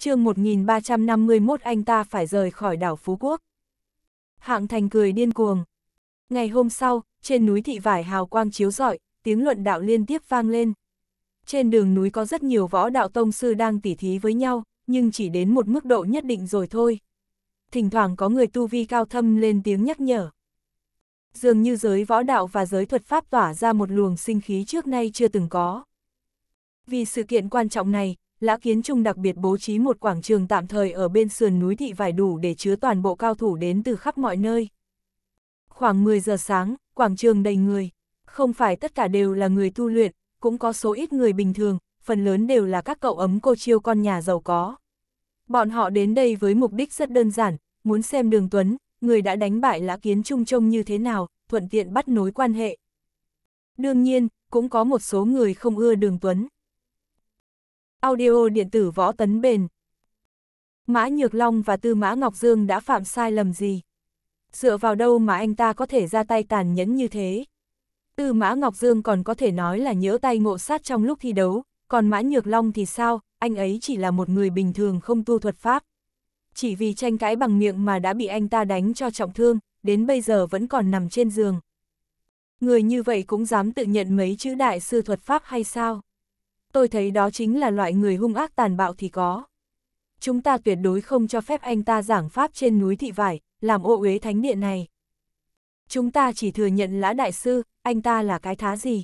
chương 1351 anh ta phải rời khỏi đảo Phú Quốc. Hạng thành cười điên cuồng. Ngày hôm sau, trên núi thị vải hào quang chiếu rọi, tiếng luận đạo liên tiếp vang lên. Trên đường núi có rất nhiều võ đạo tông sư đang tỉ thí với nhau, nhưng chỉ đến một mức độ nhất định rồi thôi. Thỉnh thoảng có người tu vi cao thâm lên tiếng nhắc nhở. Dường như giới võ đạo và giới thuật pháp tỏa ra một luồng sinh khí trước nay chưa từng có. Vì sự kiện quan trọng này, Lã Kiến Trung đặc biệt bố trí một quảng trường tạm thời ở bên sườn núi thị vải đủ để chứa toàn bộ cao thủ đến từ khắp mọi nơi. Khoảng 10 giờ sáng, quảng trường đầy người. Không phải tất cả đều là người tu luyện, cũng có số ít người bình thường, phần lớn đều là các cậu ấm cô chiêu con nhà giàu có. Bọn họ đến đây với mục đích rất đơn giản, muốn xem Đường Tuấn, người đã đánh bại Lã Kiến Trung trông như thế nào, thuận tiện bắt nối quan hệ. Đương nhiên, cũng có một số người không ưa Đường Tuấn audio điện tử võ tấn bền. Mã Nhược Long và Tư Mã Ngọc Dương đã phạm sai lầm gì? Dựa vào đâu mà anh ta có thể ra tay tàn nhẫn như thế? Tư Mã Ngọc Dương còn có thể nói là nhớ tay ngộ sát trong lúc thi đấu, còn Mã Nhược Long thì sao, anh ấy chỉ là một người bình thường không tu thuật pháp. Chỉ vì tranh cãi bằng miệng mà đã bị anh ta đánh cho trọng thương, đến bây giờ vẫn còn nằm trên giường. Người như vậy cũng dám tự nhận mấy chữ đại sư thuật pháp hay sao? tôi thấy đó chính là loại người hung ác tàn bạo thì có. Chúng ta tuyệt đối không cho phép anh ta giảng pháp trên núi Thị Vải, làm ô uế thánh điện này. Chúng ta chỉ thừa nhận lã đại sư, anh ta là cái thá gì.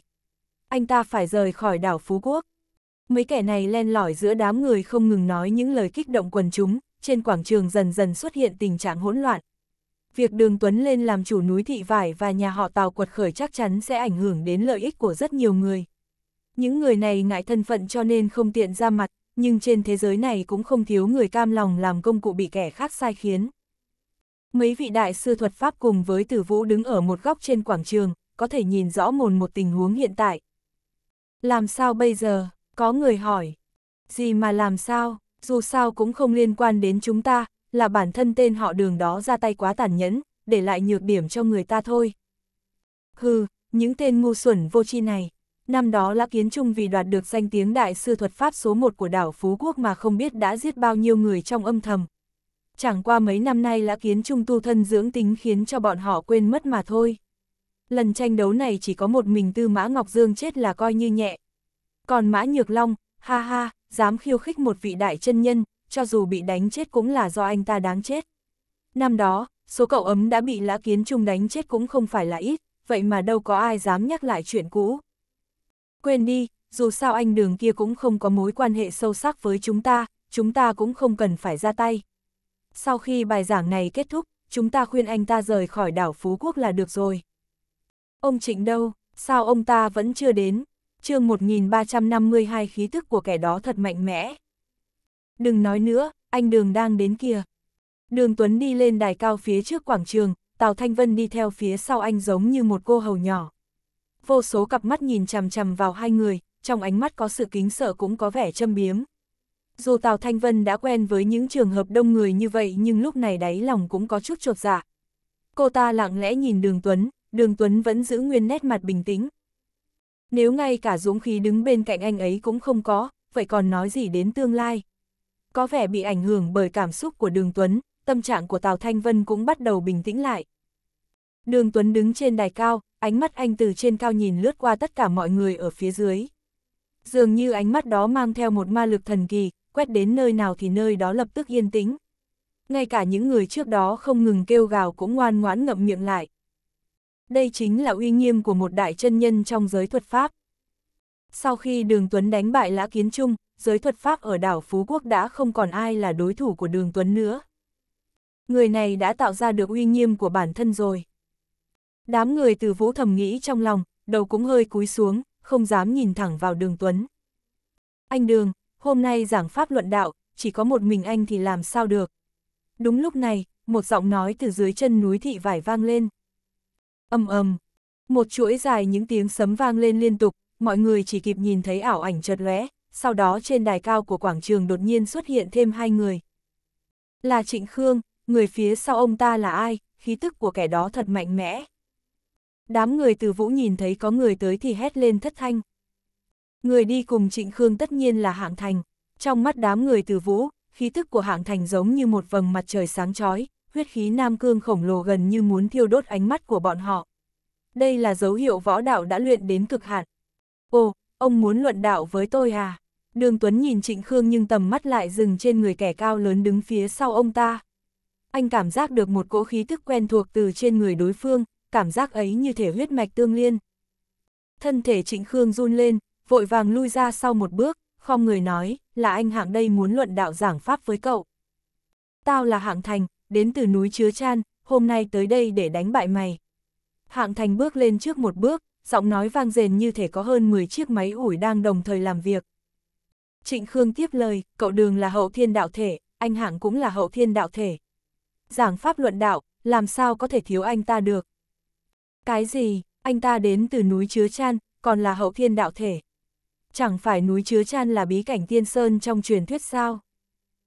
Anh ta phải rời khỏi đảo Phú Quốc. Mấy kẻ này len lỏi giữa đám người không ngừng nói những lời kích động quần chúng, trên quảng trường dần dần xuất hiện tình trạng hỗn loạn. Việc Đường Tuấn lên làm chủ núi thị vải và nhà họ Tào quật khởi chắc chắn sẽ ảnh hưởng đến lợi ích của rất nhiều người. Những người này ngại thân phận cho nên không tiện ra mặt, nhưng trên thế giới này cũng không thiếu người cam lòng làm công cụ bị kẻ khác sai khiến. Mấy vị đại sư thuật pháp cùng với tử vũ đứng ở một góc trên quảng trường, có thể nhìn rõ mồn một tình huống hiện tại. Làm sao bây giờ, có người hỏi. Gì mà làm sao, dù sao cũng không liên quan đến chúng ta, là bản thân tên họ đường đó ra tay quá tàn nhẫn, để lại nhược điểm cho người ta thôi. Hừ, những tên ngu xuẩn vô tri này năm đó Lã Kiến Trung vì đoạt được danh tiếng đại sư thuật pháp số 1 của đảo Phú Quốc mà không biết đã giết bao nhiêu người trong âm thầm. Chẳng qua mấy năm nay Lã Kiến Trung tu thân dưỡng tính khiến cho bọn họ quên mất mà thôi. Lần tranh đấu này chỉ có một mình Tư Mã Ngọc Dương chết là coi như nhẹ. Còn Mã Nhược Long, ha ha, dám khiêu khích một vị đại chân nhân, cho dù bị đánh chết cũng là do anh ta đáng chết. Năm đó, số cậu ấm đã bị Lã Kiến Trung đánh chết cũng không phải là ít, vậy mà đâu có ai dám nhắc lại chuyện cũ quên đi, dù sao anh đường kia cũng không có mối quan hệ sâu sắc với chúng ta, chúng ta cũng không cần phải ra tay. Sau khi bài giảng này kết thúc, chúng ta khuyên anh ta rời khỏi đảo Phú Quốc là được rồi. Ông Trịnh đâu, sao ông ta vẫn chưa đến? chương 1352 khí tức của kẻ đó thật mạnh mẽ. Đừng nói nữa, anh Đường đang đến kia. Đường Tuấn đi lên đài cao phía trước quảng trường, Tào Thanh Vân đi theo phía sau anh giống như một cô hầu nhỏ vô số cặp mắt nhìn chằm chằm vào hai người, trong ánh mắt có sự kính sợ cũng có vẻ châm biếm. Dù Tào Thanh Vân đã quen với những trường hợp đông người như vậy nhưng lúc này đáy lòng cũng có chút trột dạ. Cô ta lặng lẽ nhìn Đường Tuấn, Đường Tuấn vẫn giữ nguyên nét mặt bình tĩnh. Nếu ngay cả dũng khí đứng bên cạnh anh ấy cũng không có, vậy còn nói gì đến tương lai? Có vẻ bị ảnh hưởng bởi cảm xúc của Đường Tuấn, tâm trạng của Tào Thanh Vân cũng bắt đầu bình tĩnh lại. Đường Tuấn đứng trên đài cao, ánh mắt anh từ trên cao nhìn lướt qua tất cả mọi người ở phía dưới. Dường như ánh mắt đó mang theo một ma lực thần kỳ, quét đến nơi nào thì nơi đó lập tức yên tĩnh. Ngay cả những người trước đó không ngừng kêu gào cũng ngoan ngoãn ngậm miệng lại. Đây chính là uy nghiêm của một đại chân nhân trong giới thuật Pháp. Sau khi Đường Tuấn đánh bại Lã Kiến Trung, giới thuật Pháp ở đảo Phú Quốc đã không còn ai là đối thủ của Đường Tuấn nữa. Người này đã tạo ra được uy nghiêm của bản thân rồi. Đám người từ vũ thầm nghĩ trong lòng, đầu cũng hơi cúi xuống, không dám nhìn thẳng vào đường Tuấn. Anh Đường, hôm nay giảng pháp luận đạo, chỉ có một mình anh thì làm sao được. Đúng lúc này, một giọng nói từ dưới chân núi thị vải vang lên. ầm ầm, một chuỗi dài những tiếng sấm vang lên liên tục, mọi người chỉ kịp nhìn thấy ảo ảnh chợt lóe, sau đó trên đài cao của quảng trường đột nhiên xuất hiện thêm hai người. Là Trịnh Khương, người phía sau ông ta là ai, khí tức của kẻ đó thật mạnh mẽ. Đám người từ vũ nhìn thấy có người tới thì hét lên thất thanh. Người đi cùng trịnh Khương tất nhiên là hạng thành. Trong mắt đám người từ vũ, khí thức của hạng thành giống như một vầng mặt trời sáng chói huyết khí Nam Cương khổng lồ gần như muốn thiêu đốt ánh mắt của bọn họ. Đây là dấu hiệu võ đạo đã luyện đến cực hạn. Ồ, ông muốn luận đạo với tôi à? Đường Tuấn nhìn Trịnh Khương nhưng tầm mắt lại dừng trên người kẻ cao lớn đứng phía sau ông ta. Anh cảm giác được một cỗ khí thức quen thuộc từ trên người đối phương, cảm giác ấy như thể huyết mạch tương liên. Thân thể Trịnh Khương run lên, vội vàng lui ra sau một bước, không người nói, là anh hạng đây muốn luận đạo giảng pháp với cậu. Tao là hạng thành, đến từ núi chứa chan, hôm nay tới đây để đánh bại mày. Hạng thành bước lên trước một bước, giọng nói vang rền như thể có hơn 10 chiếc máy ủi đang đồng thời làm việc. Trịnh Khương tiếp lời, cậu đường là hậu thiên đạo thể, anh hạng cũng là hậu thiên đạo thể. Giảng pháp luận đạo, làm sao có thể thiếu anh ta được. Cái gì, anh ta đến từ núi chứa chan, còn là hậu thiên đạo thể. Chẳng phải núi chứa chan là bí cảnh tiên sơn trong truyền thuyết sao?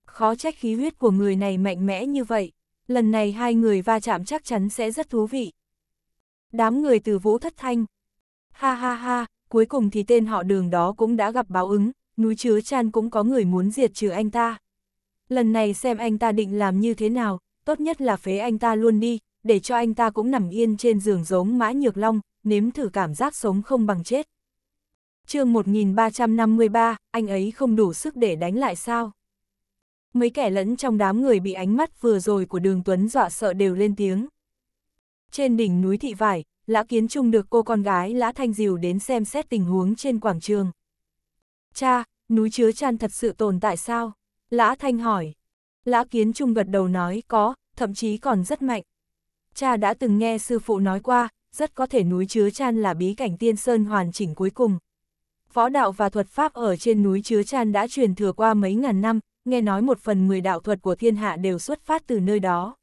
Khó trách khí huyết của người này mạnh mẽ như vậy, lần này hai người va chạm chắc chắn sẽ rất thú vị. Đám người từ vũ thất thanh. Ha ha ha, cuối cùng thì tên họ đường đó cũng đã gặp báo ứng, núi chứa chan cũng có người muốn diệt trừ anh ta. Lần này xem anh ta định làm như thế nào, tốt nhất là phế anh ta luôn đi, để cho anh ta cũng nằm yên trên giường giống mã nhược long, nếm thử cảm giác sống không bằng chết. chương 1353, anh ấy không đủ sức để đánh lại sao? Mấy kẻ lẫn trong đám người bị ánh mắt vừa rồi của đường Tuấn dọa sợ đều lên tiếng. Trên đỉnh núi Thị Vải, Lã Kiến Trung được cô con gái Lã Thanh Diều đến xem xét tình huống trên quảng trường. Cha, núi chứa chan thật sự tồn tại sao? Lã Thanh hỏi. Lã Kiến Trung gật đầu nói có, thậm chí còn rất mạnh. Cha đã từng nghe sư phụ nói qua, rất có thể núi Chứa Chan là bí cảnh tiên sơn hoàn chỉnh cuối cùng. Võ đạo và thuật pháp ở trên núi Chứa Chan đã truyền thừa qua mấy ngàn năm, nghe nói một phần mười đạo thuật của thiên hạ đều xuất phát từ nơi đó.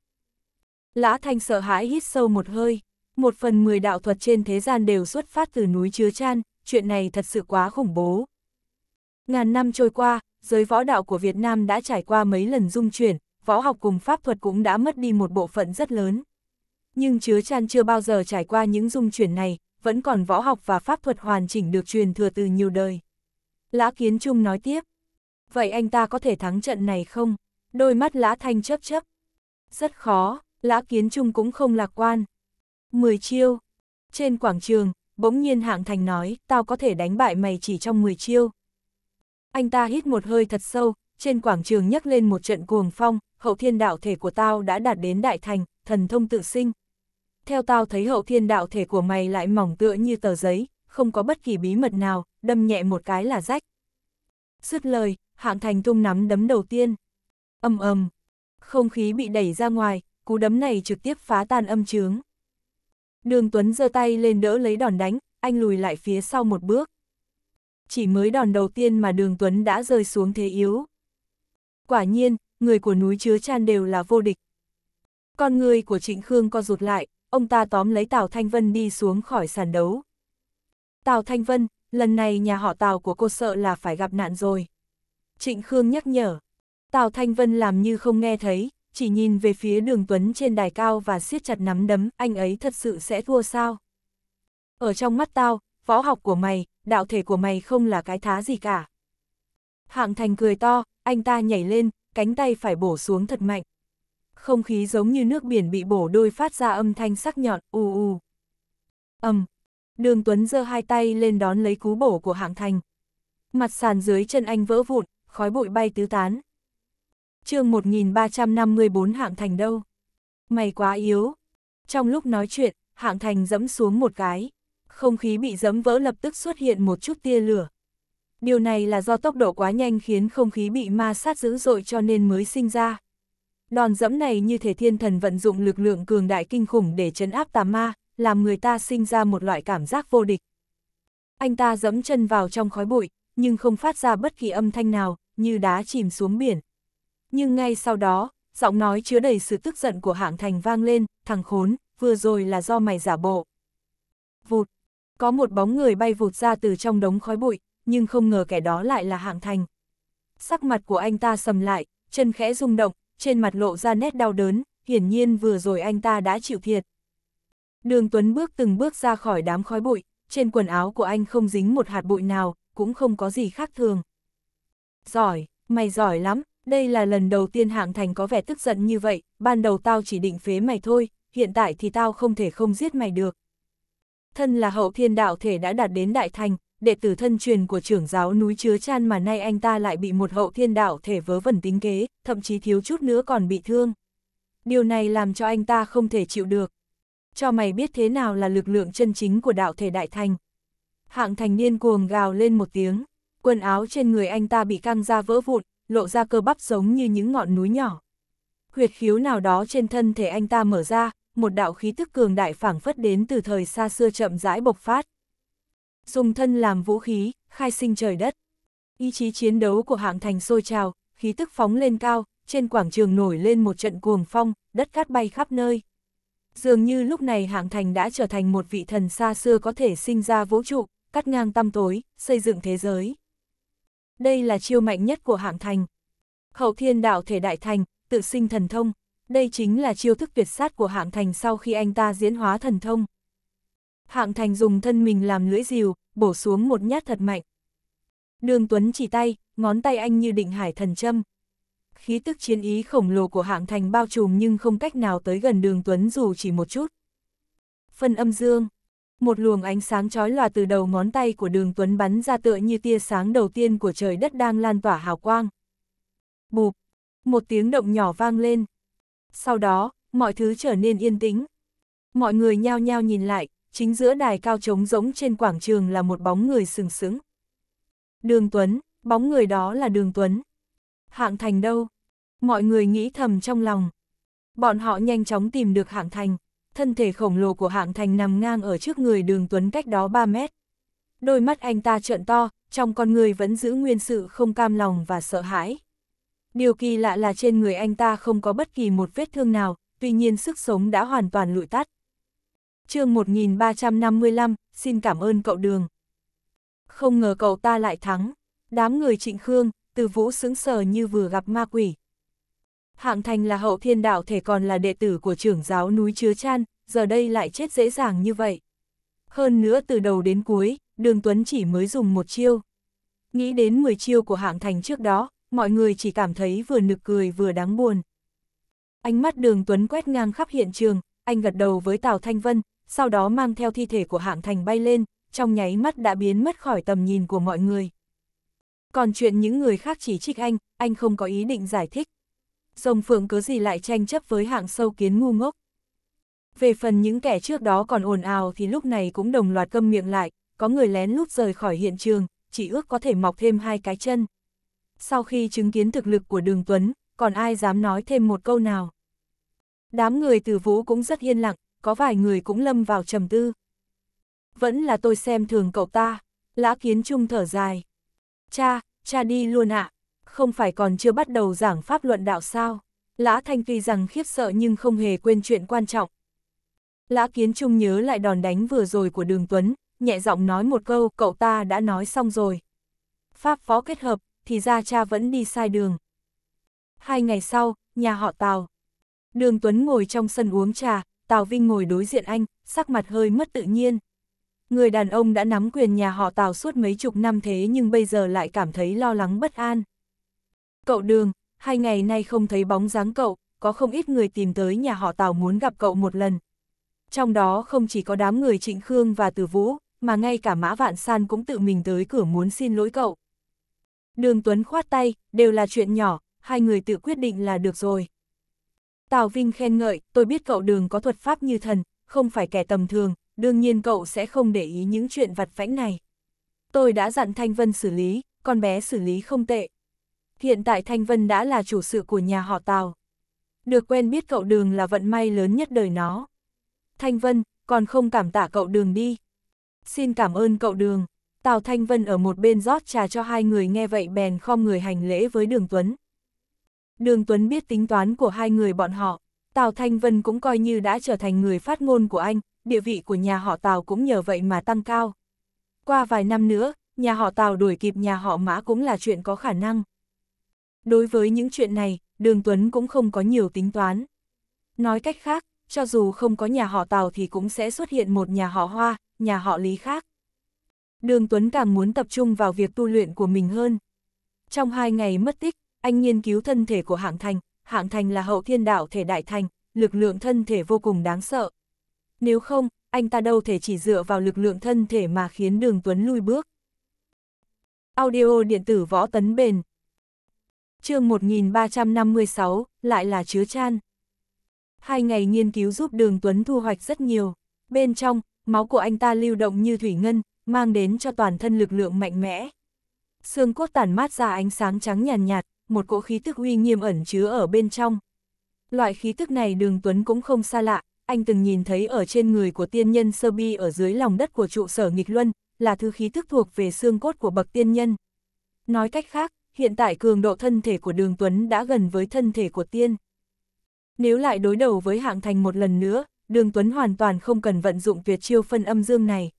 Lã Thanh sợ hãi hít sâu một hơi, một phần mười đạo thuật trên thế gian đều xuất phát từ núi Chứa Chan, chuyện này thật sự quá khủng bố. Ngàn năm trôi qua, giới võ đạo của Việt Nam đã trải qua mấy lần dung chuyển, võ học cùng pháp thuật cũng đã mất đi một bộ phận rất lớn nhưng chứa chan chưa bao giờ trải qua những dung chuyển này, vẫn còn võ học và pháp thuật hoàn chỉnh được truyền thừa từ nhiều đời. Lã Kiến Trung nói tiếp, vậy anh ta có thể thắng trận này không? Đôi mắt Lã Thanh chấp chấp. Rất khó, Lã Kiến Trung cũng không lạc quan. mười chiêu. Trên quảng trường, bỗng nhiên Hạng Thành nói, tao có thể đánh bại mày chỉ trong mười chiêu. Anh ta hít một hơi thật sâu, trên quảng trường nhấc lên một trận cuồng phong, hậu thiên đạo thể của tao đã đạt đến đại thành, thần thông tự sinh theo tao thấy hậu thiên đạo thể của mày lại mỏng tựa như tờ giấy, không có bất kỳ bí mật nào, đâm nhẹ một cái là rách. Dứt lời, hạng thành tung nắm đấm đầu tiên. ầm ầm, không khí bị đẩy ra ngoài, cú đấm này trực tiếp phá tan âm trướng. Đường Tuấn giơ tay lên đỡ lấy đòn đánh, anh lùi lại phía sau một bước. Chỉ mới đòn đầu tiên mà đường Tuấn đã rơi xuống thế yếu. Quả nhiên, người của núi chứa chan đều là vô địch. Con người của Trịnh Khương co rụt lại, ông ta tóm lấy Tào Thanh Vân đi xuống khỏi sàn đấu. Tào Thanh Vân, lần này nhà họ Tào của cô sợ là phải gặp nạn rồi. Trịnh Khương nhắc nhở. Tào Thanh Vân làm như không nghe thấy, chỉ nhìn về phía đường Tuấn trên đài cao và siết chặt nắm đấm, anh ấy thật sự sẽ thua sao? Ở trong mắt tao, võ học của mày, đạo thể của mày không là cái thá gì cả. Hạng Thành cười to, anh ta nhảy lên, cánh tay phải bổ xuống thật mạnh không khí giống như nước biển bị bổ đôi phát ra âm thanh sắc nhọn, u u. Âm. Đường Tuấn giơ hai tay lên đón lấy cú bổ của hạng thành. Mặt sàn dưới chân anh vỡ vụn, khói bụi bay tứ tán. chương 1354 hạng thành đâu? Mày quá yếu. Trong lúc nói chuyện, hạng thành dẫm xuống một cái. Không khí bị dẫm vỡ lập tức xuất hiện một chút tia lửa. Điều này là do tốc độ quá nhanh khiến không khí bị ma sát dữ dội cho nên mới sinh ra. Đòn dẫm này như thể thiên thần vận dụng lực lượng cường đại kinh khủng để chấn áp tà ma, làm người ta sinh ra một loại cảm giác vô địch. Anh ta dẫm chân vào trong khói bụi, nhưng không phát ra bất kỳ âm thanh nào, như đá chìm xuống biển. Nhưng ngay sau đó, giọng nói chứa đầy sự tức giận của hạng thành vang lên, thằng khốn, vừa rồi là do mày giả bộ. Vụt, có một bóng người bay vụt ra từ trong đống khói bụi, nhưng không ngờ kẻ đó lại là hạng thành. Sắc mặt của anh ta sầm lại, chân khẽ rung động, trên mặt lộ ra nét đau đớn, hiển nhiên vừa rồi anh ta đã chịu thiệt. Đường Tuấn bước từng bước ra khỏi đám khói bụi, trên quần áo của anh không dính một hạt bụi nào, cũng không có gì khác thường. Giỏi, mày giỏi lắm, đây là lần đầu tiên hạng thành có vẻ tức giận như vậy, ban đầu tao chỉ định phế mày thôi, hiện tại thì tao không thể không giết mày được. Thân là hậu thiên đạo thể đã đạt đến đại thành, đệ tử thân truyền của trưởng giáo núi chứa chan mà nay anh ta lại bị một hậu thiên đạo thể vớ vẩn tính kế, thậm chí thiếu chút nữa còn bị thương. Điều này làm cho anh ta không thể chịu được. Cho mày biết thế nào là lực lượng chân chính của đạo thể đại thành. Hạng thành niên cuồng gào lên một tiếng, quần áo trên người anh ta bị căng ra vỡ vụn, lộ ra cơ bắp giống như những ngọn núi nhỏ. Huyệt khiếu nào đó trên thân thể anh ta mở ra, một đạo khí tức cường đại phảng phất đến từ thời xa xưa chậm rãi bộc phát dùng thân làm vũ khí, khai sinh trời đất. Ý chí chiến đấu của hạng thành sôi trào, khí tức phóng lên cao, trên quảng trường nổi lên một trận cuồng phong, đất cát bay khắp nơi. Dường như lúc này hạng thành đã trở thành một vị thần xa xưa có thể sinh ra vũ trụ, cắt ngang tăm tối, xây dựng thế giới. Đây là chiêu mạnh nhất của hạng thành. Hậu thiên đạo thể đại thành, tự sinh thần thông. Đây chính là chiêu thức tuyệt sát của hạng thành sau khi anh ta diễn hóa thần thông. Hạng thành dùng thân mình làm lưỡi rìu, bổ xuống một nhát thật mạnh. Đường Tuấn chỉ tay, ngón tay anh như định hải thần châm. Khí tức chiến ý khổng lồ của hạng thành bao trùm nhưng không cách nào tới gần đường Tuấn dù chỉ một chút. Phân âm dương Một luồng ánh sáng chói lòa từ đầu ngón tay của đường Tuấn bắn ra tựa như tia sáng đầu tiên của trời đất đang lan tỏa hào quang. Bụp! Một tiếng động nhỏ vang lên. Sau đó, mọi thứ trở nên yên tĩnh. Mọi người nhao nhao nhìn lại, chính giữa đài cao trống rỗng trên quảng trường là một bóng người sừng sững. Đường Tuấn, bóng người đó là Đường Tuấn. Hạng Thành đâu? Mọi người nghĩ thầm trong lòng. Bọn họ nhanh chóng tìm được Hạng Thành. Thân thể khổng lồ của Hạng Thành nằm ngang ở trước người Đường Tuấn cách đó 3 mét. Đôi mắt anh ta trợn to, trong con người vẫn giữ nguyên sự không cam lòng và sợ hãi. Điều kỳ lạ là trên người anh ta không có bất kỳ một vết thương nào, tuy nhiên sức sống đã hoàn toàn lụi tắt chương 1355, xin cảm ơn cậu đường. Không ngờ cậu ta lại thắng. Đám người trịnh Khương, từ vũ sững sờ như vừa gặp ma quỷ. Hạng thành là hậu thiên đạo thể còn là đệ tử của trưởng giáo núi chứa chan, giờ đây lại chết dễ dàng như vậy. Hơn nữa từ đầu đến cuối, đường Tuấn chỉ mới dùng một chiêu. Nghĩ đến 10 chiêu của hạng thành trước đó, mọi người chỉ cảm thấy vừa nực cười vừa đáng buồn. Ánh mắt đường Tuấn quét ngang khắp hiện trường, anh gật đầu với Tào Thanh Vân, sau đó mang theo thi thể của hạng thành bay lên, trong nháy mắt đã biến mất khỏi tầm nhìn của mọi người. Còn chuyện những người khác chỉ trích anh, anh không có ý định giải thích. Rồng phượng cứ gì lại tranh chấp với hạng sâu kiến ngu ngốc. Về phần những kẻ trước đó còn ồn ào thì lúc này cũng đồng loạt câm miệng lại, có người lén lút rời khỏi hiện trường, chỉ ước có thể mọc thêm hai cái chân. Sau khi chứng kiến thực lực của Đường Tuấn, còn ai dám nói thêm một câu nào. Đám người từ vũ cũng rất yên lặng, có vài người cũng lâm vào trầm tư. Vẫn là tôi xem thường cậu ta, lã kiến trung thở dài. Cha, cha đi luôn ạ, à, không phải còn chưa bắt đầu giảng pháp luận đạo sao. Lã Thanh tuy rằng khiếp sợ nhưng không hề quên chuyện quan trọng. Lã Kiến Trung nhớ lại đòn đánh vừa rồi của Đường Tuấn, nhẹ giọng nói một câu, cậu ta đã nói xong rồi. Pháp phó kết hợp, thì ra cha vẫn đi sai đường. Hai ngày sau, nhà họ Tào. Đường Tuấn ngồi trong sân uống trà, Tào Vinh ngồi đối diện anh, sắc mặt hơi mất tự nhiên. Người đàn ông đã nắm quyền nhà họ Tào suốt mấy chục năm thế nhưng bây giờ lại cảm thấy lo lắng bất an. Cậu Đường, hai ngày nay không thấy bóng dáng cậu, có không ít người tìm tới nhà họ Tào muốn gặp cậu một lần. Trong đó không chỉ có đám người Trịnh Khương và Từ Vũ, mà ngay cả Mã Vạn San cũng tự mình tới cửa muốn xin lỗi cậu. Đường Tuấn khoát tay, đều là chuyện nhỏ, hai người tự quyết định là được rồi. Tào Vinh khen ngợi, tôi biết cậu đường có thuật pháp như thần, không phải kẻ tầm thường, đương nhiên cậu sẽ không để ý những chuyện vặt vãnh này. Tôi đã dặn Thanh Vân xử lý, con bé xử lý không tệ. Hiện tại Thanh Vân đã là chủ sự của nhà họ Tào. Được quen biết cậu đường là vận may lớn nhất đời nó. Thanh Vân, còn không cảm tạ cậu đường đi. Xin cảm ơn cậu đường. Tào Thanh Vân ở một bên rót trà cho hai người nghe vậy bèn khom người hành lễ với đường Tuấn. Đường Tuấn biết tính toán của hai người bọn họ, Tào Thanh Vân cũng coi như đã trở thành người phát ngôn của anh, địa vị của nhà họ Tào cũng nhờ vậy mà tăng cao. Qua vài năm nữa, nhà họ Tào đuổi kịp nhà họ Mã cũng là chuyện có khả năng. Đối với những chuyện này, Đường Tuấn cũng không có nhiều tính toán. Nói cách khác, cho dù không có nhà họ Tào thì cũng sẽ xuất hiện một nhà họ Hoa, nhà họ Lý khác. Đường Tuấn càng muốn tập trung vào việc tu luyện của mình hơn. Trong hai ngày mất tích, anh nghiên cứu thân thể của hạng thành, hạng thành là hậu thiên đạo thể đại thành, lực lượng thân thể vô cùng đáng sợ. Nếu không, anh ta đâu thể chỉ dựa vào lực lượng thân thể mà khiến đường Tuấn lui bước. Audio điện tử võ tấn bền chương 1356, lại là chứa chan. Hai ngày nghiên cứu giúp đường Tuấn thu hoạch rất nhiều. Bên trong, máu của anh ta lưu động như thủy ngân, mang đến cho toàn thân lực lượng mạnh mẽ. Xương cốt tản mát ra ánh sáng trắng nhàn nhạt, nhạt, một cỗ khí tức uy nghiêm ẩn chứa ở bên trong. Loại khí tức này đường Tuấn cũng không xa lạ, anh từng nhìn thấy ở trên người của tiên nhân Sơ Bi ở dưới lòng đất của trụ sở nghịch luân, là thứ khí tức thuộc về xương cốt của bậc tiên nhân. Nói cách khác, hiện tại cường độ thân thể của đường Tuấn đã gần với thân thể của tiên. Nếu lại đối đầu với hạng thành một lần nữa, đường Tuấn hoàn toàn không cần vận dụng tuyệt chiêu phân âm dương này.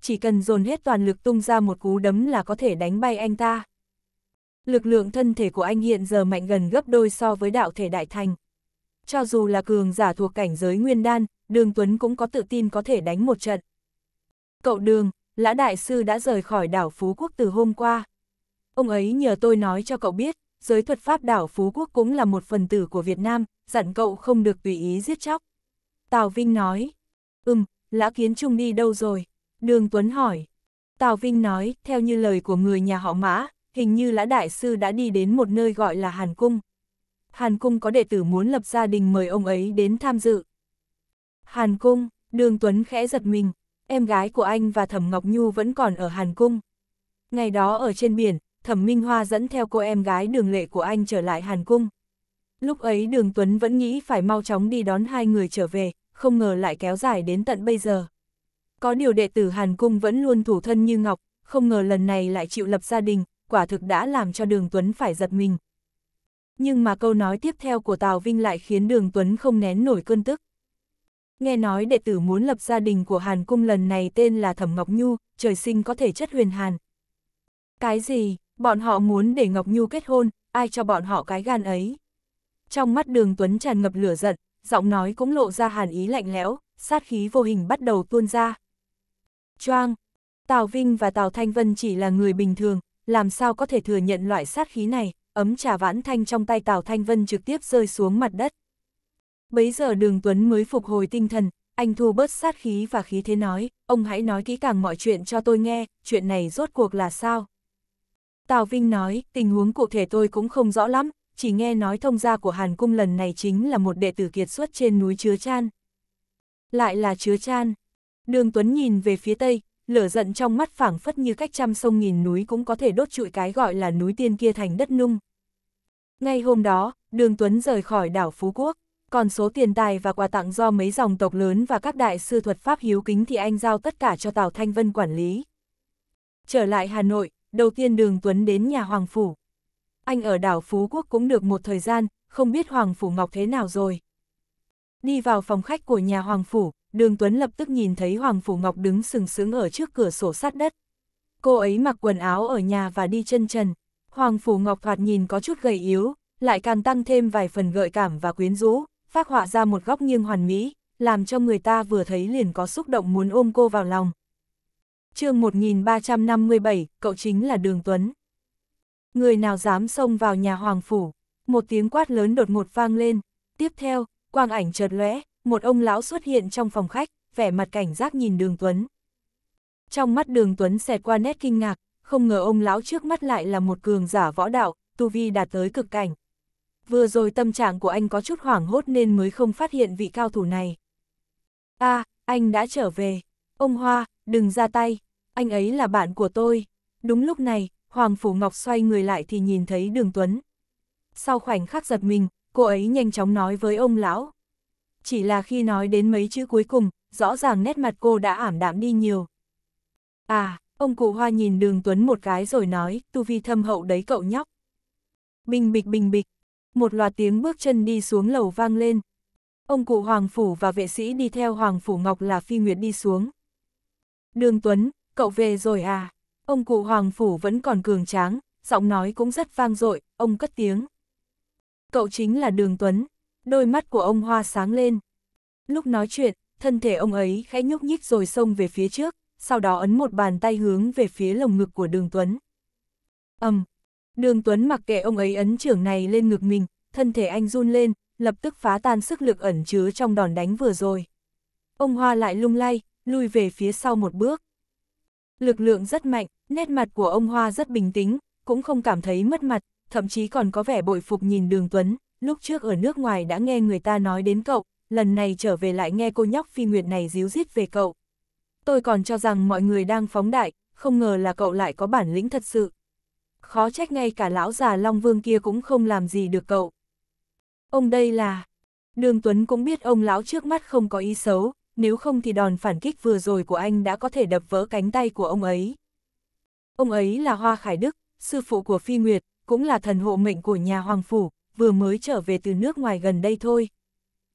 Chỉ cần dồn hết toàn lực tung ra một cú đấm là có thể đánh bay anh ta. Lực lượng thân thể của anh hiện giờ mạnh gần gấp đôi so với đạo thể đại thành. Cho dù là cường giả thuộc cảnh giới nguyên đan, Đường Tuấn cũng có tự tin có thể đánh một trận. Cậu Đường, Lã Đại Sư đã rời khỏi đảo Phú Quốc từ hôm qua. Ông ấy nhờ tôi nói cho cậu biết, giới thuật pháp đảo Phú Quốc cũng là một phần tử của Việt Nam, dặn cậu không được tùy ý giết chóc. Tào Vinh nói, ừm, Lã Kiến Trung đi đâu rồi? Đường Tuấn hỏi. Tào Vinh nói, theo như lời của người nhà họ Mã, hình như Lã Đại Sư đã đi đến một nơi gọi là Hàn Cung. Hàn Cung có đệ tử muốn lập gia đình mời ông ấy đến tham dự. Hàn Cung, Đường Tuấn khẽ giật mình, em gái của anh và Thẩm Ngọc Nhu vẫn còn ở Hàn Cung. Ngày đó ở trên biển, Thẩm Minh Hoa dẫn theo cô em gái đường lệ của anh trở lại Hàn Cung. Lúc ấy Đường Tuấn vẫn nghĩ phải mau chóng đi đón hai người trở về, không ngờ lại kéo dài đến tận bây giờ. Có điều đệ tử Hàn Cung vẫn luôn thủ thân như Ngọc, không ngờ lần này lại chịu lập gia đình, quả thực đã làm cho Đường Tuấn phải giật mình. Nhưng mà câu nói tiếp theo của Tào Vinh lại khiến Đường Tuấn không nén nổi cơn tức. Nghe nói đệ tử muốn lập gia đình của Hàn Cung lần này tên là Thẩm Ngọc Nhu, trời sinh có thể chất huyền Hàn. Cái gì, bọn họ muốn để Ngọc Nhu kết hôn, ai cho bọn họ cái gan ấy. Trong mắt đường Tuấn tràn ngập lửa giận, giọng nói cũng lộ ra hàn ý lạnh lẽo, sát khí vô hình bắt đầu tuôn ra. Choang, Tào Vinh và Tào Thanh Vân chỉ là người bình thường, làm sao có thể thừa nhận loại sát khí này, ấm trà vãn thanh trong tay Tào Thanh Vân trực tiếp rơi xuống mặt đất. Bấy giờ đường Tuấn mới phục hồi tinh thần, anh thu bớt sát khí và khí thế nói, ông hãy nói kỹ càng mọi chuyện cho tôi nghe, chuyện này rốt cuộc là sao? Tào Vinh nói, tình huống cụ thể tôi cũng không rõ lắm, chỉ nghe nói thông gia của Hàn Cung lần này chính là một đệ tử kiệt xuất trên núi Chứa Chan. Lại là Chứa Chan. Đường Tuấn nhìn về phía Tây, lửa giận trong mắt phảng phất như cách trăm sông nghìn núi cũng có thể đốt trụi cái gọi là núi tiên kia thành đất nung. Ngay hôm đó, Đường Tuấn rời khỏi đảo Phú Quốc, còn số tiền tài và quà tặng do mấy dòng tộc lớn và các đại sư thuật pháp hiếu kính thì anh giao tất cả cho Tào Thanh Vân quản lý. Trở lại Hà Nội, đầu tiên Đường Tuấn đến nhà Hoàng Phủ. Anh ở đảo Phú Quốc cũng được một thời gian, không biết Hoàng Phủ Ngọc thế nào rồi. Đi vào phòng khách của nhà Hoàng Phủ, đường Tuấn lập tức nhìn thấy Hoàng Phủ Ngọc đứng sừng sững ở trước cửa sổ sát đất. Cô ấy mặc quần áo ở nhà và đi chân trần. Hoàng Phủ Ngọc thoạt nhìn có chút gầy yếu, lại càng tăng thêm vài phần gợi cảm và quyến rũ, phát họa ra một góc nghiêng hoàn mỹ, làm cho người ta vừa thấy liền có xúc động muốn ôm cô vào lòng. chương 1357, cậu chính là Đường Tuấn. Người nào dám xông vào nhà Hoàng Phủ, một tiếng quát lớn đột ngột vang lên, tiếp theo, quang ảnh chợt lóe, một ông lão xuất hiện trong phòng khách, vẻ mặt cảnh giác nhìn đường Tuấn. Trong mắt đường Tuấn xẹt qua nét kinh ngạc, không ngờ ông lão trước mắt lại là một cường giả võ đạo, tu vi đạt tới cực cảnh. Vừa rồi tâm trạng của anh có chút hoảng hốt nên mới không phát hiện vị cao thủ này. a à, anh đã trở về. Ông Hoa, đừng ra tay. Anh ấy là bạn của tôi. Đúng lúc này, Hoàng Phủ Ngọc xoay người lại thì nhìn thấy đường Tuấn. Sau khoảnh khắc giật mình, cô ấy nhanh chóng nói với ông lão chỉ là khi nói đến mấy chữ cuối cùng, rõ ràng nét mặt cô đã ảm đạm đi nhiều. À, ông cụ hoa nhìn đường Tuấn một cái rồi nói, tu vi thâm hậu đấy cậu nhóc. Bình bịch bình bịch, một loạt tiếng bước chân đi xuống lầu vang lên. Ông cụ Hoàng Phủ và vệ sĩ đi theo Hoàng Phủ Ngọc là Phi Nguyệt đi xuống. Đường Tuấn, cậu về rồi à? Ông cụ Hoàng Phủ vẫn còn cường tráng, giọng nói cũng rất vang dội, ông cất tiếng. Cậu chính là Đường Tuấn, đôi mắt của ông Hoa sáng lên. Lúc nói chuyện, thân thể ông ấy khẽ nhúc nhích rồi xông về phía trước, sau đó ấn một bàn tay hướng về phía lồng ngực của Đường Tuấn. ầm, um, Đường Tuấn mặc kệ ông ấy ấn trưởng này lên ngực mình, thân thể anh run lên, lập tức phá tan sức lực ẩn chứa trong đòn đánh vừa rồi. Ông Hoa lại lung lay, lui về phía sau một bước. Lực lượng rất mạnh, nét mặt của ông Hoa rất bình tĩnh, cũng không cảm thấy mất mặt, thậm chí còn có vẻ bội phục nhìn Đường Tuấn, lúc trước ở nước ngoài đã nghe người ta nói đến cậu, lần này trở về lại nghe cô nhóc phi nguyệt này díu dít về cậu. Tôi còn cho rằng mọi người đang phóng đại, không ngờ là cậu lại có bản lĩnh thật sự. Khó trách ngay cả lão già Long Vương kia cũng không làm gì được cậu. Ông đây là... Đường Tuấn cũng biết ông lão trước mắt không có ý xấu, nếu không thì đòn phản kích vừa rồi của anh đã có thể đập vỡ cánh tay của ông ấy. Ông ấy là Hoa Khải Đức, sư phụ của Phi Nguyệt, cũng là thần hộ mệnh của nhà Hoàng Phủ, vừa mới trở về từ nước ngoài gần đây thôi.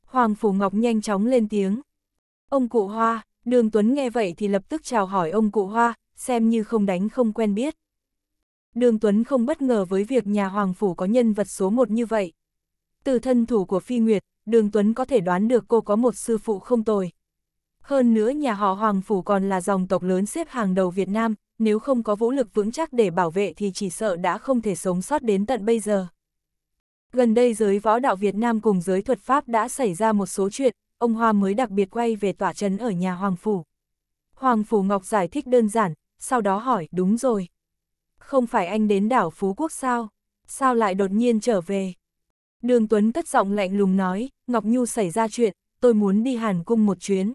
Hoàng Phủ Ngọc nhanh chóng lên tiếng. Ông cụ Hoa, đường Tuấn nghe vậy thì lập tức chào hỏi ông cụ Hoa, xem như không đánh không quen biết. Đường Tuấn không bất ngờ với việc nhà Hoàng Phủ có nhân vật số một như vậy. Từ thân thủ của Phi Nguyệt, Đường Tuấn có thể đoán được cô có một sư phụ không tồi. Hơn nữa nhà họ Hoàng Phủ còn là dòng tộc lớn xếp hàng đầu Việt Nam, nếu không có vũ lực vững chắc để bảo vệ thì chỉ sợ đã không thể sống sót đến tận bây giờ. Gần đây giới võ đạo Việt Nam cùng giới thuật Pháp đã xảy ra một số chuyện, ông Hoa mới đặc biệt quay về tỏa trấn ở nhà Hoàng Phủ. Hoàng Phủ Ngọc giải thích đơn giản, sau đó hỏi, đúng rồi. Không phải anh đến đảo Phú Quốc sao? Sao lại đột nhiên trở về? Đường Tuấn cất giọng lạnh lùng nói, Ngọc Nhu xảy ra chuyện, tôi muốn đi Hàn Cung một chuyến.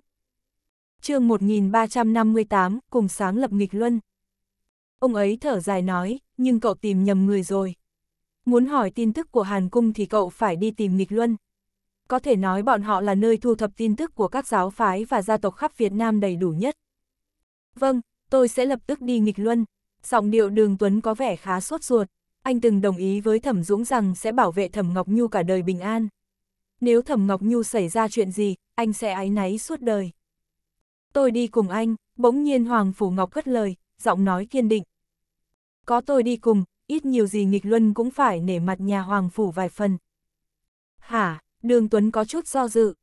chương 1358, cùng sáng lập nghịch luân. Ông ấy thở dài nói, nhưng cậu tìm nhầm người rồi muốn hỏi tin tức của Hàn Cung thì cậu phải đi tìm Nghịch Luân. Có thể nói bọn họ là nơi thu thập tin tức của các giáo phái và gia tộc khắp Việt Nam đầy đủ nhất. Vâng, tôi sẽ lập tức đi Nghịch Luân. Giọng điệu đường Tuấn có vẻ khá sốt ruột. Anh từng đồng ý với Thẩm Dũng rằng sẽ bảo vệ Thẩm Ngọc Nhu cả đời bình an. Nếu Thẩm Ngọc Nhu xảy ra chuyện gì, anh sẽ ái náy suốt đời. Tôi đi cùng anh, bỗng nhiên Hoàng Phủ Ngọc cất lời, giọng nói kiên định. Có tôi đi cùng, ít nhiều gì nghịch luân cũng phải nể mặt nhà hoàng phủ vài phần. Hả, đường Tuấn có chút do dự.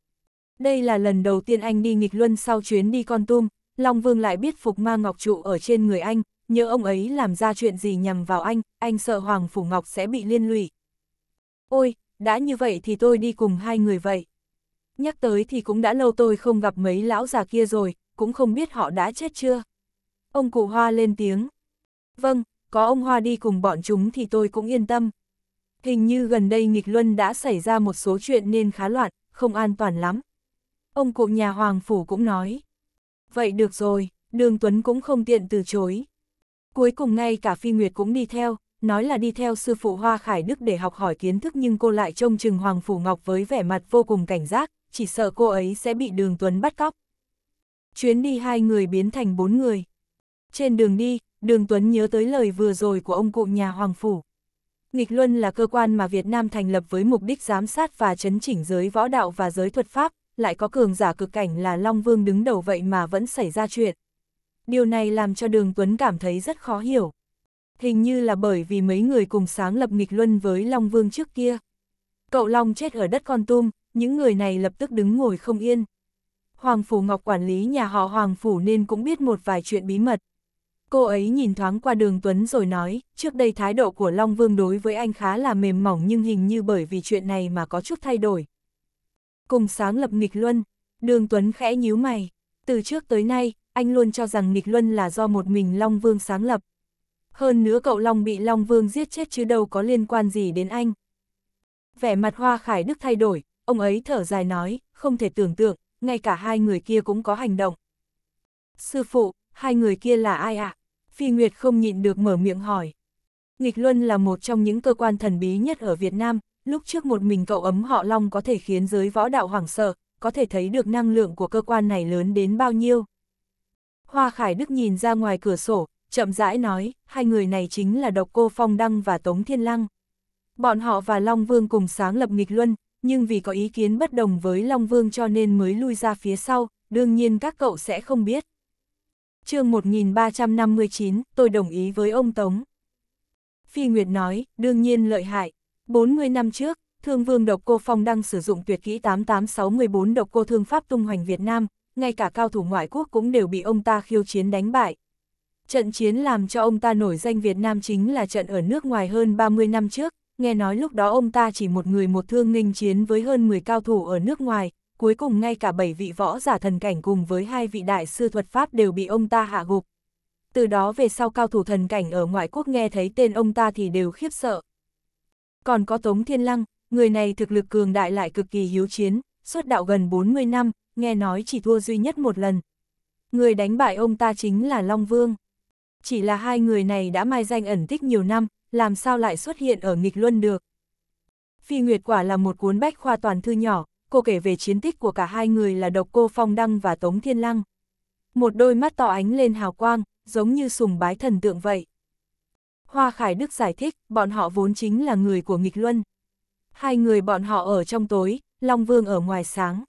Đây là lần đầu tiên anh đi nghịch luân sau chuyến đi con tum, Long Vương lại biết phục ma ngọc trụ ở trên người anh, nhớ ông ấy làm ra chuyện gì nhằm vào anh, anh sợ Hoàng Phủ Ngọc sẽ bị liên lụy. Ôi, đã như vậy thì tôi đi cùng hai người vậy. Nhắc tới thì cũng đã lâu tôi không gặp mấy lão già kia rồi, cũng không biết họ đã chết chưa. Ông cụ Hoa lên tiếng. Vâng, có ông Hoa đi cùng bọn chúng thì tôi cũng yên tâm. Hình như gần đây nghịch luân đã xảy ra một số chuyện nên khá loạn, không an toàn lắm. Ông cụ nhà Hoàng Phủ cũng nói. Vậy được rồi, Đường Tuấn cũng không tiện từ chối. Cuối cùng ngay cả Phi Nguyệt cũng đi theo, nói là đi theo sư phụ Hoa Khải Đức để học hỏi kiến thức nhưng cô lại trông chừng Hoàng Phủ Ngọc với vẻ mặt vô cùng cảnh giác, chỉ sợ cô ấy sẽ bị Đường Tuấn bắt cóc. Chuyến đi hai người biến thành bốn người. Trên đường đi, Đường Tuấn nhớ tới lời vừa rồi của ông cụ nhà Hoàng Phủ. Nghịch Luân là cơ quan mà Việt Nam thành lập với mục đích giám sát và chấn chỉnh giới võ đạo và giới thuật pháp, lại có cường giả cực cảnh là Long Vương đứng đầu vậy mà vẫn xảy ra chuyện. Điều này làm cho Đường Tuấn cảm thấy rất khó hiểu. Hình như là bởi vì mấy người cùng sáng lập nghịch luân với Long Vương trước kia. Cậu Long chết ở đất Con Tum, những người này lập tức đứng ngồi không yên. Hoàng Phủ Ngọc quản lý nhà họ Hoàng Phủ nên cũng biết một vài chuyện bí mật. Cô ấy nhìn thoáng qua đường Tuấn rồi nói, trước đây thái độ của Long Vương đối với anh khá là mềm mỏng nhưng hình như bởi vì chuyện này mà có chút thay đổi. Cùng sáng lập nghịch luân, đường Tuấn khẽ nhíu mày. Từ trước tới nay, anh luôn cho rằng nghịch luân là do một mình Long Vương sáng lập. Hơn nữa cậu Long bị Long Vương giết chết chứ đâu có liên quan gì đến anh. Vẻ mặt Hoa Khải Đức thay đổi, ông ấy thở dài nói, không thể tưởng tượng, ngay cả hai người kia cũng có hành động. Sư phụ, hai người kia là ai ạ? À? Phi Nguyệt không nhịn được mở miệng hỏi. Nghịch Luân là một trong những cơ quan thần bí nhất ở Việt Nam, lúc trước một mình cậu ấm họ Long có thể khiến giới võ đạo hoảng sợ, có thể thấy được năng lượng của cơ quan này lớn đến bao nhiêu. Hoa Khải Đức nhìn ra ngoài cửa sổ, chậm rãi nói, hai người này chính là Độc Cô Phong Đăng và Tống Thiên Lăng. Bọn họ và Long Vương cùng sáng lập nghịch luân, nhưng vì có ý kiến bất đồng với Long Vương cho nên mới lui ra phía sau, đương nhiên các cậu sẽ không biết chương 1359, tôi đồng ý với ông Tống. Phi Nguyệt nói, đương nhiên lợi hại. 40 năm trước, Thương Vương Độc Cô Phong đang sử dụng tuyệt kỹ 88614 Độc Cô Thương Pháp tung hoành Việt Nam, ngay cả cao thủ ngoại quốc cũng đều bị ông ta khiêu chiến đánh bại. Trận chiến làm cho ông ta nổi danh Việt Nam chính là trận ở nước ngoài hơn 30 năm trước, nghe nói lúc đó ông ta chỉ một người một thương nghênh chiến với hơn 10 cao thủ ở nước ngoài, cuối cùng ngay cả bảy vị võ giả thần cảnh cùng với hai vị đại sư thuật pháp đều bị ông ta hạ gục. Từ đó về sau cao thủ thần cảnh ở ngoại quốc nghe thấy tên ông ta thì đều khiếp sợ. Còn có Tống Thiên Lăng, người này thực lực cường đại lại cực kỳ hiếu chiến, xuất đạo gần 40 năm, nghe nói chỉ thua duy nhất một lần. Người đánh bại ông ta chính là Long Vương. Chỉ là hai người này đã mai danh ẩn tích nhiều năm, làm sao lại xuất hiện ở nghịch luân được. Phi Nguyệt quả là một cuốn bách khoa toàn thư nhỏ, cô kể về chiến tích của cả hai người là Độc Cô Phong Đăng và Tống Thiên Lăng. Một đôi mắt to ánh lên hào quang, giống như sùng bái thần tượng vậy. Hoa Khải Đức giải thích, bọn họ vốn chính là người của nghịch luân. Hai người bọn họ ở trong tối, Long Vương ở ngoài sáng.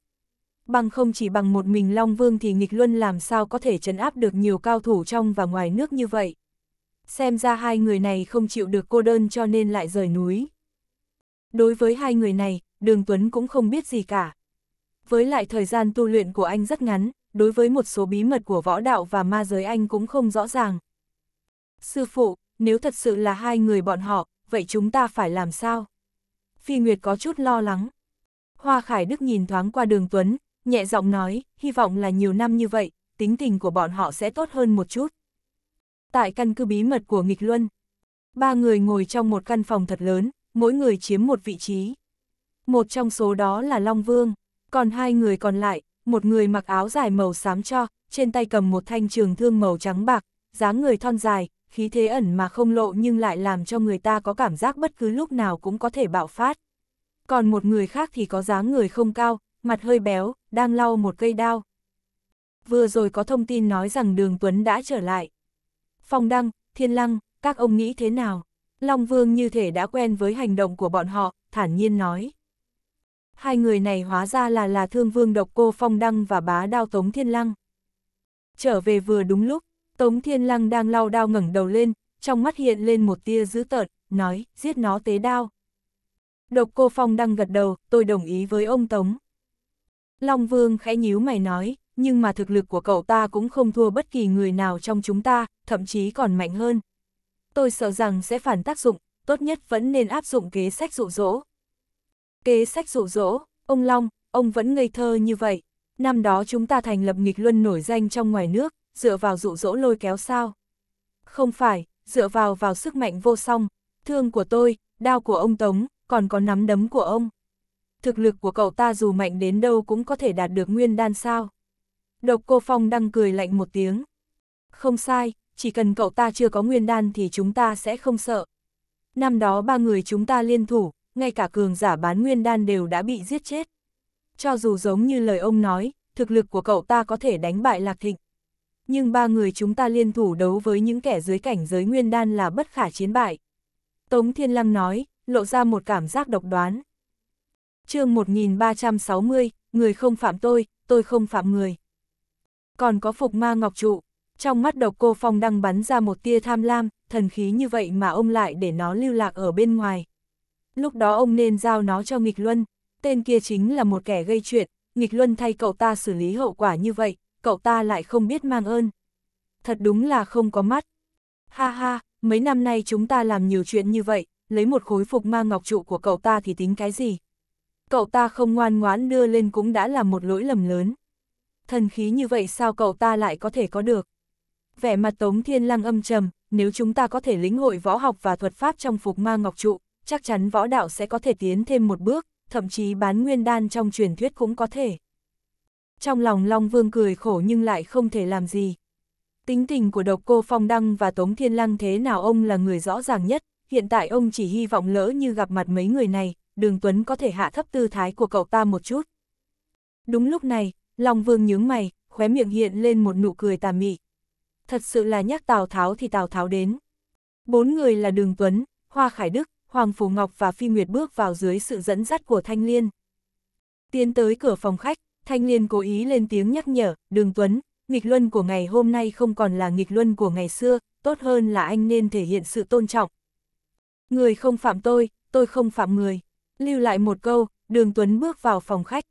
Bằng không chỉ bằng một mình Long Vương thì nghịch luân làm sao có thể chấn áp được nhiều cao thủ trong và ngoài nước như vậy. Xem ra hai người này không chịu được cô đơn cho nên lại rời núi. Đối với hai người này, đường Tuấn cũng không biết gì cả. Với lại thời gian tu luyện của anh rất ngắn, đối với một số bí mật của võ đạo và ma giới anh cũng không rõ ràng. Sư phụ, nếu thật sự là hai người bọn họ, vậy chúng ta phải làm sao? Phi Nguyệt có chút lo lắng. Hoa Khải Đức nhìn thoáng qua đường Tuấn, nhẹ giọng nói, hy vọng là nhiều năm như vậy, tính tình của bọn họ sẽ tốt hơn một chút. Tại căn cứ bí mật của Nghịch Luân, ba người ngồi trong một căn phòng thật lớn, mỗi người chiếm một vị trí một trong số đó là Long Vương, còn hai người còn lại, một người mặc áo dài màu xám cho, trên tay cầm một thanh trường thương màu trắng bạc, dáng người thon dài, khí thế ẩn mà không lộ nhưng lại làm cho người ta có cảm giác bất cứ lúc nào cũng có thể bạo phát. Còn một người khác thì có dáng người không cao, mặt hơi béo, đang lau một cây đao. Vừa rồi có thông tin nói rằng đường Tuấn đã trở lại. Phong Đăng, Thiên Lăng, các ông nghĩ thế nào? Long Vương như thể đã quen với hành động của bọn họ, thản nhiên nói. Hai người này hóa ra là là thương vương độc cô phong đăng và bá đao Tống Thiên Lăng. Trở về vừa đúng lúc, Tống Thiên Lăng đang lau đao ngẩng đầu lên, trong mắt hiện lên một tia dữ tợn, nói, giết nó tế đao. Độc cô phong đăng gật đầu, tôi đồng ý với ông Tống. Long Vương khẽ nhíu mày nói, nhưng mà thực lực của cậu ta cũng không thua bất kỳ người nào trong chúng ta, thậm chí còn mạnh hơn. Tôi sợ rằng sẽ phản tác dụng, tốt nhất vẫn nên áp dụng kế sách dụ dỗ. Kế sách rủ rỗ, ông Long, ông vẫn ngây thơ như vậy. Năm đó chúng ta thành lập nghịch luân nổi danh trong ngoài nước, dựa vào dụ dỗ lôi kéo sao. Không phải, dựa vào vào sức mạnh vô song, thương của tôi, đao của ông Tống, còn có nắm đấm của ông. Thực lực của cậu ta dù mạnh đến đâu cũng có thể đạt được nguyên đan sao. Độc cô Phong đang cười lạnh một tiếng. Không sai, chỉ cần cậu ta chưa có nguyên đan thì chúng ta sẽ không sợ. Năm đó ba người chúng ta liên thủ, ngay cả cường giả bán nguyên đan đều đã bị giết chết. Cho dù giống như lời ông nói, thực lực của cậu ta có thể đánh bại Lạc Thịnh. Nhưng ba người chúng ta liên thủ đấu với những kẻ dưới cảnh giới nguyên đan là bất khả chiến bại. Tống Thiên Lâm nói, lộ ra một cảm giác độc đoán. chương 1360, người không phạm tôi, tôi không phạm người. Còn có phục ma ngọc trụ, trong mắt độc cô Phong đang bắn ra một tia tham lam, thần khí như vậy mà ông lại để nó lưu lạc ở bên ngoài lúc đó ông nên giao nó cho nghịch luân, tên kia chính là một kẻ gây chuyện, nghịch luân thay cậu ta xử lý hậu quả như vậy, cậu ta lại không biết mang ơn. Thật đúng là không có mắt. Ha ha, mấy năm nay chúng ta làm nhiều chuyện như vậy, lấy một khối phục ma ngọc trụ của cậu ta thì tính cái gì? Cậu ta không ngoan ngoãn đưa lên cũng đã là một lỗi lầm lớn. Thần khí như vậy sao cậu ta lại có thể có được? Vẻ mặt Tống Thiên Lăng âm trầm, nếu chúng ta có thể lĩnh hội võ học và thuật pháp trong phục ma ngọc trụ, chắc chắn võ đạo sẽ có thể tiến thêm một bước, thậm chí bán nguyên đan trong truyền thuyết cũng có thể. Trong lòng Long Vương cười khổ nhưng lại không thể làm gì. Tính tình của độc cô Phong Đăng và Tống Thiên Lăng thế nào ông là người rõ ràng nhất, hiện tại ông chỉ hy vọng lỡ như gặp mặt mấy người này, đường Tuấn có thể hạ thấp tư thái của cậu ta một chút. Đúng lúc này, Long Vương nhướng mày, khóe miệng hiện lên một nụ cười tà mị. Thật sự là nhắc Tào Tháo thì Tào Tháo đến. Bốn người là Đường Tuấn, Hoa Khải Đức, Hoàng Phủ Ngọc và Phi Nguyệt bước vào dưới sự dẫn dắt của Thanh Liên. Tiến tới cửa phòng khách, Thanh Liên cố ý lên tiếng nhắc nhở, Đường Tuấn, nghịch luân của ngày hôm nay không còn là nghịch luân của ngày xưa, tốt hơn là anh nên thể hiện sự tôn trọng. Người không phạm tôi, tôi không phạm người. Lưu lại một câu, Đường Tuấn bước vào phòng khách.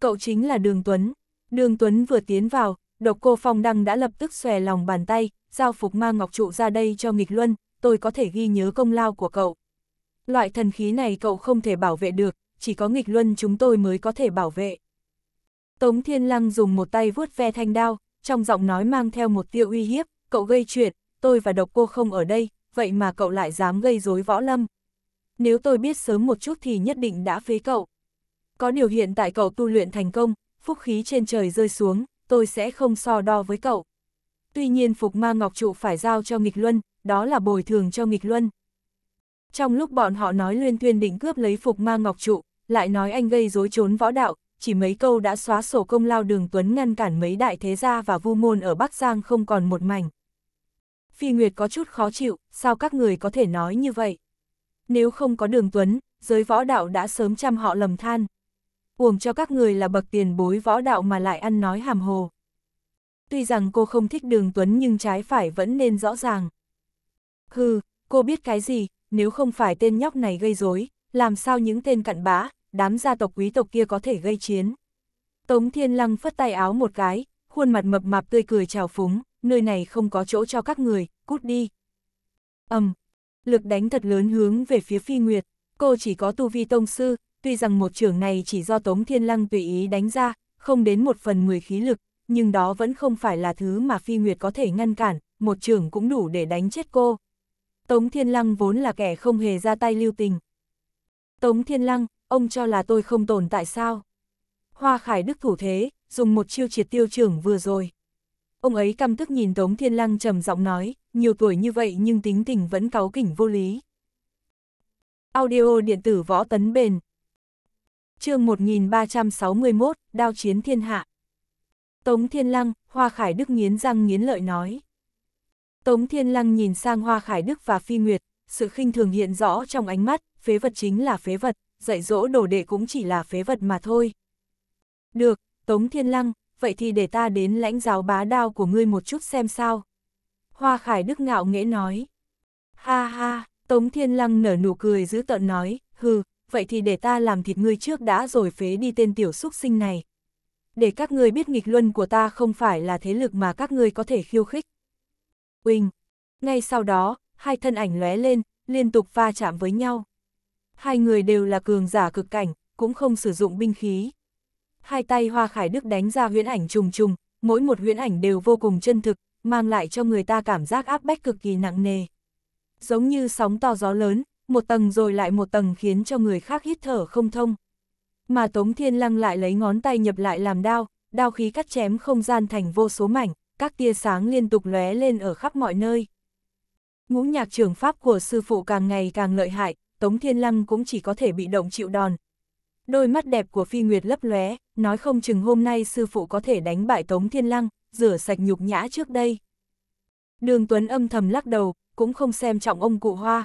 Cậu chính là Đường Tuấn. Đường Tuấn vừa tiến vào, độc cô Phong Đăng đã lập tức xòe lòng bàn tay, giao phục ma ngọc trụ ra đây cho nghịch luân, tôi có thể ghi nhớ công lao của cậu loại thần khí này cậu không thể bảo vệ được, chỉ có nghịch luân chúng tôi mới có thể bảo vệ. Tống Thiên Lăng dùng một tay vuốt ve thanh đao, trong giọng nói mang theo một tiêu uy hiếp, cậu gây chuyện, tôi và độc cô không ở đây, vậy mà cậu lại dám gây rối võ lâm. Nếu tôi biết sớm một chút thì nhất định đã phế cậu. Có điều hiện tại cậu tu luyện thành công, phúc khí trên trời rơi xuống, tôi sẽ không so đo với cậu. Tuy nhiên Phục Ma Ngọc Trụ phải giao cho nghịch luân, đó là bồi thường cho nghịch luân. Trong lúc bọn họ nói Luyên Thuyên định cướp lấy phục ma ngọc trụ, lại nói anh gây rối trốn võ đạo, chỉ mấy câu đã xóa sổ công lao đường Tuấn ngăn cản mấy đại thế gia và vu môn ở Bắc Giang không còn một mảnh. Phi Nguyệt có chút khó chịu, sao các người có thể nói như vậy? Nếu không có đường Tuấn, giới võ đạo đã sớm chăm họ lầm than. Uổng cho các người là bậc tiền bối võ đạo mà lại ăn nói hàm hồ. Tuy rằng cô không thích đường Tuấn nhưng trái phải vẫn nên rõ ràng. Hừ, cô biết cái gì, nếu không phải tên nhóc này gây rối, làm sao những tên cặn bã, đám gia tộc quý tộc kia có thể gây chiến. Tống Thiên Lăng phất tay áo một cái, khuôn mặt mập mạp tươi cười chào phúng, nơi này không có chỗ cho các người, cút đi. ầm, um, lực đánh thật lớn hướng về phía Phi Nguyệt, cô chỉ có tu vi tông sư, tuy rằng một trưởng này chỉ do Tống Thiên Lăng tùy ý đánh ra, không đến một phần mười khí lực, nhưng đó vẫn không phải là thứ mà Phi Nguyệt có thể ngăn cản, một trưởng cũng đủ để đánh chết cô. Tống Thiên Lăng vốn là kẻ không hề ra tay lưu tình. Tống Thiên Lăng, ông cho là tôi không tồn tại sao? Hoa Khải Đức thủ thế, dùng một chiêu triệt tiêu trưởng vừa rồi. Ông ấy căm tức nhìn Tống Thiên Lăng trầm giọng nói, nhiều tuổi như vậy nhưng tính tình vẫn cáu kỉnh vô lý. Audio điện tử võ tấn bền. chương 1361, Đao chiến thiên hạ. Tống Thiên Lăng, Hoa Khải Đức nghiến răng nghiến lợi nói. Tống Thiên Lăng nhìn sang Hoa Khải Đức và Phi Nguyệt, sự khinh thường hiện rõ trong ánh mắt, phế vật chính là phế vật, dạy dỗ đồ đệ cũng chỉ là phế vật mà thôi. Được, Tống Thiên Lăng, vậy thì để ta đến lãnh giáo bá đao của ngươi một chút xem sao. Hoa Khải Đức ngạo nghễ nói. Ha ha, Tống Thiên Lăng nở nụ cười giữ tợn nói, hừ, vậy thì để ta làm thịt ngươi trước đã rồi phế đi tên tiểu xúc sinh này. Để các ngươi biết nghịch luân của ta không phải là thế lực mà các ngươi có thể khiêu khích. Uỳnh. Ngay sau đó, hai thân ảnh lóe lên, liên tục va chạm với nhau. Hai người đều là cường giả cực cảnh, cũng không sử dụng binh khí. Hai tay Hoa Khải Đức đánh ra huyễn ảnh trùng trùng, mỗi một huyễn ảnh đều vô cùng chân thực, mang lại cho người ta cảm giác áp bách cực kỳ nặng nề. Giống như sóng to gió lớn, một tầng rồi lại một tầng khiến cho người khác hít thở không thông. Mà Tống Thiên Lăng lại lấy ngón tay nhập lại làm đao, đao khí cắt chém không gian thành vô số mảnh, các tia sáng liên tục lóe lên ở khắp mọi nơi. Ngũ nhạc trường pháp của sư phụ càng ngày càng lợi hại, Tống Thiên Lăng cũng chỉ có thể bị động chịu đòn. Đôi mắt đẹp của Phi Nguyệt lấp lóe, nói không chừng hôm nay sư phụ có thể đánh bại Tống Thiên Lăng, rửa sạch nhục nhã trước đây. Đường Tuấn âm thầm lắc đầu, cũng không xem trọng ông cụ Hoa.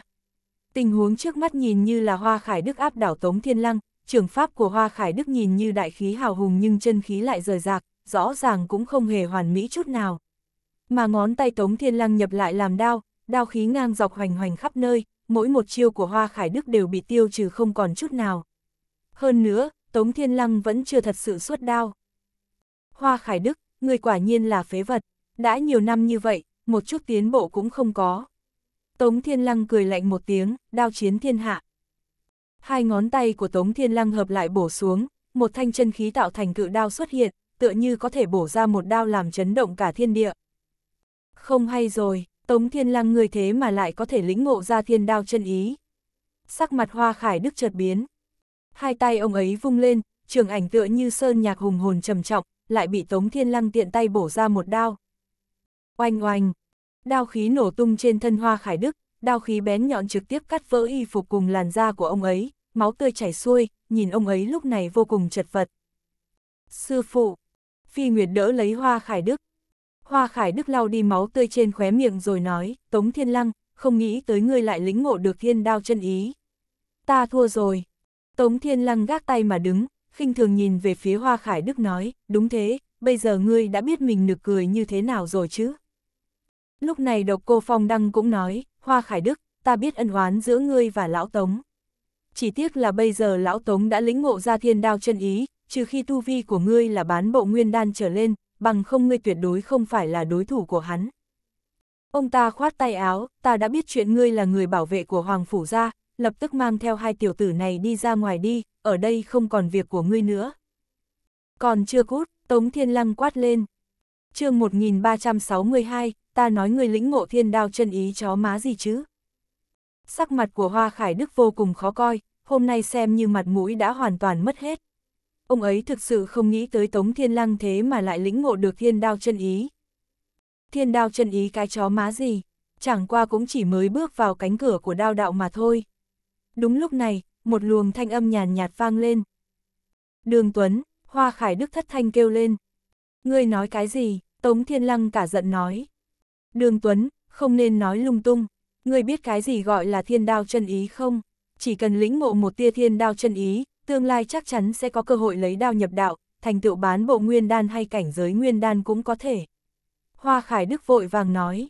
Tình huống trước mắt nhìn như là Hoa Khải Đức áp đảo Tống Thiên Lăng, trường pháp của Hoa Khải Đức nhìn như đại khí hào hùng nhưng chân khí lại rời rạc, rõ ràng cũng không hề hoàn mỹ chút nào. Mà ngón tay Tống Thiên Lăng nhập lại làm đao, đao khí ngang dọc hoành hoành khắp nơi, mỗi một chiêu của Hoa Khải Đức đều bị tiêu trừ không còn chút nào. Hơn nữa, Tống Thiên Lăng vẫn chưa thật sự xuất đao. Hoa Khải Đức, người quả nhiên là phế vật, đã nhiều năm như vậy, một chút tiến bộ cũng không có. Tống Thiên Lăng cười lạnh một tiếng, đao chiến thiên hạ. Hai ngón tay của Tống Thiên Lăng hợp lại bổ xuống, một thanh chân khí tạo thành cự đao xuất hiện, tựa như có thể bổ ra một đao làm chấn động cả thiên địa. Không hay rồi, Tống Thiên Lăng người thế mà lại có thể lĩnh ngộ ra thiên đao chân ý. Sắc mặt hoa khải đức chợt biến. Hai tay ông ấy vung lên, trường ảnh tựa như sơn nhạc hùng hồn trầm trọng, lại bị Tống Thiên Lăng tiện tay bổ ra một đao. Oanh oanh, đao khí nổ tung trên thân hoa khải đức, đao khí bén nhọn trực tiếp cắt vỡ y phục cùng làn da của ông ấy, máu tươi chảy xuôi, nhìn ông ấy lúc này vô cùng chật vật. Sư phụ, Phi Nguyệt đỡ lấy Hoa Khải Đức. Hoa Khải Đức lau đi máu tươi trên khóe miệng rồi nói, Tống Thiên Lăng, không nghĩ tới ngươi lại lĩnh ngộ được thiên đao chân ý. Ta thua rồi. Tống Thiên Lăng gác tay mà đứng, khinh thường nhìn về phía Hoa Khải Đức nói, đúng thế, bây giờ ngươi đã biết mình nực cười như thế nào rồi chứ. Lúc này độc cô Phong Đăng cũng nói, Hoa Khải Đức, ta biết ân oán giữa ngươi và Lão Tống. Chỉ tiếc là bây giờ Lão Tống đã lĩnh ngộ ra thiên đao chân ý, trừ khi tu vi của ngươi là bán bộ nguyên đan trở lên, bằng không ngươi tuyệt đối không phải là đối thủ của hắn. Ông ta khoát tay áo, ta đã biết chuyện ngươi là người bảo vệ của Hoàng Phủ gia, lập tức mang theo hai tiểu tử này đi ra ngoài đi, ở đây không còn việc của ngươi nữa. Còn chưa cút, Tống Thiên Lăng quát lên. chương 1362, ta nói ngươi lĩnh ngộ thiên đao chân ý chó má gì chứ? Sắc mặt của Hoa Khải Đức vô cùng khó coi, hôm nay xem như mặt mũi đã hoàn toàn mất hết ông ấy thực sự không nghĩ tới Tống Thiên Lăng thế mà lại lĩnh ngộ được thiên đao chân ý. Thiên đao chân ý cái chó má gì, chẳng qua cũng chỉ mới bước vào cánh cửa của đao đạo mà thôi. Đúng lúc này, một luồng thanh âm nhàn nhạt, vang lên. Đường Tuấn, Hoa Khải Đức thất thanh kêu lên. Ngươi nói cái gì, Tống Thiên Lăng cả giận nói. Đường Tuấn, không nên nói lung tung, ngươi biết cái gì gọi là thiên đao chân ý không? Chỉ cần lĩnh ngộ một tia thiên đao chân ý, tương lai chắc chắn sẽ có cơ hội lấy đao nhập đạo, thành tựu bán bộ nguyên đan hay cảnh giới nguyên đan cũng có thể. Hoa Khải Đức vội vàng nói.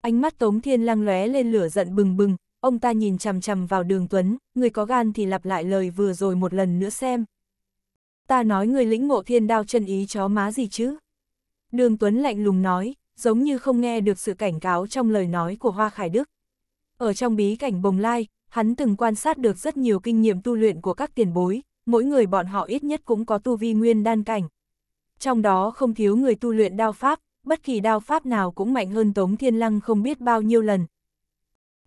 Ánh mắt Tống Thiên Lăng lóe lên lửa giận bừng bừng, ông ta nhìn chằm chằm vào đường Tuấn, người có gan thì lặp lại lời vừa rồi một lần nữa xem. Ta nói người lĩnh ngộ thiên đao chân ý chó má gì chứ? Đường Tuấn lạnh lùng nói, giống như không nghe được sự cảnh cáo trong lời nói của Hoa Khải Đức. Ở trong bí cảnh bồng lai, Hắn từng quan sát được rất nhiều kinh nghiệm tu luyện của các tiền bối, mỗi người bọn họ ít nhất cũng có tu vi nguyên đan cảnh. Trong đó không thiếu người tu luyện đao pháp, bất kỳ đao pháp nào cũng mạnh hơn Tống Thiên Lăng không biết bao nhiêu lần.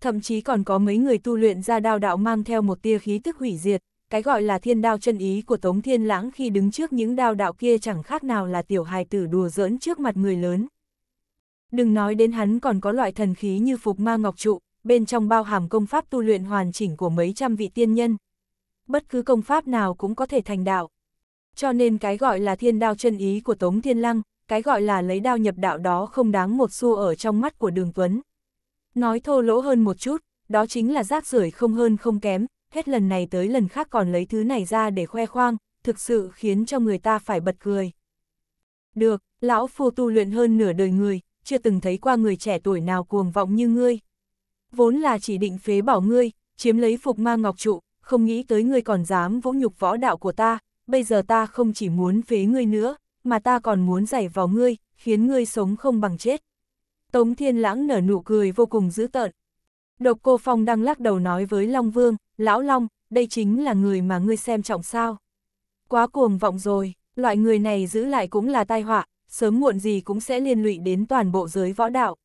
Thậm chí còn có mấy người tu luyện ra đao đạo mang theo một tia khí tức hủy diệt, cái gọi là thiên đao chân ý của Tống Thiên Lãng khi đứng trước những đao đạo kia chẳng khác nào là tiểu hài tử đùa giỡn trước mặt người lớn. Đừng nói đến hắn còn có loại thần khí như phục ma ngọc trụ, bên trong bao hàm công pháp tu luyện hoàn chỉnh của mấy trăm vị tiên nhân. Bất cứ công pháp nào cũng có thể thành đạo. Cho nên cái gọi là thiên đao chân ý của Tống Thiên Lăng, cái gọi là lấy đao nhập đạo đó không đáng một xu ở trong mắt của Đường Tuấn. Nói thô lỗ hơn một chút, đó chính là rác rưởi không hơn không kém, hết lần này tới lần khác còn lấy thứ này ra để khoe khoang, thực sự khiến cho người ta phải bật cười. Được, lão phu tu luyện hơn nửa đời người, chưa từng thấy qua người trẻ tuổi nào cuồng vọng như ngươi vốn là chỉ định phế bỏ ngươi, chiếm lấy phục ma ngọc trụ, không nghĩ tới ngươi còn dám vũ nhục võ đạo của ta, bây giờ ta không chỉ muốn phế ngươi nữa, mà ta còn muốn giày vào ngươi, khiến ngươi sống không bằng chết. Tống Thiên Lãng nở nụ cười vô cùng dữ tợn. Độc Cô Phong đang lắc đầu nói với Long Vương, Lão Long, đây chính là người mà ngươi xem trọng sao. Quá cuồng vọng rồi, loại người này giữ lại cũng là tai họa, sớm muộn gì cũng sẽ liên lụy đến toàn bộ giới võ đạo.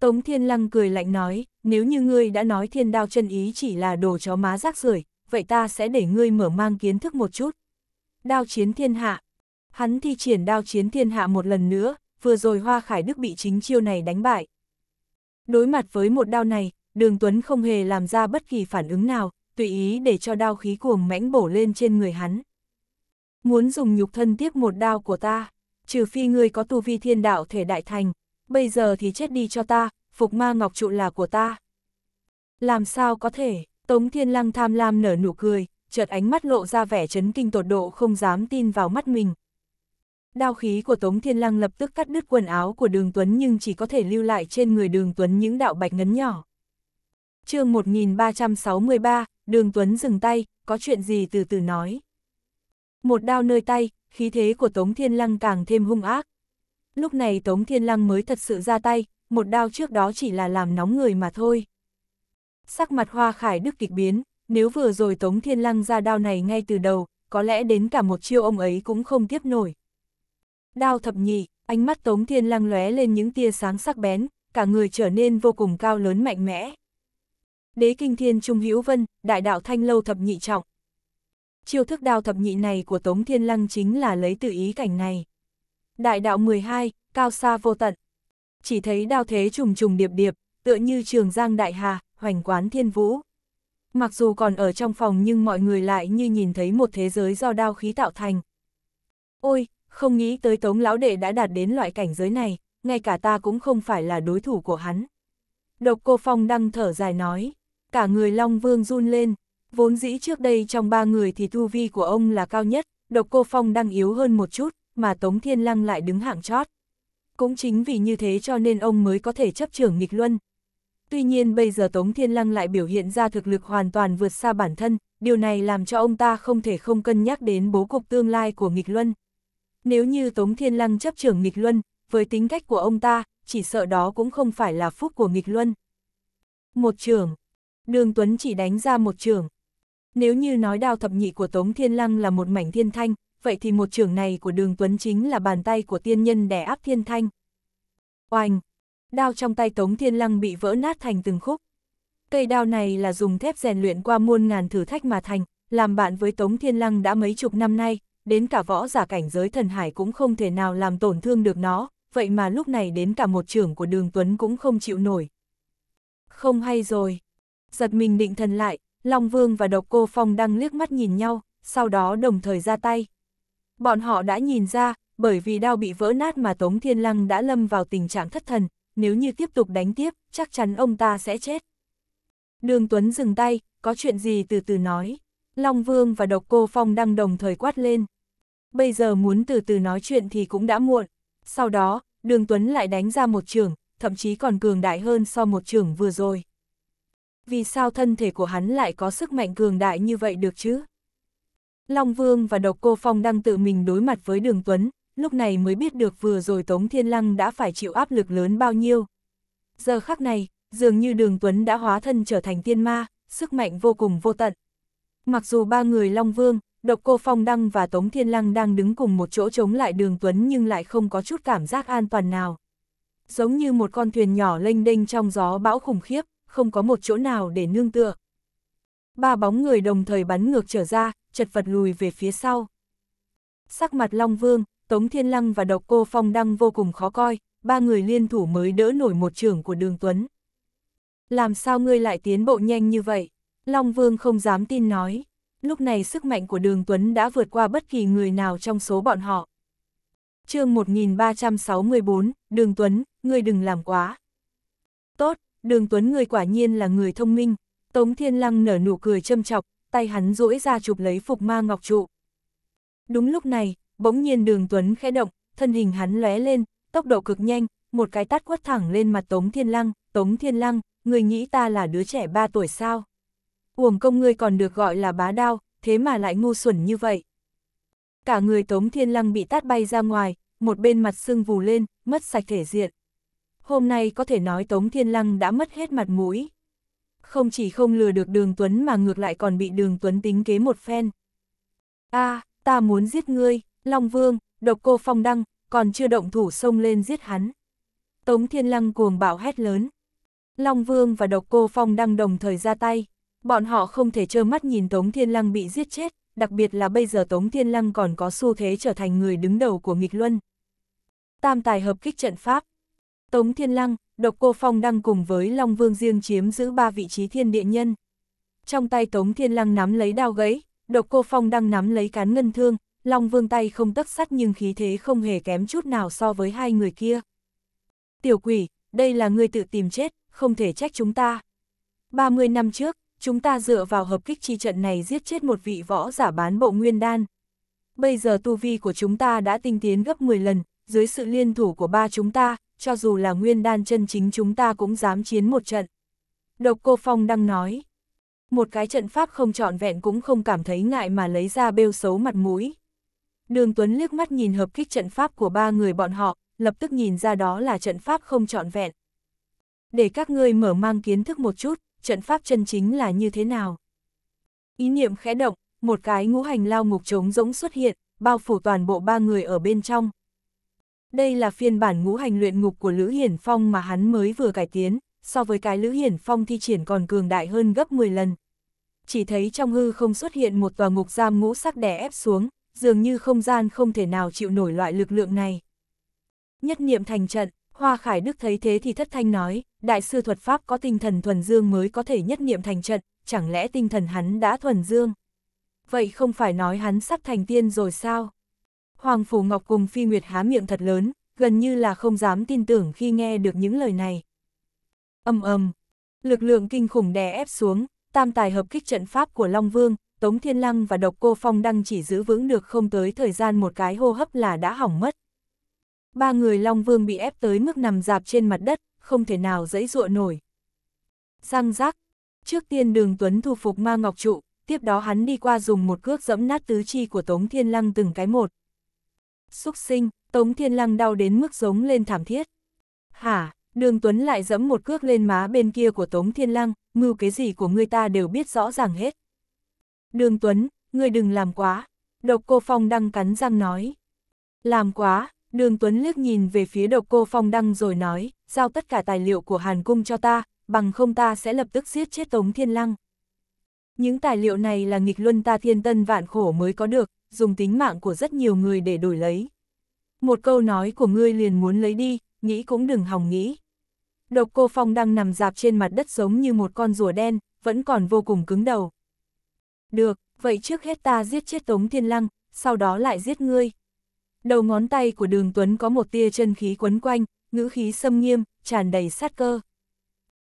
Tống Thiên Lăng cười lạnh nói, nếu như ngươi đã nói thiên đao chân ý chỉ là đồ chó má rác rưởi vậy ta sẽ để ngươi mở mang kiến thức một chút. Đao chiến thiên hạ. Hắn thi triển đao chiến thiên hạ một lần nữa, vừa rồi Hoa Khải Đức bị chính chiêu này đánh bại. Đối mặt với một đao này, Đường Tuấn không hề làm ra bất kỳ phản ứng nào, tùy ý để cho đao khí cuồng mãnh bổ lên trên người hắn. Muốn dùng nhục thân tiếp một đao của ta, trừ phi ngươi có tu vi thiên đạo thể đại thành, bây giờ thì chết đi cho ta, phục ma ngọc trụ là của ta. Làm sao có thể, Tống Thiên Lăng tham lam nở nụ cười, chợt ánh mắt lộ ra vẻ chấn kinh tột độ không dám tin vào mắt mình. Đao khí của Tống Thiên Lăng lập tức cắt đứt quần áo của Đường Tuấn nhưng chỉ có thể lưu lại trên người Đường Tuấn những đạo bạch ngấn nhỏ. chương 1363, Đường Tuấn dừng tay, có chuyện gì từ từ nói. Một đao nơi tay, khí thế của Tống Thiên Lăng càng thêm hung ác, lúc này Tống Thiên Lăng mới thật sự ra tay, một đao trước đó chỉ là làm nóng người mà thôi. Sắc mặt Hoa Khải Đức kịch biến, nếu vừa rồi Tống Thiên Lăng ra đao này ngay từ đầu, có lẽ đến cả một chiêu ông ấy cũng không tiếp nổi. Đao thập nhị, ánh mắt Tống Thiên Lăng lóe lên những tia sáng sắc bén, cả người trở nên vô cùng cao lớn mạnh mẽ. Đế kinh thiên trung hữu vân, đại đạo thanh lâu thập nhị trọng. Chiêu thức đao thập nhị này của Tống Thiên Lăng chính là lấy từ ý cảnh này. Đại đạo 12, cao xa vô tận. Chỉ thấy đao thế trùng trùng điệp điệp, tựa như trường giang đại hà, hoành quán thiên vũ. Mặc dù còn ở trong phòng nhưng mọi người lại như nhìn thấy một thế giới do đao khí tạo thành. Ôi, không nghĩ tới tống lão đệ đã đạt đến loại cảnh giới này, ngay cả ta cũng không phải là đối thủ của hắn. Độc cô Phong đang thở dài nói, cả người Long Vương run lên, vốn dĩ trước đây trong ba người thì tu vi của ông là cao nhất, độc cô Phong đang yếu hơn một chút, mà Tống Thiên Lăng lại đứng hạng chót. Cũng chính vì như thế cho nên ông mới có thể chấp trưởng nghịch luân. Tuy nhiên bây giờ Tống Thiên Lăng lại biểu hiện ra thực lực hoàn toàn vượt xa bản thân, điều này làm cho ông ta không thể không cân nhắc đến bố cục tương lai của nghịch luân. Nếu như Tống Thiên Lăng chấp trưởng nghịch luân, với tính cách của ông ta, chỉ sợ đó cũng không phải là phúc của nghịch luân. Một trường, Đường Tuấn chỉ đánh ra một trường. Nếu như nói đao thập nhị của Tống Thiên Lăng là một mảnh thiên thanh, vậy thì một trưởng này của đường Tuấn chính là bàn tay của tiên nhân đẻ áp thiên thanh. Oanh! Đao trong tay Tống Thiên Lăng bị vỡ nát thành từng khúc. Cây đao này là dùng thép rèn luyện qua muôn ngàn thử thách mà thành, làm bạn với Tống Thiên Lăng đã mấy chục năm nay, đến cả võ giả cảnh giới thần hải cũng không thể nào làm tổn thương được nó, vậy mà lúc này đến cả một trưởng của đường Tuấn cũng không chịu nổi. Không hay rồi. Giật mình định thần lại, Long Vương và Độc Cô Phong đang liếc mắt nhìn nhau, sau đó đồng thời ra tay. Bọn họ đã nhìn ra, bởi vì đao bị vỡ nát mà Tống Thiên Lăng đã lâm vào tình trạng thất thần, nếu như tiếp tục đánh tiếp, chắc chắn ông ta sẽ chết. Đường Tuấn dừng tay, có chuyện gì từ từ nói. Long Vương và Độc Cô Phong đang đồng thời quát lên. Bây giờ muốn từ từ nói chuyện thì cũng đã muộn. Sau đó, Đường Tuấn lại đánh ra một trường, thậm chí còn cường đại hơn so một trường vừa rồi. Vì sao thân thể của hắn lại có sức mạnh cường đại như vậy được chứ? Long Vương và Độc Cô Phong đang tự mình đối mặt với Đường Tuấn, lúc này mới biết được vừa rồi Tống Thiên Lăng đã phải chịu áp lực lớn bao nhiêu. Giờ khắc này, dường như Đường Tuấn đã hóa thân trở thành tiên ma, sức mạnh vô cùng vô tận. Mặc dù ba người Long Vương, Độc Cô Phong Đăng và Tống Thiên Lăng đang đứng cùng một chỗ chống lại Đường Tuấn nhưng lại không có chút cảm giác an toàn nào. Giống như một con thuyền nhỏ lênh đênh trong gió bão khủng khiếp, không có một chỗ nào để nương tựa. Ba bóng người đồng thời bắn ngược trở ra, chật vật lùi về phía sau. Sắc mặt Long Vương, Tống Thiên Lăng và Độc Cô Phong Đăng vô cùng khó coi, ba người liên thủ mới đỡ nổi một trưởng của Đường Tuấn. Làm sao ngươi lại tiến bộ nhanh như vậy? Long Vương không dám tin nói. Lúc này sức mạnh của Đường Tuấn đã vượt qua bất kỳ người nào trong số bọn họ. chương 1364, Đường Tuấn, ngươi đừng làm quá. Tốt, Đường Tuấn người quả nhiên là người thông minh. Tống Thiên Lăng nở nụ cười châm chọc, tay hắn duỗi ra chụp lấy phục ma ngọc trụ. Đúng lúc này, bỗng nhiên đường Tuấn khẽ động, thân hình hắn lóe lên, tốc độ cực nhanh, một cái tát quất thẳng lên mặt Tống Thiên Lăng, Tống Thiên Lăng, người nghĩ ta là đứa trẻ 3 tuổi sao? Uổng công ngươi còn được gọi là bá đao, thế mà lại ngu xuẩn như vậy. Cả người Tống Thiên Lăng bị tát bay ra ngoài, một bên mặt sưng vù lên, mất sạch thể diện. Hôm nay có thể nói Tống Thiên Lăng đã mất hết mặt mũi không chỉ không lừa được đường Tuấn mà ngược lại còn bị đường Tuấn tính kế một phen. a à, ta muốn giết ngươi, Long Vương, độc cô phong đăng, còn chưa động thủ xông lên giết hắn. Tống Thiên Lăng cuồng bạo hét lớn. Long Vương và độc cô phong đăng đồng thời ra tay, bọn họ không thể trơ mắt nhìn Tống Thiên Lăng bị giết chết, đặc biệt là bây giờ Tống Thiên Lăng còn có xu thế trở thành người đứng đầu của nghịch luân. Tam tài hợp kích trận pháp. Tống Thiên Lăng, Độc Cô Phong đang cùng với Long Vương riêng chiếm giữ ba vị trí thiên địa nhân. Trong tay Tống Thiên Lăng nắm lấy đao gãy, Độc Cô Phong đang nắm lấy cán ngân thương, Long Vương tay không tấc sắt nhưng khí thế không hề kém chút nào so với hai người kia. Tiểu quỷ, đây là người tự tìm chết, không thể trách chúng ta. 30 năm trước, chúng ta dựa vào hợp kích chi trận này giết chết một vị võ giả bán bộ nguyên đan. Bây giờ tu vi của chúng ta đã tinh tiến gấp 10 lần, dưới sự liên thủ của ba chúng ta, cho dù là nguyên đan chân chính chúng ta cũng dám chiến một trận. Độc cô Phong đang nói. Một cái trận pháp không trọn vẹn cũng không cảm thấy ngại mà lấy ra bêu xấu mặt mũi. Đường Tuấn liếc mắt nhìn hợp kích trận pháp của ba người bọn họ, lập tức nhìn ra đó là trận pháp không trọn vẹn. Để các ngươi mở mang kiến thức một chút, trận pháp chân chính là như thế nào. Ý niệm khẽ động, một cái ngũ hành lao ngục trống rỗng xuất hiện, bao phủ toàn bộ ba người ở bên trong. Đây là phiên bản ngũ hành luyện ngục của Lữ Hiển Phong mà hắn mới vừa cải tiến, so với cái Lữ Hiển Phong thi triển còn cường đại hơn gấp 10 lần. Chỉ thấy trong hư không xuất hiện một tòa ngục giam ngũ sắc đè ép xuống, dường như không gian không thể nào chịu nổi loại lực lượng này. Nhất niệm thành trận, Hoa Khải Đức thấy thế thì thất thanh nói, đại sư thuật pháp có tinh thần thuần dương mới có thể nhất niệm thành trận, chẳng lẽ tinh thần hắn đã thuần dương? Vậy không phải nói hắn sắp thành tiên rồi sao? Hoàng Phủ Ngọc cùng Phi Nguyệt há miệng thật lớn, gần như là không dám tin tưởng khi nghe được những lời này. Âm ầm, lực lượng kinh khủng đè ép xuống, tam tài hợp kích trận pháp của Long Vương, Tống Thiên Lăng và Độc Cô Phong đang chỉ giữ vững được không tới thời gian một cái hô hấp là đã hỏng mất. Ba người Long Vương bị ép tới mức nằm dạp trên mặt đất, không thể nào dẫy dụa nổi. Răng rác, trước tiên đường Tuấn thu phục ma ngọc trụ, tiếp đó hắn đi qua dùng một cước dẫm nát tứ chi của Tống Thiên Lăng từng cái một. Xúc sinh, Tống Thiên Lăng đau đến mức giống lên thảm thiết. Hả, đường Tuấn lại dẫm một cước lên má bên kia của Tống Thiên Lăng, mưu cái gì của người ta đều biết rõ ràng hết. Đường Tuấn, ngươi đừng làm quá. Độc cô Phong đang cắn răng nói. Làm quá, đường Tuấn liếc nhìn về phía độc cô Phong đăng rồi nói, giao tất cả tài liệu của Hàn Cung cho ta, bằng không ta sẽ lập tức giết chết Tống Thiên Lăng. Những tài liệu này là nghịch luân ta thiên tân vạn khổ mới có được, dùng tính mạng của rất nhiều người để đổi lấy. Một câu nói của ngươi liền muốn lấy đi, nghĩ cũng đừng hòng nghĩ. Độc cô Phong đang nằm dạp trên mặt đất giống như một con rùa đen, vẫn còn vô cùng cứng đầu. Được, vậy trước hết ta giết chết Tống Thiên Lăng, sau đó lại giết ngươi. Đầu ngón tay của đường Tuấn có một tia chân khí quấn quanh, ngữ khí xâm nghiêm, tràn đầy sát cơ.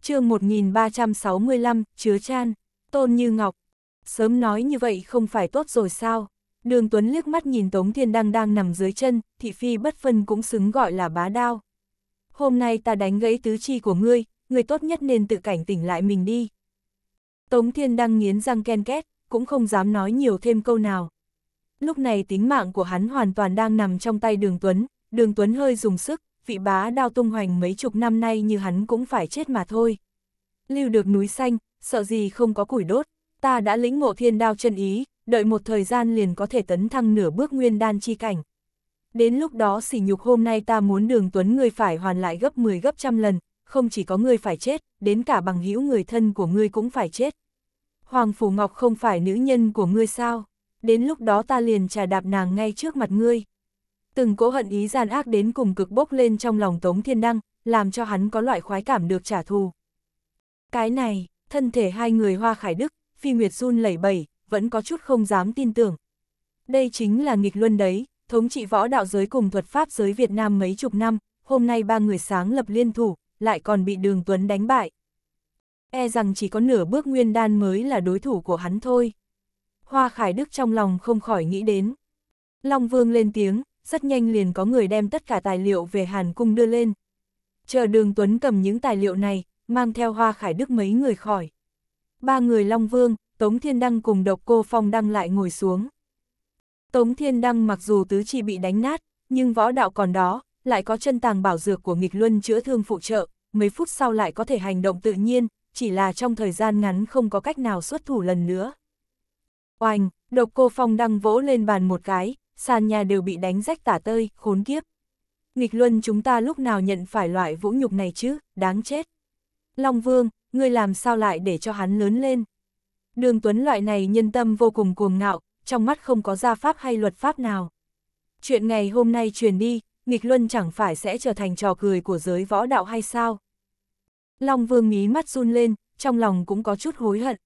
chương 1365, Chứa Chan, Tôn Như Ngọc. Sớm nói như vậy không phải tốt rồi sao? Đường Tuấn liếc mắt nhìn Tống Thiên Đăng đang nằm dưới chân, thị phi bất phân cũng xứng gọi là bá đao. Hôm nay ta đánh gãy tứ chi của ngươi, ngươi tốt nhất nên tự cảnh tỉnh lại mình đi. Tống Thiên Đăng nghiến răng ken két, cũng không dám nói nhiều thêm câu nào. Lúc này tính mạng của hắn hoàn toàn đang nằm trong tay Đường Tuấn, Đường Tuấn hơi dùng sức, vị bá đao tung hoành mấy chục năm nay như hắn cũng phải chết mà thôi. Lưu được núi xanh, sợ gì không có củi đốt, ta đã lĩnh ngộ thiên đao chân ý, đợi một thời gian liền có thể tấn thăng nửa bước nguyên đan chi cảnh. Đến lúc đó sỉ nhục hôm nay ta muốn đường tuấn ngươi phải hoàn lại gấp 10 gấp trăm lần, không chỉ có ngươi phải chết, đến cả bằng hữu người thân của ngươi cũng phải chết. Hoàng Phủ Ngọc không phải nữ nhân của ngươi sao, đến lúc đó ta liền trà đạp nàng ngay trước mặt ngươi. Từng cỗ hận ý gian ác đến cùng cực bốc lên trong lòng Tống Thiên Đăng, làm cho hắn có loại khoái cảm được trả thù. Cái này, thân thể hai người hoa khải đức, phi nguyệt run lẩy bẩy, vẫn có chút không dám tin tưởng. Đây chính là nghịch luân đấy, thống trị võ đạo giới cùng thuật pháp giới Việt Nam mấy chục năm, hôm nay ba người sáng lập liên thủ, lại còn bị Đường Tuấn đánh bại. E rằng chỉ có nửa bước nguyên đan mới là đối thủ của hắn thôi. Hoa Khải Đức trong lòng không khỏi nghĩ đến. Long Vương lên tiếng, rất nhanh liền có người đem tất cả tài liệu về Hàn Cung đưa lên. Chờ Đường Tuấn cầm những tài liệu này, mang theo Hoa Khải Đức mấy người khỏi. Ba người Long Vương, Tống Thiên Đăng cùng độc cô Phong Đăng lại ngồi xuống. Tống Thiên Đăng mặc dù tứ chi bị đánh nát, nhưng võ đạo còn đó, lại có chân tàng bảo dược của nghịch luân chữa thương phụ trợ, mấy phút sau lại có thể hành động tự nhiên, chỉ là trong thời gian ngắn không có cách nào xuất thủ lần nữa. Oanh, độc cô Phong Đăng vỗ lên bàn một cái, sàn nhà đều bị đánh rách tả tơi, khốn kiếp. Nghịch luân chúng ta lúc nào nhận phải loại vũ nhục này chứ, đáng chết. Long Vương, ngươi làm sao lại để cho hắn lớn lên, Đường Tuấn loại này nhân tâm vô cùng cuồng ngạo, trong mắt không có gia pháp hay luật pháp nào. Chuyện ngày hôm nay truyền đi, nghịch luân chẳng phải sẽ trở thành trò cười của giới võ đạo hay sao? Long Vương mí mắt run lên, trong lòng cũng có chút hối hận.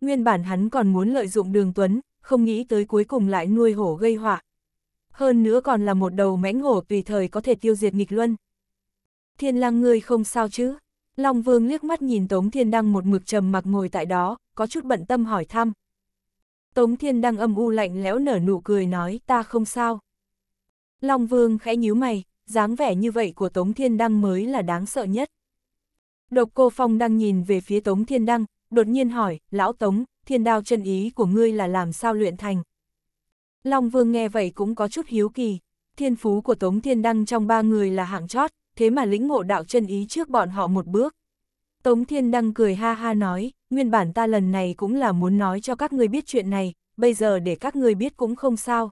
Nguyên bản hắn còn muốn lợi dụng đường Tuấn, không nghĩ tới cuối cùng lại nuôi hổ gây họa. Hơn nữa còn là một đầu mãnh hổ tùy thời có thể tiêu diệt nghịch luân. Thiên lang ngươi không sao chứ? Long Vương liếc mắt nhìn Tống Thiên Đăng một mực trầm mặc ngồi tại đó, có chút bận tâm hỏi thăm. Tống Thiên đang âm u lạnh lẽo nở nụ cười nói ta không sao. Long Vương khẽ nhíu mày, dáng vẻ như vậy của Tống Thiên Đăng mới là đáng sợ nhất. Độc cô Phong đang nhìn về phía Tống Thiên Đăng, đột nhiên hỏi, lão Tống, thiên đao chân ý của ngươi là làm sao luyện thành. Long Vương nghe vậy cũng có chút hiếu kỳ, thiên phú của Tống Thiên Đăng trong ba người là hạng chót, thế mà lĩnh ngộ đạo chân ý trước bọn họ một bước. Tống Thiên Đăng cười ha ha nói, nguyên bản ta lần này cũng là muốn nói cho các người biết chuyện này, bây giờ để các người biết cũng không sao.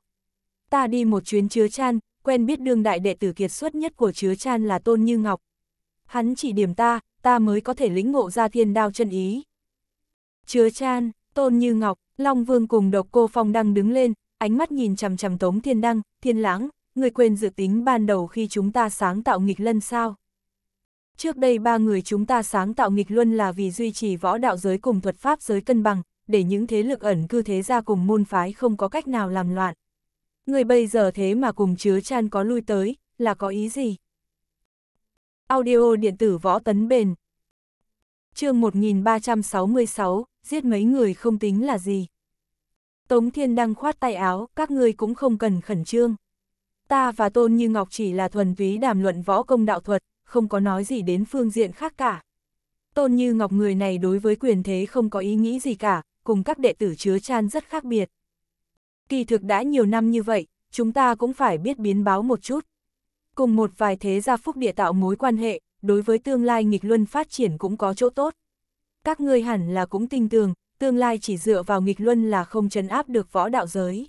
Ta đi một chuyến chứa chan, quen biết đương đại đệ tử kiệt xuất nhất của chứa chan là Tôn Như Ngọc. Hắn chỉ điểm ta, ta mới có thể lĩnh ngộ ra thiên đao chân ý. Chứa chan, Tôn Như Ngọc, Long Vương cùng độc cô Phong Đăng đứng lên, ánh mắt nhìn chằm chằm Tống Thiên Đăng, Thiên Lãng, người quên dự tính ban đầu khi chúng ta sáng tạo nghịch lân sao. Trước đây ba người chúng ta sáng tạo nghịch luân là vì duy trì võ đạo giới cùng thuật pháp giới cân bằng, để những thế lực ẩn cư thế gia cùng môn phái không có cách nào làm loạn. Người bây giờ thế mà cùng chứa chan có lui tới, là có ý gì? Audio điện tử võ tấn bền chương 1366, giết mấy người không tính là gì. Tống Thiên Đăng khoát tay áo, các ngươi cũng không cần khẩn trương. Ta và Tôn Như Ngọc chỉ là thuần túy đàm luận võ công đạo thuật, không có nói gì đến phương diện khác cả. Tôn Như Ngọc người này đối với quyền thế không có ý nghĩ gì cả, cùng các đệ tử chứa chan rất khác biệt. Kỳ thực đã nhiều năm như vậy, chúng ta cũng phải biết biến báo một chút. Cùng một vài thế gia phúc địa tạo mối quan hệ, đối với tương lai nghịch luân phát triển cũng có chỗ tốt. Các ngươi hẳn là cũng tin tưởng, tương lai chỉ dựa vào nghịch luân là không chấn áp được võ đạo giới.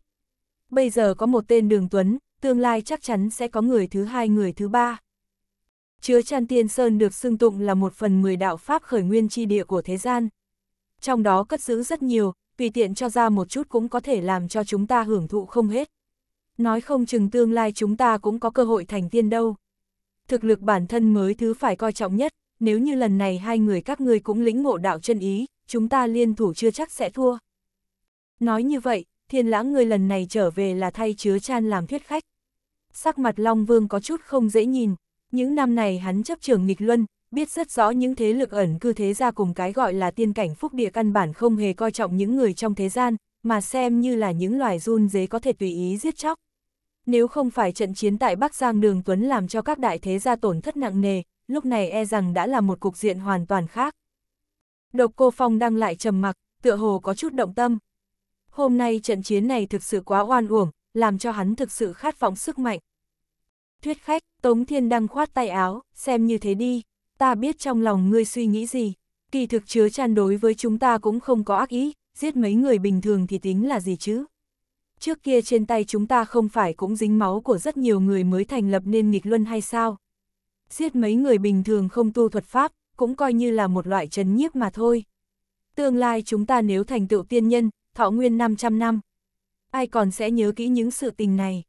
Bây giờ có một tên đường tuấn, tương lai chắc chắn sẽ có người thứ hai người thứ ba chứa Chan Tiên Sơn được xưng tụng là một phần mười đạo Pháp khởi nguyên chi địa của thế gian. Trong đó cất giữ rất nhiều, tùy tiện cho ra một chút cũng có thể làm cho chúng ta hưởng thụ không hết. Nói không chừng tương lai chúng ta cũng có cơ hội thành tiên đâu. Thực lực bản thân mới thứ phải coi trọng nhất, nếu như lần này hai người các ngươi cũng lĩnh ngộ đạo chân ý, chúng ta liên thủ chưa chắc sẽ thua. Nói như vậy, thiên lãng người lần này trở về là thay chứa chan làm thuyết khách. Sắc mặt Long Vương có chút không dễ nhìn, những năm này hắn chấp trường nghịch luân, biết rất rõ những thế lực ẩn cư thế gia cùng cái gọi là tiên cảnh phúc địa căn bản không hề coi trọng những người trong thế gian, mà xem như là những loài run dế có thể tùy ý giết chóc. Nếu không phải trận chiến tại Bắc Giang Đường Tuấn làm cho các đại thế gia tổn thất nặng nề, lúc này e rằng đã là một cục diện hoàn toàn khác. Độc cô Phong đang lại trầm mặc, tựa hồ có chút động tâm. Hôm nay trận chiến này thực sự quá oan uổng, làm cho hắn thực sự khát vọng sức mạnh, Thuyết khách, Tống Thiên Đăng khoát tay áo, xem như thế đi, ta biết trong lòng ngươi suy nghĩ gì, kỳ thực chứa chăn đối với chúng ta cũng không có ác ý, giết mấy người bình thường thì tính là gì chứ. Trước kia trên tay chúng ta không phải cũng dính máu của rất nhiều người mới thành lập nên nghịch luân hay sao? Giết mấy người bình thường không tu thuật pháp, cũng coi như là một loại trấn nhiếp mà thôi. Tương lai chúng ta nếu thành tựu tiên nhân, thọ nguyên 500 năm, ai còn sẽ nhớ kỹ những sự tình này?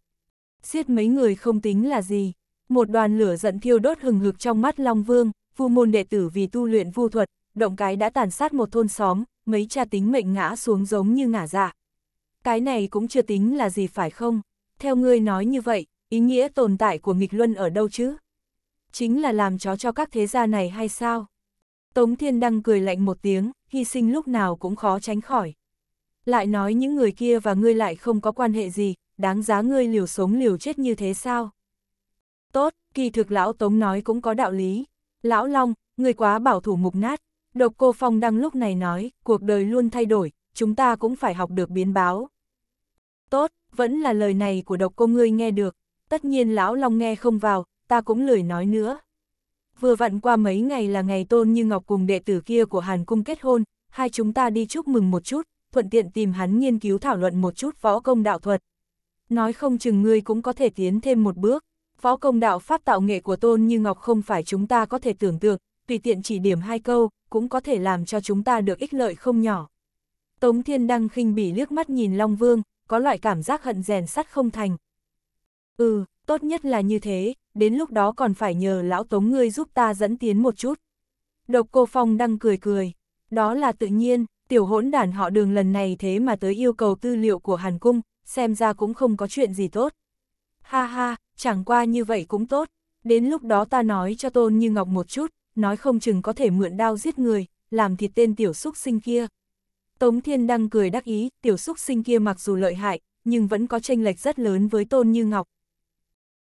Giết mấy người không tính là gì. Một đoàn lửa giận thiêu đốt hừng hực trong mắt Long Vương, vu môn đệ tử vì tu luyện vu thuật, động cái đã tàn sát một thôn xóm, mấy cha tính mệnh ngã xuống giống như ngả dạ. Cái này cũng chưa tính là gì phải không? Theo ngươi nói như vậy, ý nghĩa tồn tại của nghịch luân ở đâu chứ? Chính là làm chó cho các thế gia này hay sao? Tống Thiên Đăng cười lạnh một tiếng, hy sinh lúc nào cũng khó tránh khỏi. Lại nói những người kia và ngươi lại không có quan hệ gì, đáng giá ngươi liều sống liều chết như thế sao? Tốt, kỳ thực lão Tống nói cũng có đạo lý. Lão Long, người quá bảo thủ mục nát. Độc cô Phong đang lúc này nói, cuộc đời luôn thay đổi, chúng ta cũng phải học được biến báo. Tốt, vẫn là lời này của độc cô ngươi nghe được. Tất nhiên lão Long nghe không vào, ta cũng lười nói nữa. Vừa vặn qua mấy ngày là ngày tôn như ngọc cùng đệ tử kia của Hàn Cung kết hôn, hai chúng ta đi chúc mừng một chút, thuận tiện tìm hắn nghiên cứu thảo luận một chút võ công đạo thuật nói không chừng ngươi cũng có thể tiến thêm một bước. Phó công đạo pháp tạo nghệ của Tôn Như Ngọc không phải chúng ta có thể tưởng tượng, tùy tiện chỉ điểm hai câu, cũng có thể làm cho chúng ta được ích lợi không nhỏ. Tống Thiên Đăng khinh bỉ liếc mắt nhìn Long Vương, có loại cảm giác hận rèn sắt không thành. Ừ, tốt nhất là như thế, đến lúc đó còn phải nhờ lão Tống ngươi giúp ta dẫn tiến một chút. Độc cô Phong Đăng cười cười, đó là tự nhiên, tiểu hỗn đản họ đường lần này thế mà tới yêu cầu tư liệu của Hàn Cung, xem ra cũng không có chuyện gì tốt. Ha ha, chẳng qua như vậy cũng tốt, đến lúc đó ta nói cho Tôn Như Ngọc một chút, nói không chừng có thể mượn đao giết người, làm thịt tên tiểu xúc sinh kia. Tống Thiên Đăng cười đắc ý, tiểu xúc sinh kia mặc dù lợi hại, nhưng vẫn có tranh lệch rất lớn với Tôn Như Ngọc.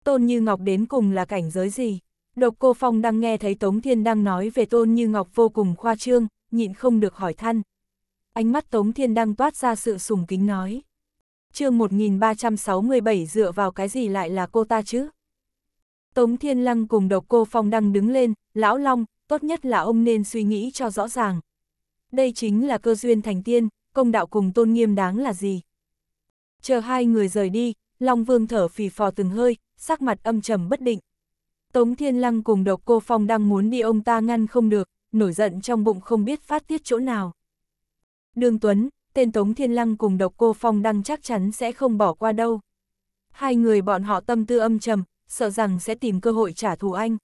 Tôn Như Ngọc đến cùng là cảnh giới gì? Độc Cô Phong đang nghe thấy Tống Thiên Đăng nói về Tôn Như Ngọc vô cùng khoa trương, nhịn không được hỏi thăn. Ánh mắt Tống Thiên Đăng toát ra sự sùng kính nói chương 1367 dựa vào cái gì lại là cô ta chứ? Tống Thiên Lăng cùng độc cô Phong đang đứng lên, lão long, tốt nhất là ông nên suy nghĩ cho rõ ràng. Đây chính là cơ duyên thành tiên, công đạo cùng tôn nghiêm đáng là gì? Chờ hai người rời đi, Long Vương thở phì phò từng hơi, sắc mặt âm trầm bất định. Tống Thiên Lăng cùng độc cô Phong đang muốn đi ông ta ngăn không được, nổi giận trong bụng không biết phát tiết chỗ nào. Đường Tuấn, tên Tống Thiên Lăng cùng độc cô Phong Đăng chắc chắn sẽ không bỏ qua đâu. Hai người bọn họ tâm tư âm trầm, sợ rằng sẽ tìm cơ hội trả thù anh.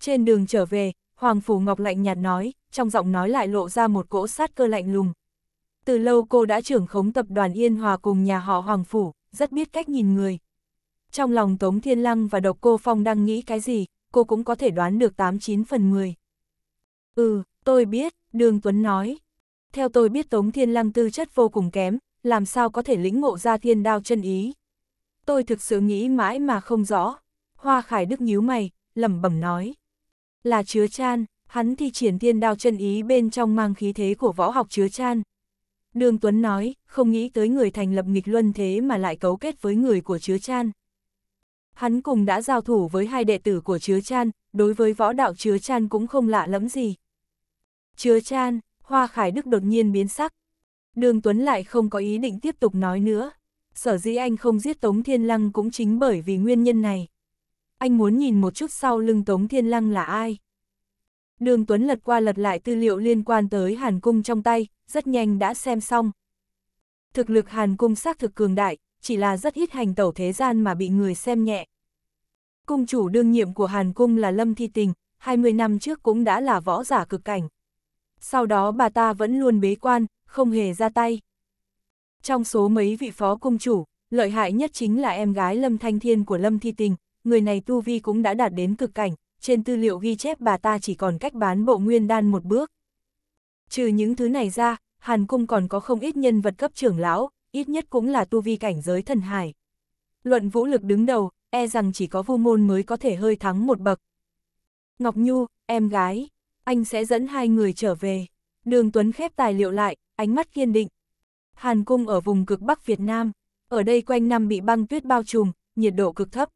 Trên đường trở về, Hoàng Phủ Ngọc lạnh nhạt nói, trong giọng nói lại lộ ra một cỗ sát cơ lạnh lùng. Từ lâu cô đã trưởng khống tập đoàn Yên Hòa cùng nhà họ Hoàng Phủ, rất biết cách nhìn người. Trong lòng Tống Thiên Lăng và Độc Cô Phong đang nghĩ cái gì, cô cũng có thể đoán được 89 phần 10. Ừ, tôi biết, Đường Tuấn nói, theo tôi biết Tống Thiên Lăng tư chất vô cùng kém, làm sao có thể lĩnh ngộ ra thiên đao chân ý. Tôi thực sự nghĩ mãi mà không rõ. Hoa Khải Đức nhíu mày, lẩm bẩm nói. Là chứa chan, hắn thi triển thiên đao chân ý bên trong mang khí thế của võ học chứa chan. Đường Tuấn nói, không nghĩ tới người thành lập nghịch luân thế mà lại cấu kết với người của chứa chan. Hắn cùng đã giao thủ với hai đệ tử của chứa chan, đối với võ đạo chứa chan cũng không lạ lẫm gì. Chứa chan, Hoa Khải Đức đột nhiên biến sắc. Đường Tuấn lại không có ý định tiếp tục nói nữa. Sở dĩ anh không giết Tống Thiên Lăng cũng chính bởi vì nguyên nhân này. Anh muốn nhìn một chút sau lưng Tống Thiên Lăng là ai. Đường Tuấn lật qua lật lại tư liệu liên quan tới Hàn Cung trong tay, rất nhanh đã xem xong. Thực lực Hàn Cung xác thực cường đại, chỉ là rất ít hành tẩu thế gian mà bị người xem nhẹ. Cung chủ đương nhiệm của Hàn Cung là Lâm Thi Tình, 20 năm trước cũng đã là võ giả cực cảnh sau đó bà ta vẫn luôn bế quan, không hề ra tay. Trong số mấy vị phó công chủ, lợi hại nhất chính là em gái Lâm Thanh Thiên của Lâm Thi Tình, người này Tu Vi cũng đã đạt đến cực cảnh, trên tư liệu ghi chép bà ta chỉ còn cách bán bộ nguyên đan một bước. Trừ những thứ này ra, Hàn Cung còn có không ít nhân vật cấp trưởng lão, ít nhất cũng là Tu Vi cảnh giới thần hải. Luận vũ lực đứng đầu, e rằng chỉ có vu môn mới có thể hơi thắng một bậc. Ngọc Nhu, em gái, anh sẽ dẫn hai người trở về. Đường Tuấn khép tài liệu lại, ánh mắt kiên định. Hàn cung ở vùng cực Bắc Việt Nam, ở đây quanh năm bị băng tuyết bao trùm, nhiệt độ cực thấp.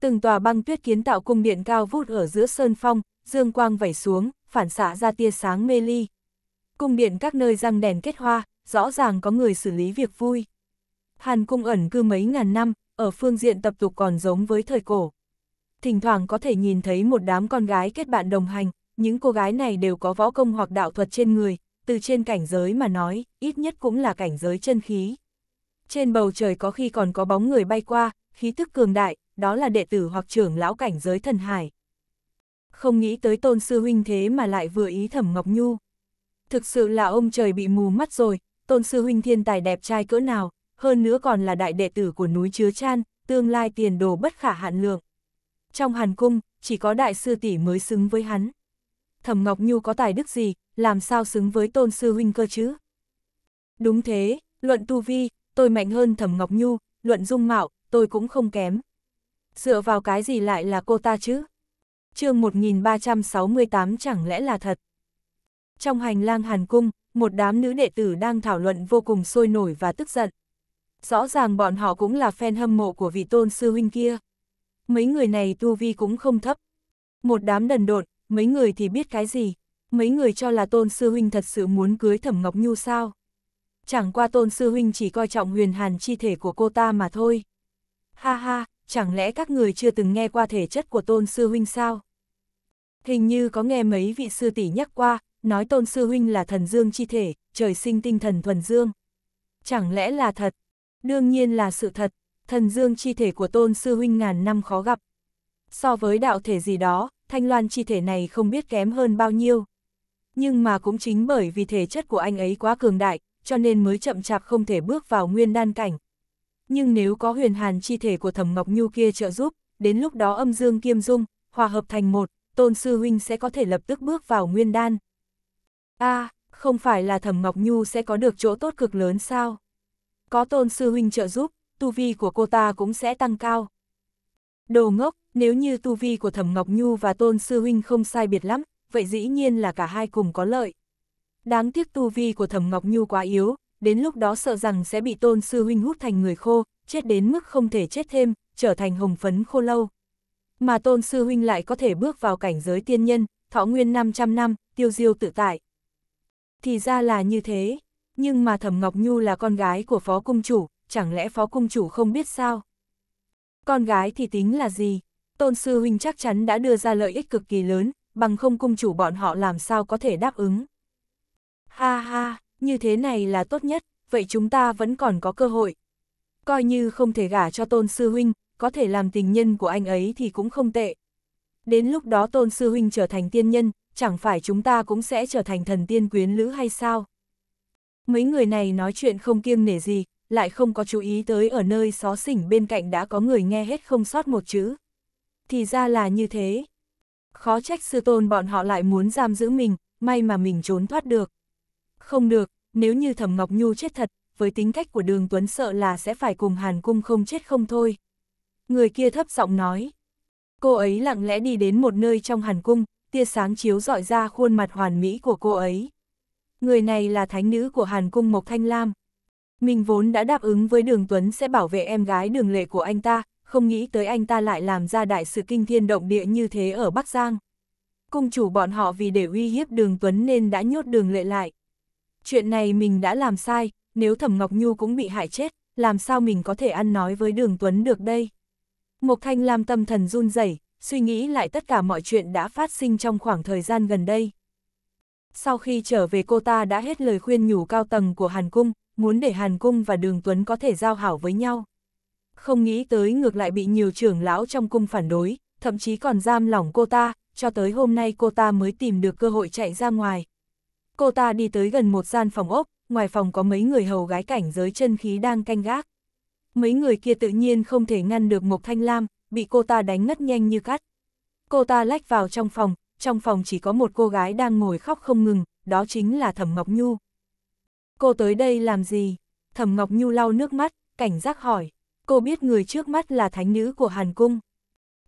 Từng tòa băng tuyết kiến tạo cung điện cao vút ở giữa sơn phong, dương quang vẩy xuống, phản xạ ra tia sáng mê ly. Cung điện các nơi răng đèn kết hoa, rõ ràng có người xử lý việc vui. Hàn cung ẩn cư mấy ngàn năm, ở phương diện tập tục còn giống với thời cổ. Thỉnh thoảng có thể nhìn thấy một đám con gái kết bạn đồng hành, những cô gái này đều có võ công hoặc đạo thuật trên người, từ trên cảnh giới mà nói, ít nhất cũng là cảnh giới chân khí. Trên bầu trời có khi còn có bóng người bay qua, khí tức cường đại, đó là đệ tử hoặc trưởng lão cảnh giới thần hải. Không nghĩ tới tôn sư huynh thế mà lại vừa ý thẩm Ngọc Nhu. Thực sự là ông trời bị mù mắt rồi, tôn sư huynh thiên tài đẹp trai cỡ nào, hơn nữa còn là đại đệ tử của núi Chứa Chan, tương lai tiền đồ bất khả hạn lượng. Trong hàn cung, chỉ có đại sư tỷ mới xứng với hắn. Thẩm Ngọc Nhu có tài đức gì, làm sao xứng với tôn sư huynh cơ chứ? Đúng thế, luận tu vi, tôi mạnh hơn Thẩm Ngọc Nhu, luận dung mạo, tôi cũng không kém. Dựa vào cái gì lại là cô ta chứ? chương 1368 chẳng lẽ là thật? Trong hành lang Hàn Cung, một đám nữ đệ tử đang thảo luận vô cùng sôi nổi và tức giận. Rõ ràng bọn họ cũng là fan hâm mộ của vị tôn sư huynh kia. Mấy người này tu vi cũng không thấp. Một đám đần độn, mấy người thì biết cái gì, mấy người cho là tôn sư huynh thật sự muốn cưới thẩm Ngọc Nhu sao. Chẳng qua tôn sư huynh chỉ coi trọng huyền hàn chi thể của cô ta mà thôi. Ha ha, chẳng lẽ các người chưa từng nghe qua thể chất của tôn sư huynh sao? Hình như có nghe mấy vị sư tỷ nhắc qua, nói tôn sư huynh là thần dương chi thể, trời sinh tinh thần thuần dương. Chẳng lẽ là thật? Đương nhiên là sự thật, thần dương chi thể của tôn sư huynh ngàn năm khó gặp. So với đạo thể gì đó, Thanh Loan chi thể này không biết kém hơn bao nhiêu. Nhưng mà cũng chính bởi vì thể chất của anh ấy quá cường đại, cho nên mới chậm chạp không thể bước vào nguyên đan cảnh. Nhưng nếu có huyền hàn chi thể của Thẩm Ngọc Nhu kia trợ giúp, đến lúc đó âm dương kiêm dung, hòa hợp thành một, tôn sư huynh sẽ có thể lập tức bước vào nguyên đan. a à, không phải là Thẩm Ngọc Nhu sẽ có được chỗ tốt cực lớn sao? Có tôn sư huynh trợ giúp, tu vi của cô ta cũng sẽ tăng cao. Đồ ngốc, nếu như tu vi của Thẩm Ngọc Nhu và Tôn Sư Huynh không sai biệt lắm, vậy dĩ nhiên là cả hai cùng có lợi. Đáng tiếc tu vi của Thẩm Ngọc Nhu quá yếu, đến lúc đó sợ rằng sẽ bị Tôn Sư Huynh hút thành người khô, chết đến mức không thể chết thêm, trở thành hồng phấn khô lâu. Mà Tôn Sư Huynh lại có thể bước vào cảnh giới tiên nhân, thọ nguyên 500 năm, tiêu diêu tự tại. Thì ra là như thế, nhưng mà Thẩm Ngọc Nhu là con gái của Phó Cung Chủ, chẳng lẽ Phó Cung Chủ không biết sao? Con gái thì tính là gì? Tôn sư huynh chắc chắn đã đưa ra lợi ích cực kỳ lớn, bằng không cung chủ bọn họ làm sao có thể đáp ứng. Ha ha, như thế này là tốt nhất, vậy chúng ta vẫn còn có cơ hội. Coi như không thể gả cho tôn sư huynh, có thể làm tình nhân của anh ấy thì cũng không tệ. Đến lúc đó tôn sư huynh trở thành tiên nhân, chẳng phải chúng ta cũng sẽ trở thành thần tiên quyến lữ hay sao? Mấy người này nói chuyện không kiêng nể gì, lại không có chú ý tới ở nơi xó xỉnh bên cạnh đã có người nghe hết không sót một chữ. Thì ra là như thế. Khó trách sư tôn bọn họ lại muốn giam giữ mình, may mà mình trốn thoát được. Không được, nếu như Thẩm Ngọc Nhu chết thật, với tính cách của đường Tuấn sợ là sẽ phải cùng Hàn Cung không chết không thôi. Người kia thấp giọng nói. Cô ấy lặng lẽ đi đến một nơi trong Hàn Cung, tia sáng chiếu dọi ra khuôn mặt hoàn mỹ của cô ấy. Người này là thánh nữ của Hàn Cung Mộc Thanh Lam, mình vốn đã đáp ứng với Đường Tuấn sẽ bảo vệ em gái đường lệ của anh ta, không nghĩ tới anh ta lại làm ra đại sự kinh thiên động địa như thế ở Bắc Giang. Cung chủ bọn họ vì để uy hiếp đường Tuấn nên đã nhốt đường lệ lại. Chuyện này mình đã làm sai, nếu Thẩm Ngọc Nhu cũng bị hại chết, làm sao mình có thể ăn nói với đường Tuấn được đây? Mộc Thanh Lam tâm thần run rẩy, suy nghĩ lại tất cả mọi chuyện đã phát sinh trong khoảng thời gian gần đây. Sau khi trở về cô ta đã hết lời khuyên nhủ cao tầng của Hàn Cung, muốn để Hàn Cung và Đường Tuấn có thể giao hảo với nhau. Không nghĩ tới ngược lại bị nhiều trưởng lão trong cung phản đối, thậm chí còn giam lỏng cô ta, cho tới hôm nay cô ta mới tìm được cơ hội chạy ra ngoài. Cô ta đi tới gần một gian phòng ốc, ngoài phòng có mấy người hầu gái cảnh giới chân khí đang canh gác. Mấy người kia tự nhiên không thể ngăn được Mộc Thanh Lam, bị cô ta đánh ngất nhanh như cắt. Cô ta lách vào trong phòng, trong phòng chỉ có một cô gái đang ngồi khóc không ngừng, đó chính là Thẩm Ngọc Nhu. Cô tới đây làm gì? Thẩm Ngọc Nhu lau nước mắt, cảnh giác hỏi. Cô biết người trước mắt là thánh nữ của Hàn Cung.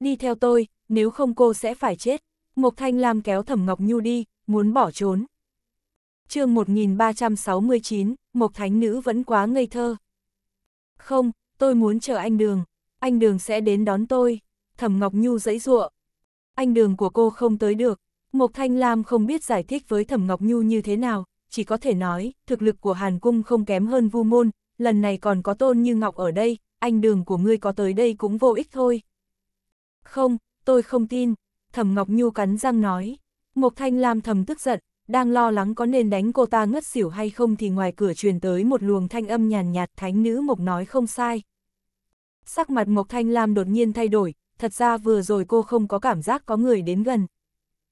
Đi theo tôi, nếu không cô sẽ phải chết. Mộc Thanh Lam kéo Thẩm Ngọc Nhu đi, muốn bỏ trốn. chương 1369, Mộc Thánh Nữ vẫn quá ngây thơ. Không, tôi muốn chờ anh Đường. Anh Đường sẽ đến đón tôi. Thẩm Ngọc Nhu dãy ruộng. Anh Đường của cô không tới được. Mộc Thanh Lam không biết giải thích với Thẩm Ngọc Nhu như thế nào, chỉ có thể nói, thực lực của Hàn Cung không kém hơn Vu Môn, lần này còn có Tôn Như Ngọc ở đây, anh đường của ngươi có tới đây cũng vô ích thôi. Không, tôi không tin, Thẩm Ngọc Nhu cắn răng nói. Mộc Thanh Lam thầm tức giận, đang lo lắng có nên đánh cô ta ngất xỉu hay không thì ngoài cửa truyền tới một luồng thanh âm nhàn nhạt, nhạt thánh nữ Mộc nói không sai. Sắc mặt Mộc Thanh Lam đột nhiên thay đổi, thật ra vừa rồi cô không có cảm giác có người đến gần.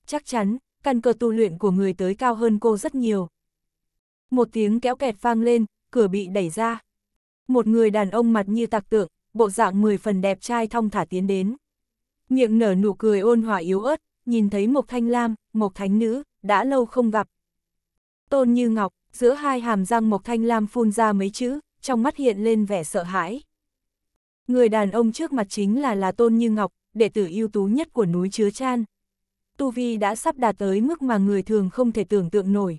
Chắc chắn, căn cơ tu luyện của người tới cao hơn cô rất nhiều. Một tiếng kéo kẹt vang lên, cửa bị đẩy ra. Một người đàn ông mặt như tạc tượng, bộ dạng mười phần đẹp trai thong thả tiến đến. Miệng nở nụ cười ôn hòa yếu ớt, nhìn thấy một Thanh Lam, một Thánh Nữ, đã lâu không gặp. Tôn Như Ngọc, giữa hai hàm răng một Thanh Lam phun ra mấy chữ, trong mắt hiện lên vẻ sợ hãi. Người đàn ông trước mặt chính là là Tôn Như Ngọc, đệ tử ưu tú nhất của núi Chứa Chan. Tu Vi đã sắp đạt tới mức mà người thường không thể tưởng tượng nổi.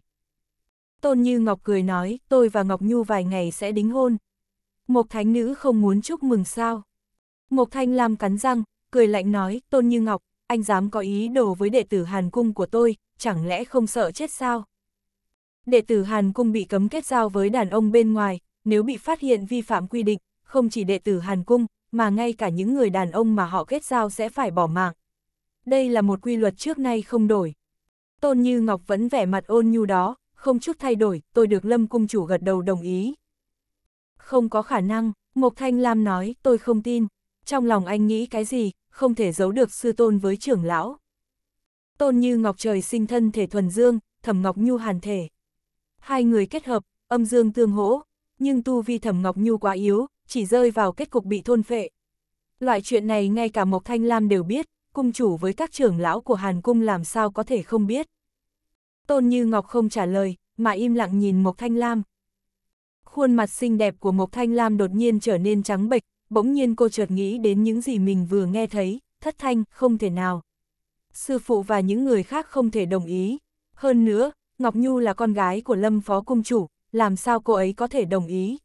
Tôn Như Ngọc cười nói, tôi và Ngọc Nhu vài ngày sẽ đính hôn. Một thánh nữ không muốn chúc mừng sao. Một thanh lam cắn răng, cười lạnh nói, Tôn Như Ngọc, anh dám có ý đồ với đệ tử Hàn Cung của tôi, chẳng lẽ không sợ chết sao? Đệ tử Hàn Cung bị cấm kết giao với đàn ông bên ngoài, nếu bị phát hiện vi phạm quy định, không chỉ đệ tử Hàn Cung, mà ngay cả những người đàn ông mà họ kết giao sẽ phải bỏ mạng. Đây là một quy luật trước nay không đổi. Tôn Như Ngọc vẫn vẻ mặt ôn nhu đó, không chút thay đổi, tôi được Lâm Cung Chủ gật đầu đồng ý. Không có khả năng, Mộc Thanh Lam nói, tôi không tin. Trong lòng anh nghĩ cái gì, không thể giấu được sư tôn với trưởng lão. Tôn như ngọc trời sinh thân thể thuần dương, thẩm ngọc nhu hàn thể. Hai người kết hợp, âm dương tương hỗ, nhưng tu vi thẩm ngọc nhu quá yếu, chỉ rơi vào kết cục bị thôn phệ. Loại chuyện này ngay cả Mộc Thanh Lam đều biết, cung chủ với các trưởng lão của Hàn Cung làm sao có thể không biết. Tôn Như Ngọc không trả lời, mà im lặng nhìn Mộc Thanh Lam. Khuôn mặt xinh đẹp của Mộc Thanh Lam đột nhiên trở nên trắng bệch, bỗng nhiên cô chợt nghĩ đến những gì mình vừa nghe thấy, thất thanh, không thể nào. Sư phụ và những người khác không thể đồng ý. Hơn nữa, Ngọc Nhu là con gái của Lâm Phó Cung Chủ, làm sao cô ấy có thể đồng ý.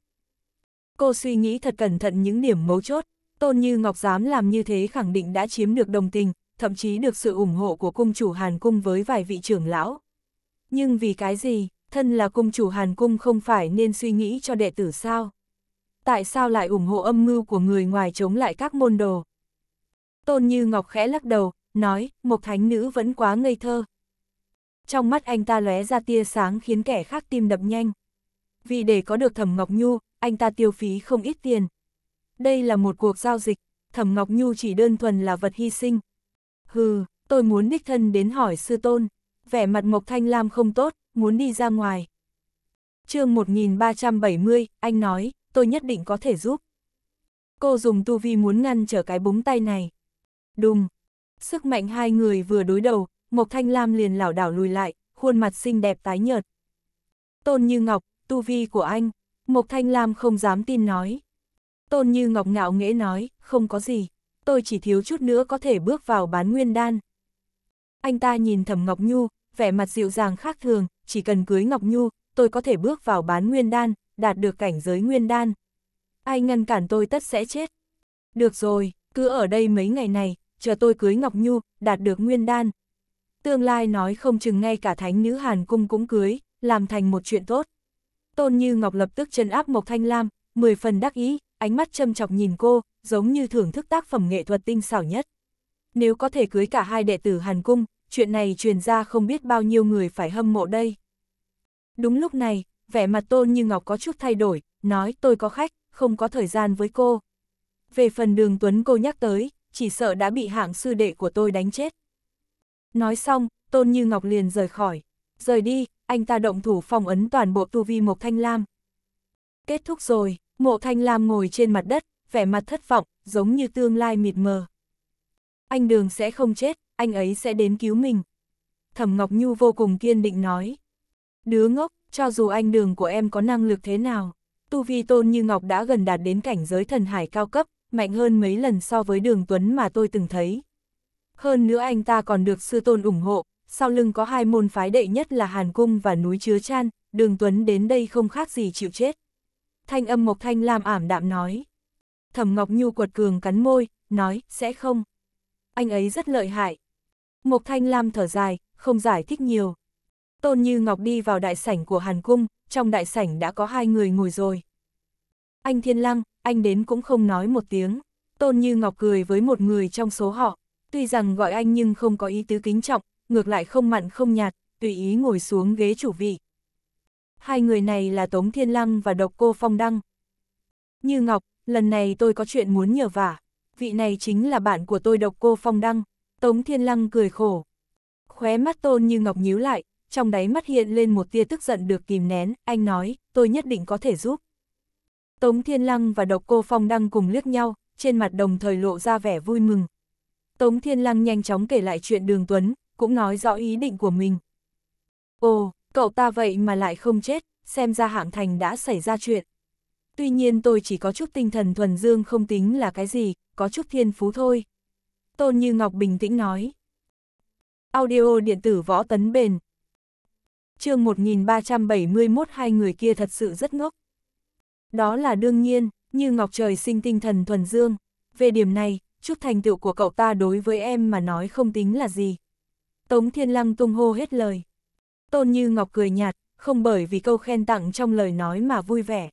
Cô suy nghĩ thật cẩn thận những điểm mấu chốt, Tôn Như Ngọc dám làm như thế khẳng định đã chiếm được đồng tình, thậm chí được sự ủng hộ của cung chủ Hàn Cung với vài vị trưởng lão. Nhưng vì cái gì, thân là cung chủ Hàn Cung không phải nên suy nghĩ cho đệ tử sao? Tại sao lại ủng hộ âm mưu của người ngoài chống lại các môn đồ? Tôn Như Ngọc khẽ lắc đầu, nói, một thánh nữ vẫn quá ngây thơ. Trong mắt anh ta lóe ra tia sáng khiến kẻ khác tim đập nhanh. Vì để có được Thẩm Ngọc Nhu, anh ta tiêu phí không ít tiền. Đây là một cuộc giao dịch, Thẩm Ngọc Nhu chỉ đơn thuần là vật hy sinh. Hừ, tôi muốn đích thân đến hỏi sư tôn vẻ mặt Mộc Thanh Lam không tốt, muốn đi ra ngoài. chương 1370, anh nói, tôi nhất định có thể giúp. Cô dùng tu vi muốn ngăn trở cái búng tay này. Đùng, sức mạnh hai người vừa đối đầu, Mộc Thanh Lam liền lảo đảo lùi lại, khuôn mặt xinh đẹp tái nhợt. Tôn Như Ngọc, tu vi của anh, Mộc Thanh Lam không dám tin nói. Tôn Như Ngọc ngạo nghễ nói, không có gì, tôi chỉ thiếu chút nữa có thể bước vào bán nguyên đan. Anh ta nhìn Thẩm Ngọc Nhu, vẻ mặt dịu dàng khác thường, chỉ cần cưới Ngọc Nhu, tôi có thể bước vào bán nguyên đan, đạt được cảnh giới nguyên đan. Ai ngăn cản tôi tất sẽ chết. Được rồi, cứ ở đây mấy ngày này, chờ tôi cưới Ngọc Nhu, đạt được nguyên đan. Tương lai nói không chừng ngay cả thánh nữ Hàn Cung cũng cưới, làm thành một chuyện tốt. Tôn Như Ngọc lập tức chân áp Mộc Thanh Lam, mười phần đắc ý, ánh mắt châm chọc nhìn cô, giống như thưởng thức tác phẩm nghệ thuật tinh xảo nhất. Nếu có thể cưới cả hai đệ tử Hàn Cung, chuyện này truyền ra không biết bao nhiêu người phải hâm mộ đây. Đúng lúc này, vẻ mặt Tôn Như Ngọc có chút thay đổi, nói tôi có khách, không có thời gian với cô. Về phần đường Tuấn cô nhắc tới, chỉ sợ đã bị hạng sư đệ của tôi đánh chết. Nói xong, Tôn Như Ngọc liền rời khỏi. Rời đi, anh ta động thủ phong ấn toàn bộ tu vi Mộc Thanh Lam. Kết thúc rồi, Mộ Thanh Lam ngồi trên mặt đất, vẻ mặt thất vọng, giống như tương lai mịt mờ. Anh Đường sẽ không chết, anh ấy sẽ đến cứu mình. Thẩm Ngọc Nhu vô cùng kiên định nói. Đứa ngốc, cho dù anh đường của em có năng lực thế nào, tu vi tôn như Ngọc đã gần đạt đến cảnh giới thần hải cao cấp, mạnh hơn mấy lần so với đường Tuấn mà tôi từng thấy. Hơn nữa anh ta còn được sư tôn ủng hộ, sau lưng có hai môn phái đệ nhất là Hàn Cung và núi Chứa Chan, đường Tuấn đến đây không khác gì chịu chết. Thanh âm Mộc Thanh Lam ảm đạm nói. Thẩm Ngọc Nhu quật cường cắn môi, nói, sẽ không. Anh ấy rất lợi hại, Mộc Thanh Lam thở dài, không giải thích nhiều. Tôn Như Ngọc đi vào đại sảnh của Hàn Cung, trong đại sảnh đã có hai người ngồi rồi. Anh Thiên Lăng, anh đến cũng không nói một tiếng. Tôn Như Ngọc cười với một người trong số họ, tuy rằng gọi anh nhưng không có ý tứ kính trọng, ngược lại không mặn không nhạt, tùy ý ngồi xuống ghế chủ vị. Hai người này là Tống Thiên Lăng và Độc Cô Phong Đăng. Như Ngọc, lần này tôi có chuyện muốn nhờ vả, vị này chính là bạn của tôi Độc Cô Phong Đăng. Tống Thiên Lăng cười khổ. Khóe mắt tôn như ngọc nhíu lại, trong đáy mắt hiện lên một tia tức giận được kìm nén, anh nói, tôi nhất định có thể giúp. Tống Thiên Lăng và Độc Cô Phong đang cùng liếc nhau, trên mặt đồng thời lộ ra vẻ vui mừng. Tống Thiên Lăng nhanh chóng kể lại chuyện Đường Tuấn, cũng nói rõ ý định của mình. Ồ, cậu ta vậy mà lại không chết, xem ra hạng thành đã xảy ra chuyện. Tuy nhiên tôi chỉ có chút tinh thần thuần dương không tính là cái gì, có chút thiên phú thôi, Tôn Như Ngọc bình tĩnh nói. Audio điện tử võ tấn bền. chương 1371 hai người kia thật sự rất ngốc. Đó là đương nhiên, như Ngọc trời sinh tinh thần thuần dương. Về điểm này, chút thành tựu của cậu ta đối với em mà nói không tính là gì. Tống Thiên Lăng tung hô hết lời. Tôn Như Ngọc cười nhạt, không bởi vì câu khen tặng trong lời nói mà vui vẻ.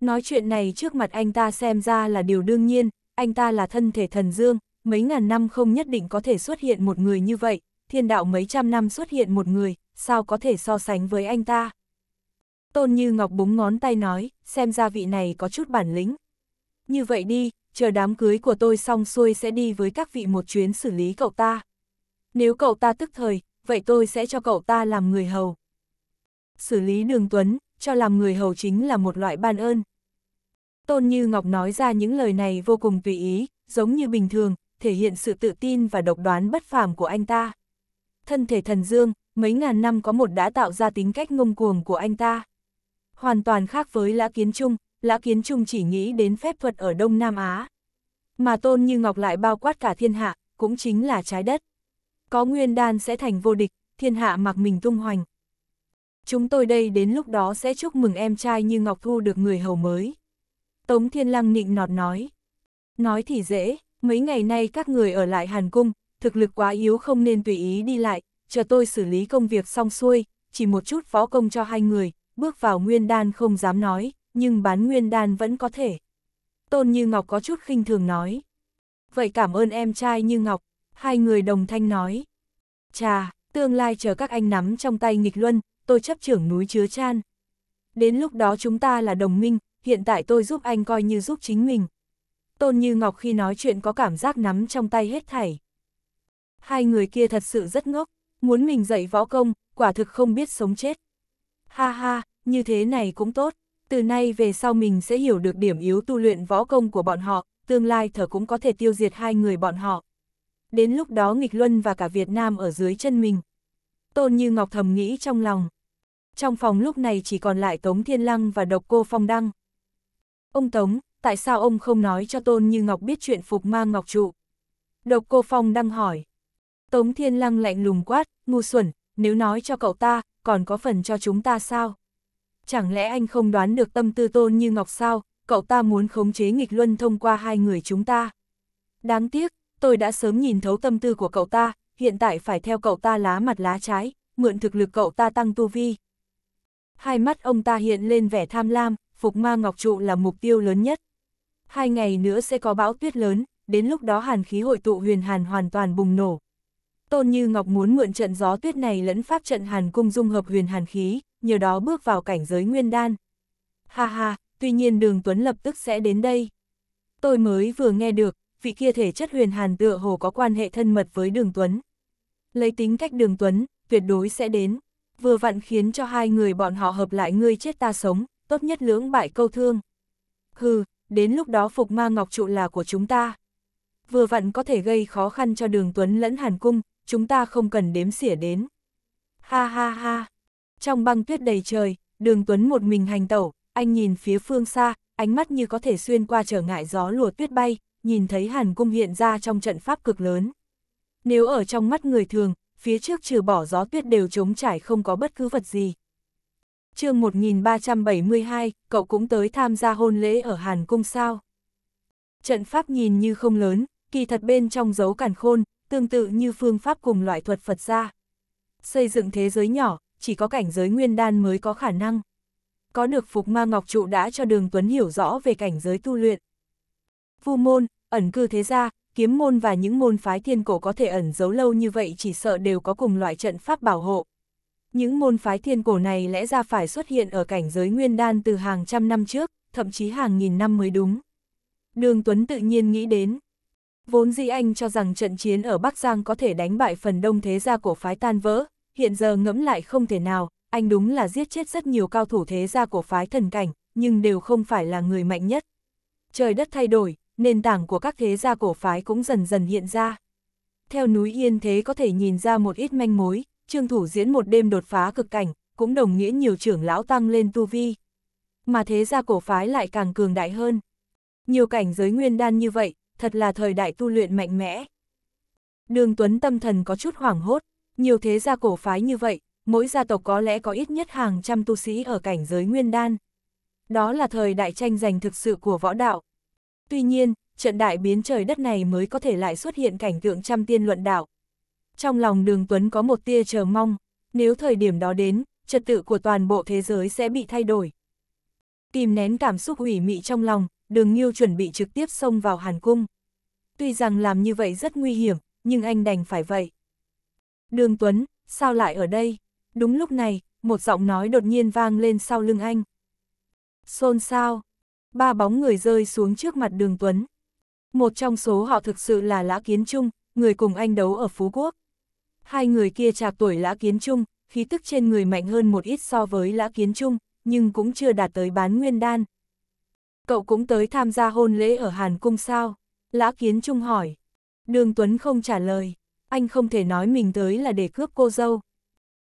Nói chuyện này trước mặt anh ta xem ra là điều đương nhiên, anh ta là thân thể thần dương, mấy ngàn năm không nhất định có thể xuất hiện một người như vậy, thiên đạo mấy trăm năm xuất hiện một người, sao có thể so sánh với anh ta. Tôn Như Ngọc búng ngón tay nói, xem ra vị này có chút bản lĩnh. Như vậy đi, chờ đám cưới của tôi xong xuôi sẽ đi với các vị một chuyến xử lý cậu ta. Nếu cậu ta tức thời, vậy tôi sẽ cho cậu ta làm người hầu. Xử lý đường tuấn, cho làm người hầu chính là một loại ban ơn. Tôn Như Ngọc nói ra những lời này vô cùng tùy ý, giống như bình thường, thể hiện sự tự tin và độc đoán bất phàm của anh ta. Thân thể thần dương, mấy ngàn năm có một đã tạo ra tính cách ngông cuồng của anh ta. Hoàn toàn khác với Lã Kiến Trung, Lã Kiến Trung chỉ nghĩ đến phép thuật ở Đông Nam Á. Mà Tôn Như Ngọc lại bao quát cả thiên hạ, cũng chính là trái đất. Có nguyên đan sẽ thành vô địch, thiên hạ mặc mình tung hoành. Chúng tôi đây đến lúc đó sẽ chúc mừng em trai Như Ngọc thu được người hầu mới. Tống Thiên Lăng nịnh nọt nói. Nói thì dễ, mấy ngày nay các người ở lại Hàn Cung, thực lực quá yếu không nên tùy ý đi lại, chờ tôi xử lý công việc xong xuôi, chỉ một chút phó công cho hai người, bước vào nguyên đan không dám nói, nhưng bán nguyên đan vẫn có thể. Tôn Như Ngọc có chút khinh thường nói. Vậy cảm ơn em trai Như Ngọc, hai người đồng thanh nói. Chà, tương lai chờ các anh nắm trong tay nghịch luân, tôi chấp trưởng núi chứa chan. Đến lúc đó chúng ta là đồng minh, hiện tại tôi giúp anh coi như giúp chính mình, Tôn Như Ngọc khi nói chuyện có cảm giác nắm trong tay hết thảy. Hai người kia thật sự rất ngốc, muốn mình dạy võ công, quả thực không biết sống chết. Ha ha, như thế này cũng tốt, từ nay về sau mình sẽ hiểu được điểm yếu tu luyện võ công của bọn họ, tương lai thở cũng có thể tiêu diệt hai người bọn họ. Đến lúc đó nghịch luân và cả Việt Nam ở dưới chân mình. Tôn Như Ngọc thầm nghĩ trong lòng. Trong phòng lúc này chỉ còn lại Tống Thiên Lăng và Độc Cô Phong Đăng. Ông Tống, tại sao ông không nói cho Tôn Như Ngọc biết chuyện phục ma Ngọc Trụ? Độc Cô Phong đang hỏi. Tống Thiên Lăng lạnh lùng quát, ngu xuẩn, nếu nói cho cậu ta, còn có phần cho chúng ta sao? Chẳng lẽ anh không đoán được tâm tư Tôn Như Ngọc sao, cậu ta muốn khống chế nghịch luân thông qua hai người chúng ta? Đáng tiếc, tôi đã sớm nhìn thấu tâm tư của cậu ta, hiện tại phải theo cậu ta lá mặt lá trái, mượn thực lực cậu ta tăng tu vi. Hai mắt ông ta hiện lên vẻ tham lam, phục ma ngọc trụ là mục tiêu lớn nhất, hai ngày nữa sẽ có bão tuyết lớn, đến lúc đó hàn khí hội tụ huyền hàn hoàn toàn bùng nổ. Tôn Như Ngọc muốn mượn trận gió tuyết này lẫn pháp trận hàn cung dung hợp huyền hàn khí, nhờ đó bước vào cảnh giới nguyên đan. Ha ha, tuy nhiên đường Tuấn lập tức sẽ đến đây. Tôi mới vừa nghe được, vị kia thể chất huyền hàn tựa hồ có quan hệ thân mật với đường Tuấn. Lấy tính cách đường Tuấn, tuyệt đối sẽ đến. Vừa vặn khiến cho hai người bọn họ hợp lại ngươi chết ta sống, tốt nhất lưỡng bại câu thương. Hừ, đến lúc đó phục ma ngọc trụ là của chúng ta. Vừa vặn có thể gây khó khăn cho đường Tuấn lẫn Hàn Cung, chúng ta không cần đếm xỉa đến. Ha ha ha, trong băng tuyết đầy trời, đường Tuấn một mình hành tẩu, anh nhìn phía phương xa, ánh mắt như có thể xuyên qua trở ngại gió lùa tuyết bay, nhìn thấy Hàn Cung hiện ra trong trận pháp cực lớn. Nếu ở trong mắt người thường, phía trước trừ bỏ gió tuyết đều trống trải không có bất cứ vật gì chương 1372, cậu cũng tới tham gia hôn lễ ở Hàn Cung sao. Trận pháp nhìn như không lớn, kỳ thật bên trong dấu càn khôn, tương tự như phương pháp cùng loại thuật Phật gia. Xây dựng thế giới nhỏ, chỉ có cảnh giới nguyên đan mới có khả năng. Có được phục ma ngọc trụ đã cho đường Tuấn hiểu rõ về cảnh giới tu luyện. Vu môn, ẩn cư thế gia, kiếm môn và những môn phái thiên cổ có thể ẩn giấu lâu như vậy chỉ sợ đều có cùng loại trận pháp bảo hộ. Những môn phái thiên cổ này lẽ ra phải xuất hiện ở cảnh giới nguyên đan từ hàng trăm năm trước, thậm chí hàng nghìn năm mới đúng. Đường Tuấn tự nhiên nghĩ đến. Vốn dĩ anh cho rằng trận chiến ở Bắc Giang có thể đánh bại phần đông thế gia của phái tan vỡ, hiện giờ ngẫm lại không thể nào, anh đúng là giết chết rất nhiều cao thủ thế gia của phái thần cảnh, nhưng đều không phải là người mạnh nhất. Trời đất thay đổi, nền tảng của các thế gia cổ phái cũng dần dần hiện ra. Theo núi Yên Thế có thể nhìn ra một ít manh mối, Trương Thủ Diễn một đêm đột phá cực cảnh, cũng đồng nghĩa nhiều trưởng lão tăng lên tu vi. Mà thế gia cổ phái lại càng cường đại hơn. Nhiều cảnh giới nguyên đan như vậy, thật là thời đại tu luyện mạnh mẽ. Đường Tuấn tâm thần có chút hoảng hốt, nhiều thế gia cổ phái như vậy, mỗi gia tộc có lẽ có ít nhất hàng trăm tu sĩ ở cảnh giới nguyên đan. Đó là thời đại tranh giành thực sự của võ đạo. Tuy nhiên, trận đại biến trời đất này mới có thể lại xuất hiện cảnh tượng trăm tiên luận đạo, trong lòng đường Tuấn có một tia chờ mong, nếu thời điểm đó đến, trật tự của toàn bộ thế giới sẽ bị thay đổi. Tìm nén cảm xúc hủy mị trong lòng, đường Nghiêu chuẩn bị trực tiếp xông vào Hàn Cung. Tuy rằng làm như vậy rất nguy hiểm, nhưng anh đành phải vậy. Đường Tuấn, sao lại ở đây? Đúng lúc này, một giọng nói đột nhiên vang lên sau lưng anh. Xôn sao? Ba bóng người rơi xuống trước mặt đường Tuấn. Một trong số họ thực sự là Lã Kiến Trung, người cùng anh đấu ở Phú Quốc. Hai người kia trạc tuổi Lã Kiến Trung, khí tức trên người mạnh hơn một ít so với Lã Kiến Trung, nhưng cũng chưa đạt tới bán nguyên đan. Cậu cũng tới tham gia hôn lễ ở Hàn Cung sao? Lã Kiến Trung hỏi. Đường Tuấn không trả lời, anh không thể nói mình tới là để cướp cô dâu.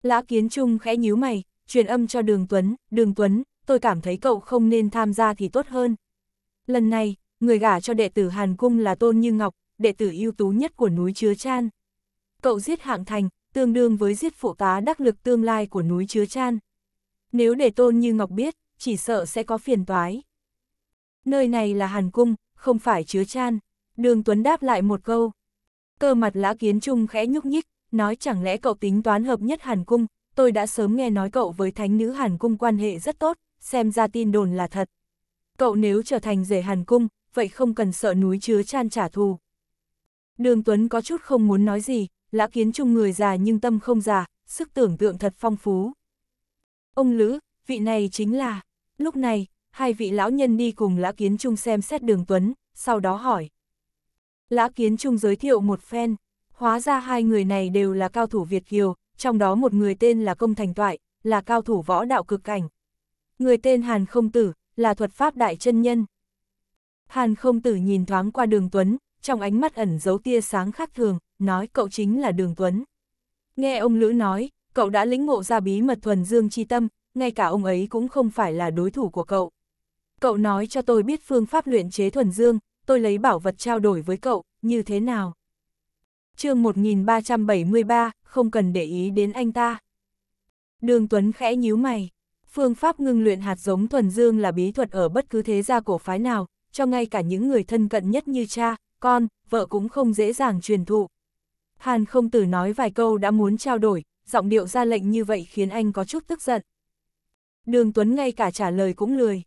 Lã Kiến Trung khẽ nhíu mày, truyền âm cho Đường Tuấn, Đường Tuấn, tôi cảm thấy cậu không nên tham gia thì tốt hơn. Lần này, người gả cho đệ tử Hàn Cung là Tôn Như Ngọc, đệ tử ưu tú nhất của núi Chứa Chan. Cậu giết hạng thành, tương đương với giết phụ tá đắc lực tương lai của núi chứa chan. Nếu để tôn như Ngọc biết, chỉ sợ sẽ có phiền toái. Nơi này là Hàn Cung, không phải chứa chan. Đường Tuấn đáp lại một câu. Cơ mặt lã kiến trung khẽ nhúc nhích, nói chẳng lẽ cậu tính toán hợp nhất Hàn Cung, tôi đã sớm nghe nói cậu với thánh nữ Hàn Cung quan hệ rất tốt, xem ra tin đồn là thật. Cậu nếu trở thành rể Hàn Cung, vậy không cần sợ núi chứa chan trả thù. Đường Tuấn có chút không muốn nói gì, lã kiến trung người già nhưng tâm không già, sức tưởng tượng thật phong phú. Ông Lữ, vị này chính là, lúc này, hai vị lão nhân đi cùng lã kiến trung xem xét đường Tuấn, sau đó hỏi. Lã kiến trung giới thiệu một phen, hóa ra hai người này đều là cao thủ Việt Kiều, trong đó một người tên là Công Thành Toại, là cao thủ võ đạo cực cảnh. Người tên Hàn Không Tử, là thuật pháp đại chân nhân. Hàn Không Tử nhìn thoáng qua đường Tuấn, trong ánh mắt ẩn giấu tia sáng khác thường, nói cậu chính là Đường Tuấn. Nghe ông Lữ nói, cậu đã lĩnh ngộ ra bí mật thuần dương chi tâm, ngay cả ông ấy cũng không phải là đối thủ của cậu. Cậu nói cho tôi biết phương pháp luyện chế thuần dương, tôi lấy bảo vật trao đổi với cậu, như thế nào? chương 1373, không cần để ý đến anh ta. Đường Tuấn khẽ nhíu mày. Phương pháp ngưng luyện hạt giống thuần dương là bí thuật ở bất cứ thế gia cổ phái nào, cho ngay cả những người thân cận nhất như cha, con, vợ cũng không dễ dàng truyền thụ. Hàn không tử nói vài câu đã muốn trao đổi, giọng điệu ra lệnh như vậy khiến anh có chút tức giận. Đường Tuấn ngay cả trả lời cũng lười.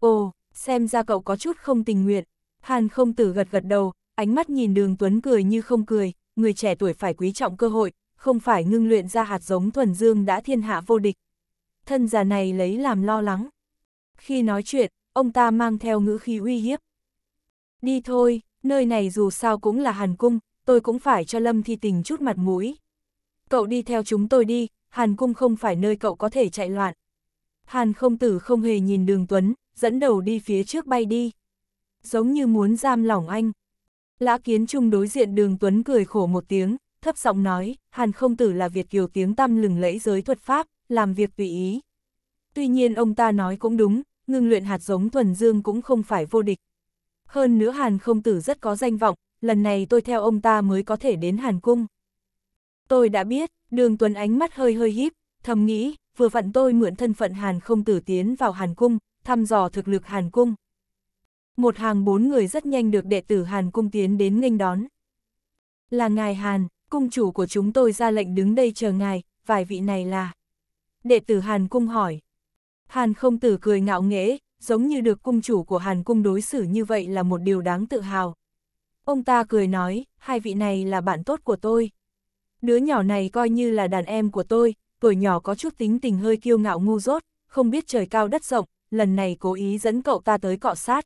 Ồ, xem ra cậu có chút không tình nguyện. Hàn không tử gật gật đầu, ánh mắt nhìn đường Tuấn cười như không cười, người trẻ tuổi phải quý trọng cơ hội, không phải ngưng luyện ra hạt giống thuần dương đã thiên hạ vô địch. Thân già này lấy làm lo lắng. Khi nói chuyện, ông ta mang theo ngữ khí uy hiếp. Đi thôi, nơi này dù sao cũng là Hàn Cung, tôi cũng phải cho Lâm Thi Tình chút mặt mũi. Cậu đi theo chúng tôi đi, Hàn Cung không phải nơi cậu có thể chạy loạn. Hàn không tử không hề nhìn đường Tuấn, dẫn đầu đi phía trước bay đi. Giống như muốn giam lỏng anh. Lã kiến trung đối diện đường Tuấn cười khổ một tiếng, thấp giọng nói, Hàn không tử là Việt kiều tiếng tăm lừng lẫy giới thuật pháp, làm việc tùy ý. Tuy nhiên ông ta nói cũng đúng, ngưng luyện hạt giống thuần dương cũng không phải vô địch. Hơn nữa Hàn không tử rất có danh vọng, lần này tôi theo ông ta mới có thể đến Hàn Cung. Tôi đã biết, đường Tuấn ánh mắt hơi hơi híp, thầm nghĩ, vừa vặn tôi mượn thân phận Hàn không tử tiến vào Hàn Cung, thăm dò thực lực Hàn Cung. Một hàng bốn người rất nhanh được đệ tử Hàn Cung tiến đến nghênh đón. Là ngài Hàn, cung chủ của chúng tôi ra lệnh đứng đây chờ ngài, vài vị này là... Đệ tử Hàn Cung hỏi. Hàn không tử cười ngạo nghễ, giống như được cung chủ của Hàn Cung đối xử như vậy là một điều đáng tự hào. Ông ta cười nói, hai vị này là bạn tốt của tôi. Đứa nhỏ này coi như là đàn em của tôi, tuổi nhỏ có chút tính tình hơi kiêu ngạo ngu dốt, không biết trời cao đất rộng, lần này cố ý dẫn cậu ta tới cọ sát.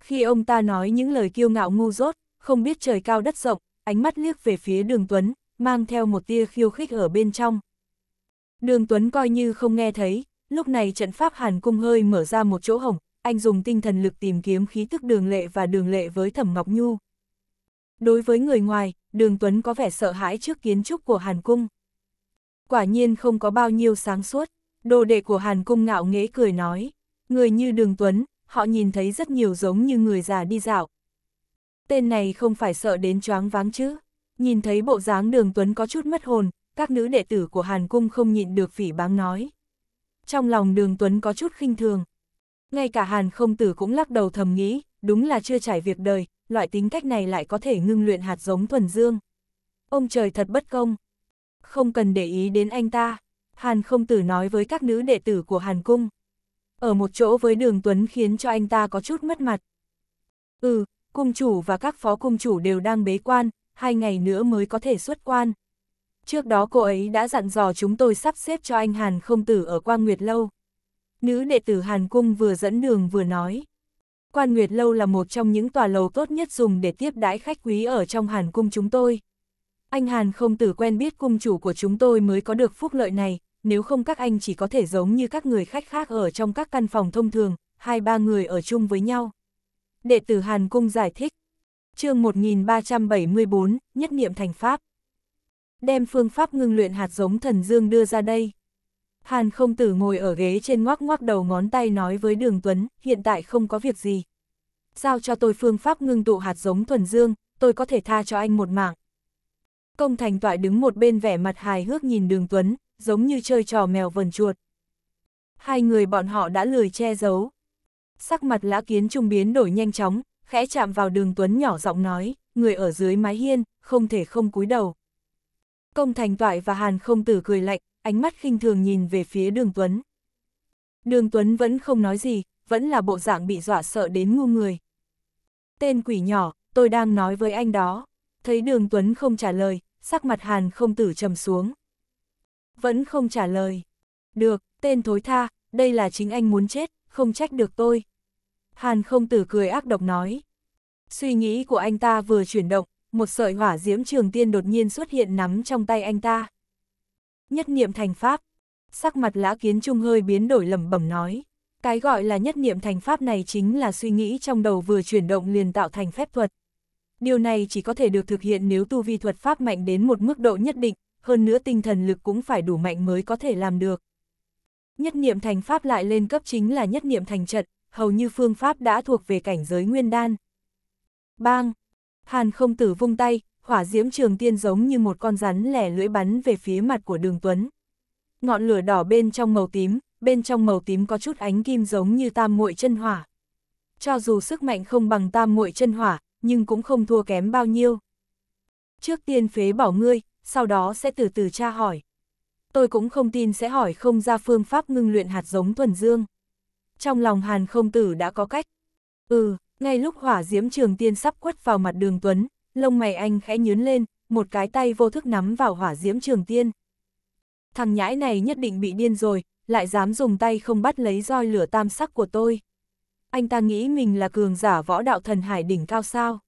Khi ông ta nói những lời kiêu ngạo ngu dốt, không biết trời cao đất rộng, ánh mắt liếc về phía đường Tuấn, mang theo một tia khiêu khích ở bên trong. Đường Tuấn coi như không nghe thấy, Lúc này trận pháp Hàn Cung hơi mở ra một chỗ hổng, anh dùng tinh thần lực tìm kiếm khí tức đường lệ và đường lệ với Thẩm Ngọc Nhu. Đối với người ngoài, đường Tuấn có vẻ sợ hãi trước kiến trúc của Hàn Cung. Quả nhiên không có bao nhiêu sáng suốt, đồ đệ của Hàn Cung ngạo nghễ cười nói. Người như đường Tuấn, họ nhìn thấy rất nhiều giống như người già đi dạo. Tên này không phải sợ đến choáng váng chứ. Nhìn thấy bộ dáng đường Tuấn có chút mất hồn, các nữ đệ tử của Hàn Cung không nhịn được phỉ báng nói trong lòng đường Tuấn có chút khinh thường. Ngay cả Hàn không tử cũng lắc đầu thầm nghĩ, đúng là chưa trải việc đời, loại tính cách này lại có thể ngưng luyện hạt giống thuần dương. Ông trời thật bất công. Không cần để ý đến anh ta, Hàn không tử nói với các nữ đệ tử của Hàn Cung. Ở một chỗ với đường Tuấn khiến cho anh ta có chút mất mặt. Ừ, cung chủ và các phó cung chủ đều đang bế quan, hai ngày nữa mới có thể xuất quan. Trước đó cô ấy đã dặn dò chúng tôi sắp xếp cho anh Hàn không tử ở Quang Nguyệt Lâu. Nữ đệ tử Hàn Cung vừa dẫn đường vừa nói. Quan Nguyệt Lâu là một trong những tòa lầu tốt nhất dùng để tiếp đãi khách quý ở trong Hàn Cung chúng tôi. Anh Hàn không tử quen biết cung chủ của chúng tôi mới có được phúc lợi này, nếu không các anh chỉ có thể giống như các người khách khác ở trong các căn phòng thông thường, hai ba người ở chung với nhau. Đệ tử Hàn Cung giải thích. chương 1374, Nhất niệm thành Pháp đem phương pháp ngưng luyện hạt giống thần dương đưa ra đây. Hàn không tử ngồi ở ghế trên ngoác ngoác đầu ngón tay nói với đường Tuấn, hiện tại không có việc gì. Giao cho tôi phương pháp ngưng tụ hạt giống thuần dương, tôi có thể tha cho anh một mạng. Công thành toại đứng một bên vẻ mặt hài hước nhìn đường Tuấn, giống như chơi trò mèo vần chuột. Hai người bọn họ đã lười che giấu. Sắc mặt lã kiến trung biến đổi nhanh chóng, khẽ chạm vào đường Tuấn nhỏ giọng nói, người ở dưới mái hiên, không thể không cúi đầu. Công thành toại và Hàn không tử cười lạnh, ánh mắt khinh thường nhìn về phía đường Tuấn. Đường Tuấn vẫn không nói gì, vẫn là bộ dạng bị dọa sợ đến ngu người. Tên quỷ nhỏ, tôi đang nói với anh đó. Thấy đường Tuấn không trả lời, sắc mặt Hàn không tử trầm xuống. Vẫn không trả lời. Được, tên thối tha, đây là chính anh muốn chết, không trách được tôi. Hàn không tử cười ác độc nói. Suy nghĩ của anh ta vừa chuyển động, một sợi hỏa diễm trường tiên đột nhiên xuất hiện nắm trong tay anh ta. Nhất niệm thành pháp, sắc mặt lã kiến trung hơi biến đổi lẩm bẩm nói. Cái gọi là nhất niệm thành pháp này chính là suy nghĩ trong đầu vừa chuyển động liền tạo thành phép thuật. Điều này chỉ có thể được thực hiện nếu tu vi thuật pháp mạnh đến một mức độ nhất định, hơn nữa tinh thần lực cũng phải đủ mạnh mới có thể làm được. Nhất niệm thành pháp lại lên cấp chính là nhất niệm thành trận, hầu như phương pháp đã thuộc về cảnh giới nguyên đan. Bang, Hàn không tử vung tay, hỏa diễm trường tiên giống như một con rắn lẻ lưỡi bắn về phía mặt của đường Tuấn. Ngọn lửa đỏ bên trong màu tím, bên trong màu tím có chút ánh kim giống như tam muội chân hỏa. Cho dù sức mạnh không bằng tam muội chân hỏa, nhưng cũng không thua kém bao nhiêu. Trước tiên phế bỏ ngươi, sau đó sẽ từ từ tra hỏi. Tôi cũng không tin sẽ hỏi không ra phương pháp ngưng luyện hạt giống thuần dương. Trong lòng Hàn không tử đã có cách. Ừ, ngay lúc hỏa diễm trường tiên sắp quất vào mặt đường Tuấn, lông mày anh khẽ nhướn lên, một cái tay vô thức nắm vào hỏa diễm trường tiên. Thằng nhãi này nhất định bị điên rồi, lại dám dùng tay không bắt lấy roi lửa tam sắc của tôi. Anh ta nghĩ mình là cường giả võ đạo thần hải đỉnh cao sao.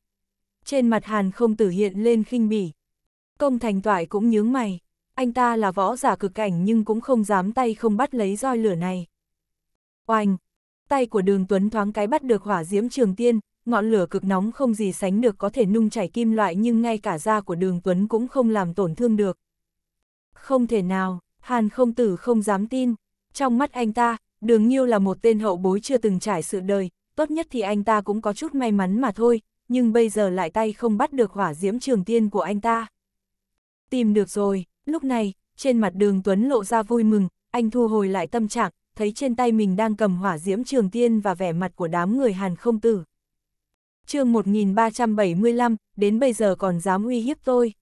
Trên mặt hàn không tử hiện lên khinh bỉ. Công thành toại cũng nhướng mày, anh ta là võ giả cực cảnh nhưng cũng không dám tay không bắt lấy roi lửa này. Oanh, tay của đường Tuấn thoáng cái bắt được hỏa diễm trường tiên, ngọn lửa cực nóng không gì sánh được có thể nung chảy kim loại nhưng ngay cả da của đường Tuấn cũng không làm tổn thương được. Không thể nào, Hàn không tử không dám tin. Trong mắt anh ta, đường Nhiêu là một tên hậu bối chưa từng trải sự đời, tốt nhất thì anh ta cũng có chút may mắn mà thôi, nhưng bây giờ lại tay không bắt được hỏa diễm trường tiên của anh ta. Tìm được rồi, lúc này, trên mặt đường Tuấn lộ ra vui mừng, anh thu hồi lại tâm trạng, thấy trên tay mình đang cầm hỏa diễm trường tiên và vẻ mặt của đám người Hàn không tử. chương 1375, đến bây giờ còn dám uy hiếp tôi.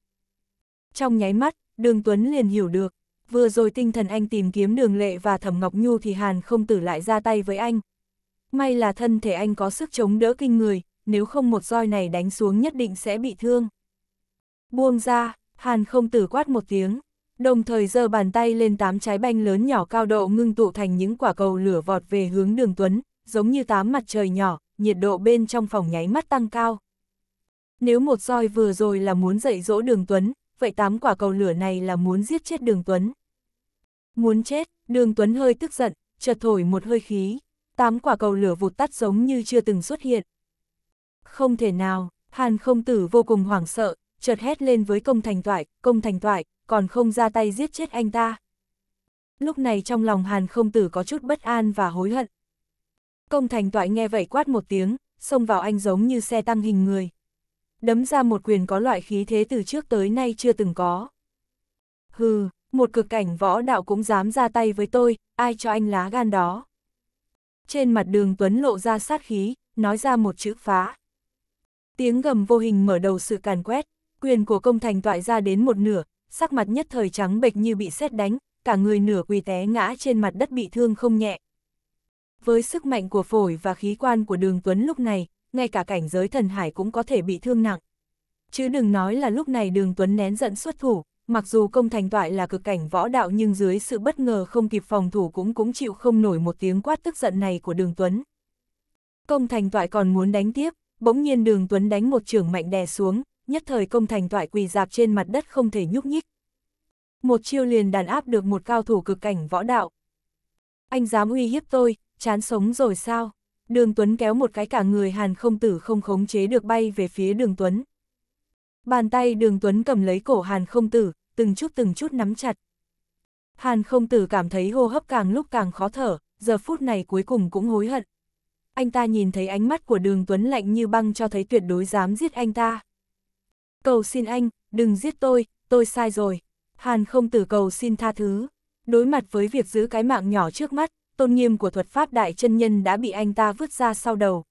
Trong nháy mắt, đường Tuấn liền hiểu được, vừa rồi tinh thần anh tìm kiếm đường lệ và thẩm ngọc nhu thì Hàn không tử lại ra tay với anh. May là thân thể anh có sức chống đỡ kinh người, nếu không một roi này đánh xuống nhất định sẽ bị thương. Buông ra, Hàn không tử quát một tiếng, đồng thời giơ bàn tay lên tám trái banh lớn nhỏ cao độ ngưng tụ thành những quả cầu lửa vọt về hướng đường Tuấn, giống như tám mặt trời nhỏ, nhiệt độ bên trong phòng nháy mắt tăng cao. Nếu một roi vừa rồi là muốn dạy dỗ đường Tuấn, vậy tám quả cầu lửa này là muốn giết chết đường Tuấn. Muốn chết, đường Tuấn hơi tức giận, chợt thổi một hơi khí, tám quả cầu lửa vụt tắt giống như chưa từng xuất hiện. Không thể nào, Hàn không tử vô cùng hoảng sợ, chợt hét lên với công thành toại, công thành toại, còn không ra tay giết chết anh ta. Lúc này trong lòng Hàn không tử có chút bất an và hối hận. Công thành toại nghe vậy quát một tiếng, xông vào anh giống như xe tăng hình người. Đấm ra một quyền có loại khí thế từ trước tới nay chưa từng có. Hừ, một cực cảnh võ đạo cũng dám ra tay với tôi, ai cho anh lá gan đó. Trên mặt đường Tuấn lộ ra sát khí, nói ra một chữ phá. Tiếng gầm vô hình mở đầu sự càn quét, quyền của công thành toại ra đến một nửa, sắc mặt nhất thời trắng bệch như bị sét đánh, cả người nửa quỳ té ngã trên mặt đất bị thương không nhẹ. Với sức mạnh của phổi và khí quan của đường Tuấn lúc này, ngay cả cảnh giới thần hải cũng có thể bị thương nặng. Chứ đừng nói là lúc này đường Tuấn nén giận xuất thủ, mặc dù công thành toại là cực cảnh võ đạo nhưng dưới sự bất ngờ không kịp phòng thủ cũng cũng chịu không nổi một tiếng quát tức giận này của đường Tuấn. Công thành toại còn muốn đánh tiếp, bỗng nhiên đường Tuấn đánh một trường mạnh đè xuống, nhất thời công thành toại quỳ dạp trên mặt đất không thể nhúc nhích. Một chiêu liền đàn áp được một cao thủ cực cảnh võ đạo. Anh dám uy hiếp tôi, chán sống rồi sao? Đường Tuấn kéo một cái cả người Hàn không tử không khống chế được bay về phía đường Tuấn. Bàn tay đường Tuấn cầm lấy cổ Hàn không tử, từng chút từng chút nắm chặt. Hàn không tử cảm thấy hô hấp càng lúc càng khó thở, giờ phút này cuối cùng cũng hối hận. Anh ta nhìn thấy ánh mắt của đường Tuấn lạnh như băng cho thấy tuyệt đối dám giết anh ta. Cầu xin anh, đừng giết tôi, tôi sai rồi. Hàn không tử cầu xin tha thứ. Đối mặt với việc giữ cái mạng nhỏ trước mắt, tôn nghiêm của thuật pháp đại chân nhân đã bị anh ta vứt ra sau đầu.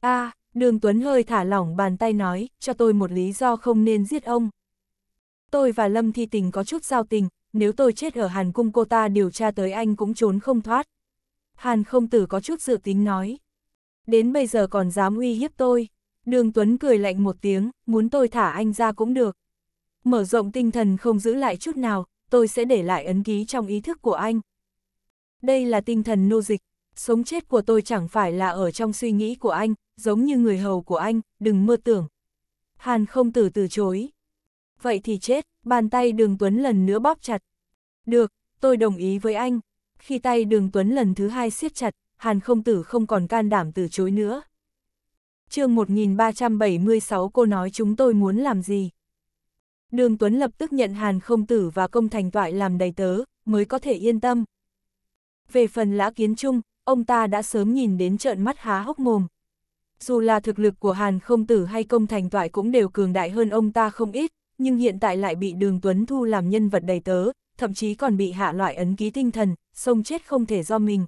a à, đường Tuấn hơi thả lỏng bàn tay nói, cho tôi một lý do không nên giết ông. Tôi và Lâm Thi Tình có chút giao tình, nếu tôi chết ở Hàn Cung cô ta điều tra tới anh cũng trốn không thoát. Hàn không tử có chút dự tính nói. Đến bây giờ còn dám uy hiếp tôi. Đường Tuấn cười lạnh một tiếng, muốn tôi thả anh ra cũng được. Mở rộng tinh thần không giữ lại chút nào, tôi sẽ để lại ấn ký trong ý thức của anh. Đây là tinh thần nô dịch, sống chết của tôi chẳng phải là ở trong suy nghĩ của anh, giống như người hầu của anh, đừng mơ tưởng. Hàn không tử từ chối. Vậy thì chết, bàn tay đường Tuấn lần nữa bóp chặt. Được, tôi đồng ý với anh. Khi tay đường Tuấn lần thứ hai siết chặt, Hàn không tử không còn can đảm từ chối nữa chương 1376 cô nói chúng tôi muốn làm gì. Đường Tuấn lập tức nhận Hàn Không Tử và Công Thành Toại làm đầy tớ, mới có thể yên tâm. Về phần lã kiến trung, ông ta đã sớm nhìn đến trợn mắt há hốc mồm. Dù là thực lực của Hàn Không Tử hay Công Thành Toại cũng đều cường đại hơn ông ta không ít, nhưng hiện tại lại bị Đường Tuấn thu làm nhân vật đầy tớ, thậm chí còn bị hạ loại ấn ký tinh thần, sông chết không thể do mình.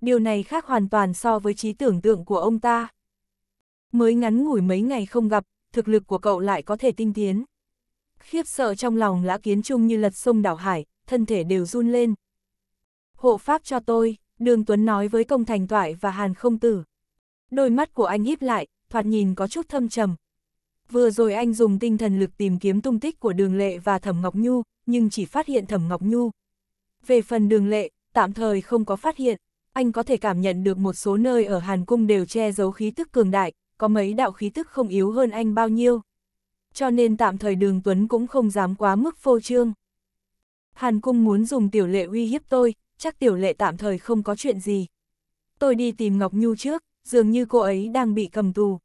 Điều này khác hoàn toàn so với trí tưởng tượng của ông ta mới ngắn ngủi mấy ngày không gặp, thực lực của cậu lại có thể tinh tiến. Khiếp sợ trong lòng lã kiến trung như lật sông đảo hải, thân thể đều run lên. Hộ pháp cho tôi, đường Tuấn nói với công thành toại và hàn không tử. Đôi mắt của anh híp lại, thoạt nhìn có chút thâm trầm. Vừa rồi anh dùng tinh thần lực tìm kiếm tung tích của đường lệ và thẩm Ngọc Nhu, nhưng chỉ phát hiện thẩm Ngọc Nhu. Về phần đường lệ, tạm thời không có phát hiện, anh có thể cảm nhận được một số nơi ở Hàn Cung đều che giấu khí tức cường đại, có mấy đạo khí tức không yếu hơn anh bao nhiêu. Cho nên tạm thời đường Tuấn cũng không dám quá mức phô trương. Hàn cung muốn dùng tiểu lệ uy hiếp tôi, chắc tiểu lệ tạm thời không có chuyện gì. Tôi đi tìm Ngọc Nhu trước, dường như cô ấy đang bị cầm tù.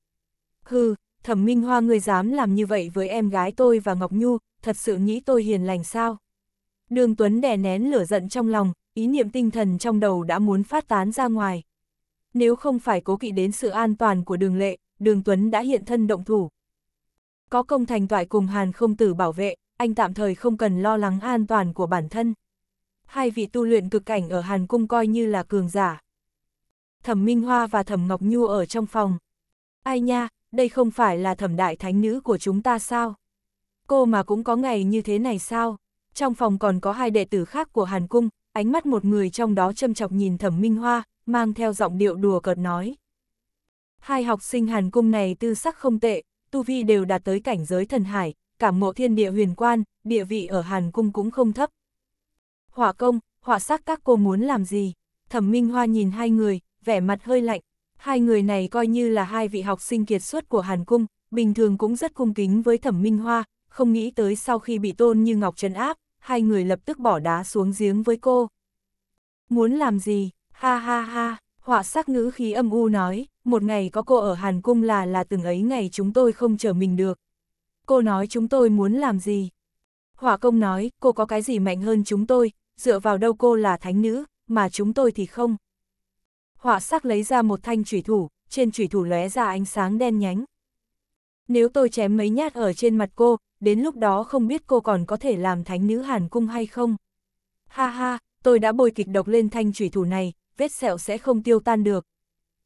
Hừ, thẩm minh hoa người dám làm như vậy với em gái tôi và Ngọc Nhu, thật sự nghĩ tôi hiền lành sao? Đường Tuấn đè nén lửa giận trong lòng, ý niệm tinh thần trong đầu đã muốn phát tán ra ngoài nếu không phải cố kỵ đến sự an toàn của đường lệ, đường Tuấn đã hiện thân động thủ. Có công thành toại cùng Hàn không tử bảo vệ, anh tạm thời không cần lo lắng an toàn của bản thân. Hai vị tu luyện cực cảnh ở Hàn Cung coi như là cường giả. Thẩm Minh Hoa và Thẩm Ngọc Nhu ở trong phòng. Ai nha, đây không phải là thẩm đại thánh nữ của chúng ta sao? Cô mà cũng có ngày như thế này sao? Trong phòng còn có hai đệ tử khác của Hàn Cung, ánh mắt một người trong đó châm chọc nhìn Thẩm Minh Hoa, mang theo giọng điệu đùa cợt nói. Hai học sinh hàn cung này tư sắc không tệ, tu vi đều đạt tới cảnh giới thần hải, cảm mộ thiên địa huyền quan, địa vị ở hàn cung cũng không thấp. Hỏa công, hỏa sắc các cô muốn làm gì? Thẩm Minh Hoa nhìn hai người, vẻ mặt hơi lạnh. Hai người này coi như là hai vị học sinh kiệt xuất của Hàn Cung, bình thường cũng rất cung kính với Thẩm Minh Hoa, không nghĩ tới sau khi bị tôn như Ngọc trấn áp, hai người lập tức bỏ đá xuống giếng với cô. Muốn làm gì? Ha ha ha, họa sắc ngữ khí âm u nói, một ngày có cô ở Hàn Cung là là từng ấy ngày chúng tôi không chờ mình được. Cô nói chúng tôi muốn làm gì? Hỏa công nói, cô có cái gì mạnh hơn chúng tôi, dựa vào đâu cô là thánh nữ, mà chúng tôi thì không. Họa sắc lấy ra một thanh thủy thủ, trên thủy thủ lóe ra ánh sáng đen nhánh. Nếu tôi chém mấy nhát ở trên mặt cô, đến lúc đó không biết cô còn có thể làm thánh nữ Hàn Cung hay không. Ha ha, tôi đã bôi kịch độc lên thanh thủy thủ này, vết sẹo sẽ không tiêu tan được.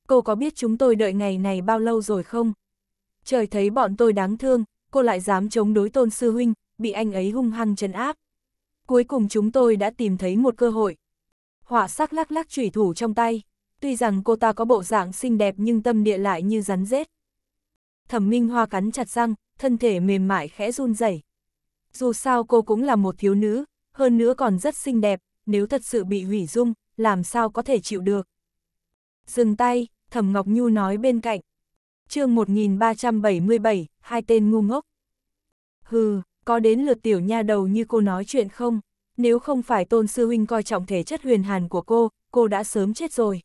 Cô có biết chúng tôi đợi ngày này bao lâu rồi không? Trời thấy bọn tôi đáng thương, cô lại dám chống đối tôn sư huynh, bị anh ấy hung hăng trấn áp. Cuối cùng chúng tôi đã tìm thấy một cơ hội. Họa sắc lắc lắc chủy thủ trong tay, tuy rằng cô ta có bộ dạng xinh đẹp nhưng tâm địa lại như rắn rết. Thẩm Minh Hoa cắn chặt răng, thân thể mềm mại khẽ run rẩy. Dù sao cô cũng là một thiếu nữ, hơn nữa còn rất xinh đẹp, nếu thật sự bị hủy dung, làm sao có thể chịu được. Dừng tay, Thẩm Ngọc Nhu nói bên cạnh. chương 1377, hai tên ngu ngốc. Hừ, có đến lượt tiểu nha đầu như cô nói chuyện không? Nếu không phải tôn sư huynh coi trọng thể chất huyền hàn của cô, cô đã sớm chết rồi.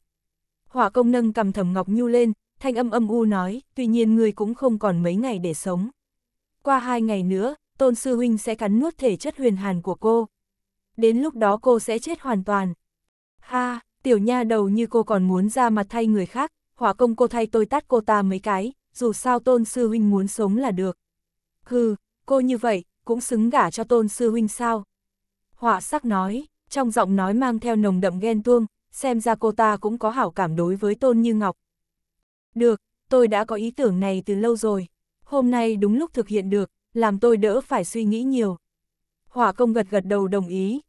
Hỏa công nâng cầm Thẩm Ngọc Nhu lên, thanh âm âm u nói, tuy nhiên người cũng không còn mấy ngày để sống. Qua hai ngày nữa, tôn sư huynh sẽ cắn nuốt thể chất huyền hàn của cô. Đến lúc đó cô sẽ chết hoàn toàn, a à, tiểu nha đầu như cô còn muốn ra mặt thay người khác, hỏa công cô thay tôi tát cô ta mấy cái, dù sao tôn sư huynh muốn sống là được. Hừ, cô như vậy, cũng xứng gả cho tôn sư huynh sao? hỏa sắc nói, trong giọng nói mang theo nồng đậm ghen tuông, xem ra cô ta cũng có hảo cảm đối với tôn như ngọc. Được, tôi đã có ý tưởng này từ lâu rồi, hôm nay đúng lúc thực hiện được, làm tôi đỡ phải suy nghĩ nhiều. Hỏa công gật gật đầu đồng ý,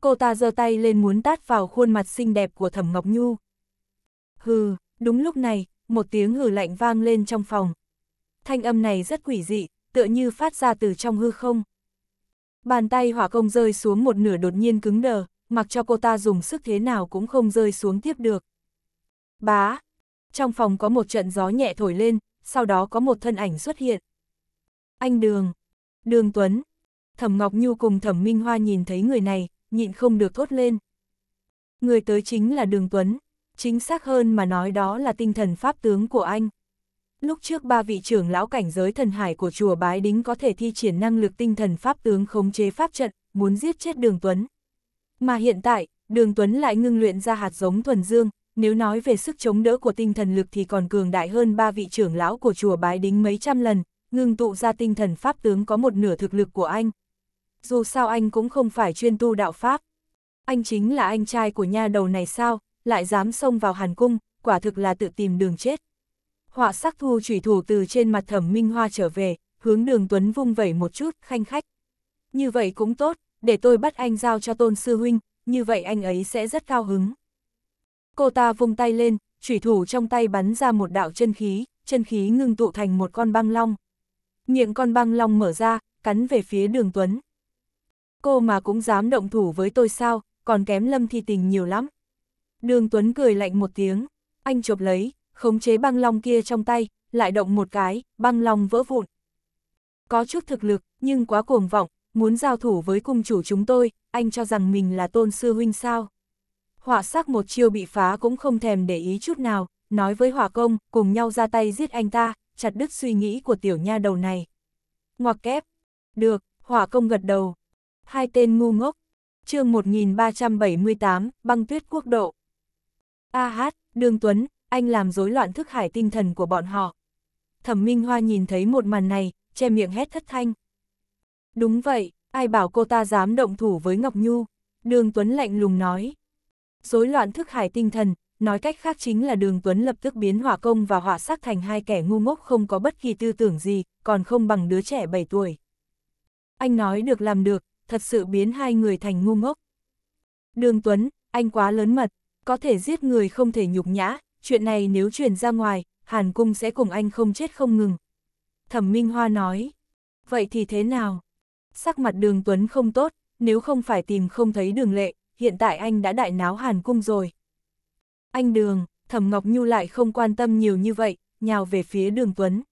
cô ta giơ tay lên muốn tát vào khuôn mặt xinh đẹp của Thẩm Ngọc Nhu. Hừ, đúng lúc này, một tiếng hừ lạnh vang lên trong phòng. Thanh âm này rất quỷ dị, tựa như phát ra từ trong hư không. Bàn tay hỏa công rơi xuống một nửa đột nhiên cứng đờ, mặc cho cô ta dùng sức thế nào cũng không rơi xuống tiếp được. Bá! Trong phòng có một trận gió nhẹ thổi lên, sau đó có một thân ảnh xuất hiện. Anh Đường! Đường Tuấn! Thẩm Ngọc Nhu cùng Thẩm Minh Hoa nhìn thấy người này, nhịn không được thốt lên. Người tới chính là Đường Tuấn, chính xác hơn mà nói đó là tinh thần pháp tướng của anh. Lúc trước ba vị trưởng lão cảnh giới thần hải của chùa Bái Đính có thể thi triển năng lực tinh thần pháp tướng khống chế pháp trận, muốn giết chết Đường Tuấn. Mà hiện tại, Đường Tuấn lại ngưng luyện ra hạt giống thuần dương, nếu nói về sức chống đỡ của tinh thần lực thì còn cường đại hơn ba vị trưởng lão của chùa Bái Đính mấy trăm lần, ngưng tụ ra tinh thần pháp tướng có một nửa thực lực của anh dù sao anh cũng không phải chuyên tu đạo Pháp. Anh chính là anh trai của nha đầu này sao, lại dám xông vào Hàn Cung, quả thực là tự tìm đường chết. Họa sắc thu chủy thủ từ trên mặt thẩm minh hoa trở về, hướng đường Tuấn vung vẩy một chút, khanh khách. Như vậy cũng tốt, để tôi bắt anh giao cho tôn sư huynh, như vậy anh ấy sẽ rất cao hứng. Cô ta vung tay lên, chủy thủ trong tay bắn ra một đạo chân khí, chân khí ngưng tụ thành một con băng long. Miệng con băng long mở ra, cắn về phía đường Tuấn. Cô mà cũng dám động thủ với tôi sao, còn kém lâm thi tình nhiều lắm. Đường Tuấn cười lạnh một tiếng, anh chộp lấy, khống chế băng long kia trong tay, lại động một cái, băng long vỡ vụn. Có chút thực lực, nhưng quá cuồng vọng, muốn giao thủ với cung chủ chúng tôi, anh cho rằng mình là tôn sư huynh sao. Họa sắc một chiêu bị phá cũng không thèm để ý chút nào, nói với hỏa công, cùng nhau ra tay giết anh ta, chặt đứt suy nghĩ của tiểu nha đầu này. Ngoặc kép, được, hỏa công gật đầu, hai tên ngu ngốc. chương 1378, băng tuyết quốc độ. A hát, Đường Tuấn, anh làm rối loạn thức hải tinh thần của bọn họ. Thẩm Minh Hoa nhìn thấy một màn này, che miệng hét thất thanh. Đúng vậy, ai bảo cô ta dám động thủ với Ngọc Nhu? Đường Tuấn lạnh lùng nói. Rối loạn thức hải tinh thần, nói cách khác chính là Đường Tuấn lập tức biến hỏa công và hỏa sắc thành hai kẻ ngu ngốc không có bất kỳ tư tưởng gì, còn không bằng đứa trẻ 7 tuổi. Anh nói được làm được, thật sự biến hai người thành ngu ngốc. Đường Tuấn, anh quá lớn mật, có thể giết người không thể nhục nhã, chuyện này nếu truyền ra ngoài, Hàn Cung sẽ cùng anh không chết không ngừng. Thẩm Minh Hoa nói, vậy thì thế nào? Sắc mặt đường Tuấn không tốt, nếu không phải tìm không thấy đường lệ, hiện tại anh đã đại náo Hàn Cung rồi. Anh đường, Thẩm Ngọc Nhu lại không quan tâm nhiều như vậy, nhào về phía đường Tuấn.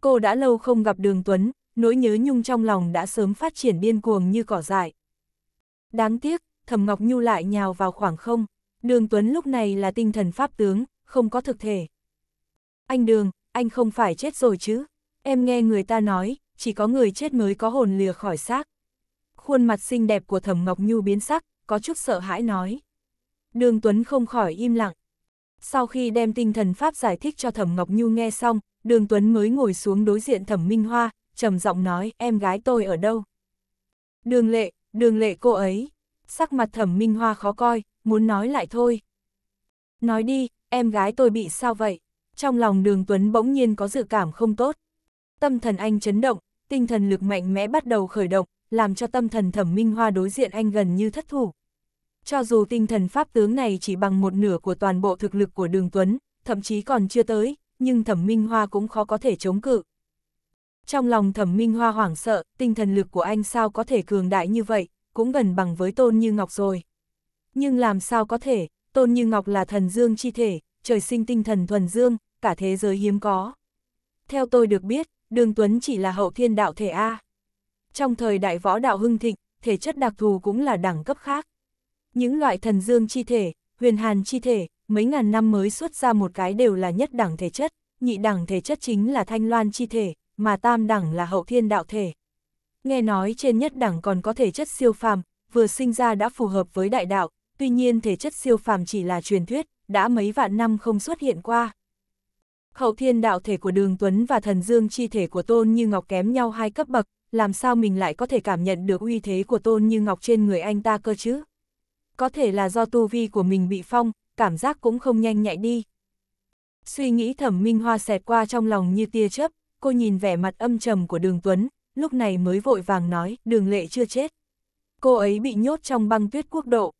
Cô đã lâu không gặp đường Tuấn, nỗi nhớ nhung trong lòng đã sớm phát triển điên cuồng như cỏ dại. Đáng tiếc, Thẩm Ngọc Nhu lại nhào vào khoảng không, Đường Tuấn lúc này là tinh thần pháp tướng, không có thực thể. Anh Đường, anh không phải chết rồi chứ? Em nghe người ta nói, chỉ có người chết mới có hồn lìa khỏi xác. Khuôn mặt xinh đẹp của Thẩm Ngọc Nhu biến sắc, có chút sợ hãi nói. Đường Tuấn không khỏi im lặng, sau khi đem tinh thần pháp giải thích cho Thẩm Ngọc Nhu nghe xong, Đường Tuấn mới ngồi xuống đối diện Thẩm Minh Hoa, trầm giọng nói, em gái tôi ở đâu? Đường lệ, đường lệ cô ấy. Sắc mặt Thẩm Minh Hoa khó coi, muốn nói lại thôi. Nói đi, em gái tôi bị sao vậy? Trong lòng đường Tuấn bỗng nhiên có dự cảm không tốt. Tâm thần anh chấn động, tinh thần lực mạnh mẽ bắt đầu khởi động, làm cho tâm thần Thẩm Minh Hoa đối diện anh gần như thất thủ, cho dù tinh thần pháp tướng này chỉ bằng một nửa của toàn bộ thực lực của đường Tuấn, thậm chí còn chưa tới, nhưng thẩm minh hoa cũng khó có thể chống cự. Trong lòng thẩm minh hoa hoảng sợ, tinh thần lực của anh sao có thể cường đại như vậy, cũng gần bằng với tôn như ngọc rồi. Nhưng làm sao có thể, tôn như ngọc là thần dương chi thể, trời sinh tinh thần thuần dương, cả thế giới hiếm có. Theo tôi được biết, đường Tuấn chỉ là hậu thiên đạo thể A. Trong thời đại võ đạo hưng thịnh, thể chất đặc thù cũng là đẳng cấp khác. Những loại thần dương chi thể, huyền hàn chi thể, mấy ngàn năm mới xuất ra một cái đều là nhất đẳng thể chất, nhị đẳng thể chất chính là thanh loan chi thể, mà tam đẳng là hậu thiên đạo thể. Nghe nói trên nhất đẳng còn có thể chất siêu phàm, vừa sinh ra đã phù hợp với đại đạo, tuy nhiên thể chất siêu phàm chỉ là truyền thuyết, đã mấy vạn năm không xuất hiện qua. Hậu thiên đạo thể của Đường Tuấn và thần dương chi thể của Tôn Như Ngọc kém nhau hai cấp bậc, làm sao mình lại có thể cảm nhận được uy thế của Tôn Như Ngọc trên người anh ta cơ chứ? có thể là do tu vi của mình bị phong, cảm giác cũng không nhanh nhạy đi. Suy nghĩ thẩm minh hoa xẹt qua trong lòng như tia chớp, cô nhìn vẻ mặt âm trầm của đường Tuấn, lúc này mới vội vàng nói đường lệ chưa chết. Cô ấy bị nhốt trong băng tuyết quốc độ.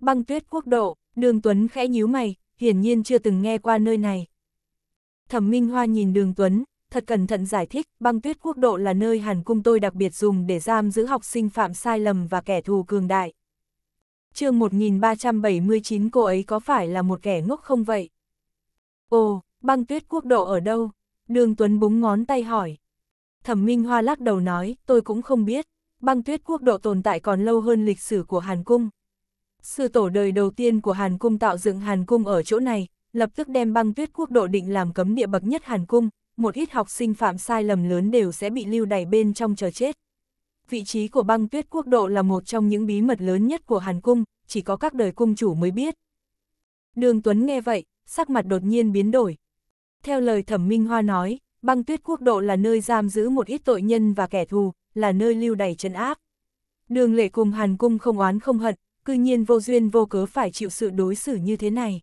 Băng tuyết quốc độ, đường Tuấn khẽ nhíu mày, hiển nhiên chưa từng nghe qua nơi này. Thẩm minh hoa nhìn đường Tuấn, thật cẩn thận giải thích, băng tuyết quốc độ là nơi hàn cung tôi đặc biệt dùng để giam giữ học sinh phạm sai lầm và kẻ thù cường đại chương 1379 cô ấy có phải là một kẻ ngốc không vậy? Ồ, băng tuyết quốc độ ở đâu? Đường Tuấn búng ngón tay hỏi. Thẩm Minh Hoa lắc đầu nói, tôi cũng không biết, băng tuyết quốc độ tồn tại còn lâu hơn lịch sử của Hàn Cung. Sư tổ đời đầu tiên của Hàn Cung tạo dựng Hàn Cung ở chỗ này, lập tức đem băng tuyết quốc độ định làm cấm địa bậc nhất Hàn Cung, một ít học sinh phạm sai lầm lớn đều sẽ bị lưu đày bên trong chờ chết vị trí của băng tuyết quốc độ là một trong những bí mật lớn nhất của Hàn Cung, chỉ có các đời cung chủ mới biết. Đường Tuấn nghe vậy, sắc mặt đột nhiên biến đổi. Theo lời thẩm minh hoa nói, băng tuyết quốc độ là nơi giam giữ một ít tội nhân và kẻ thù, là nơi lưu đầy trấn áp. Đường lệ cùng Hàn Cung không oán không hận, cư nhiên vô duyên vô cớ phải chịu sự đối xử như thế này.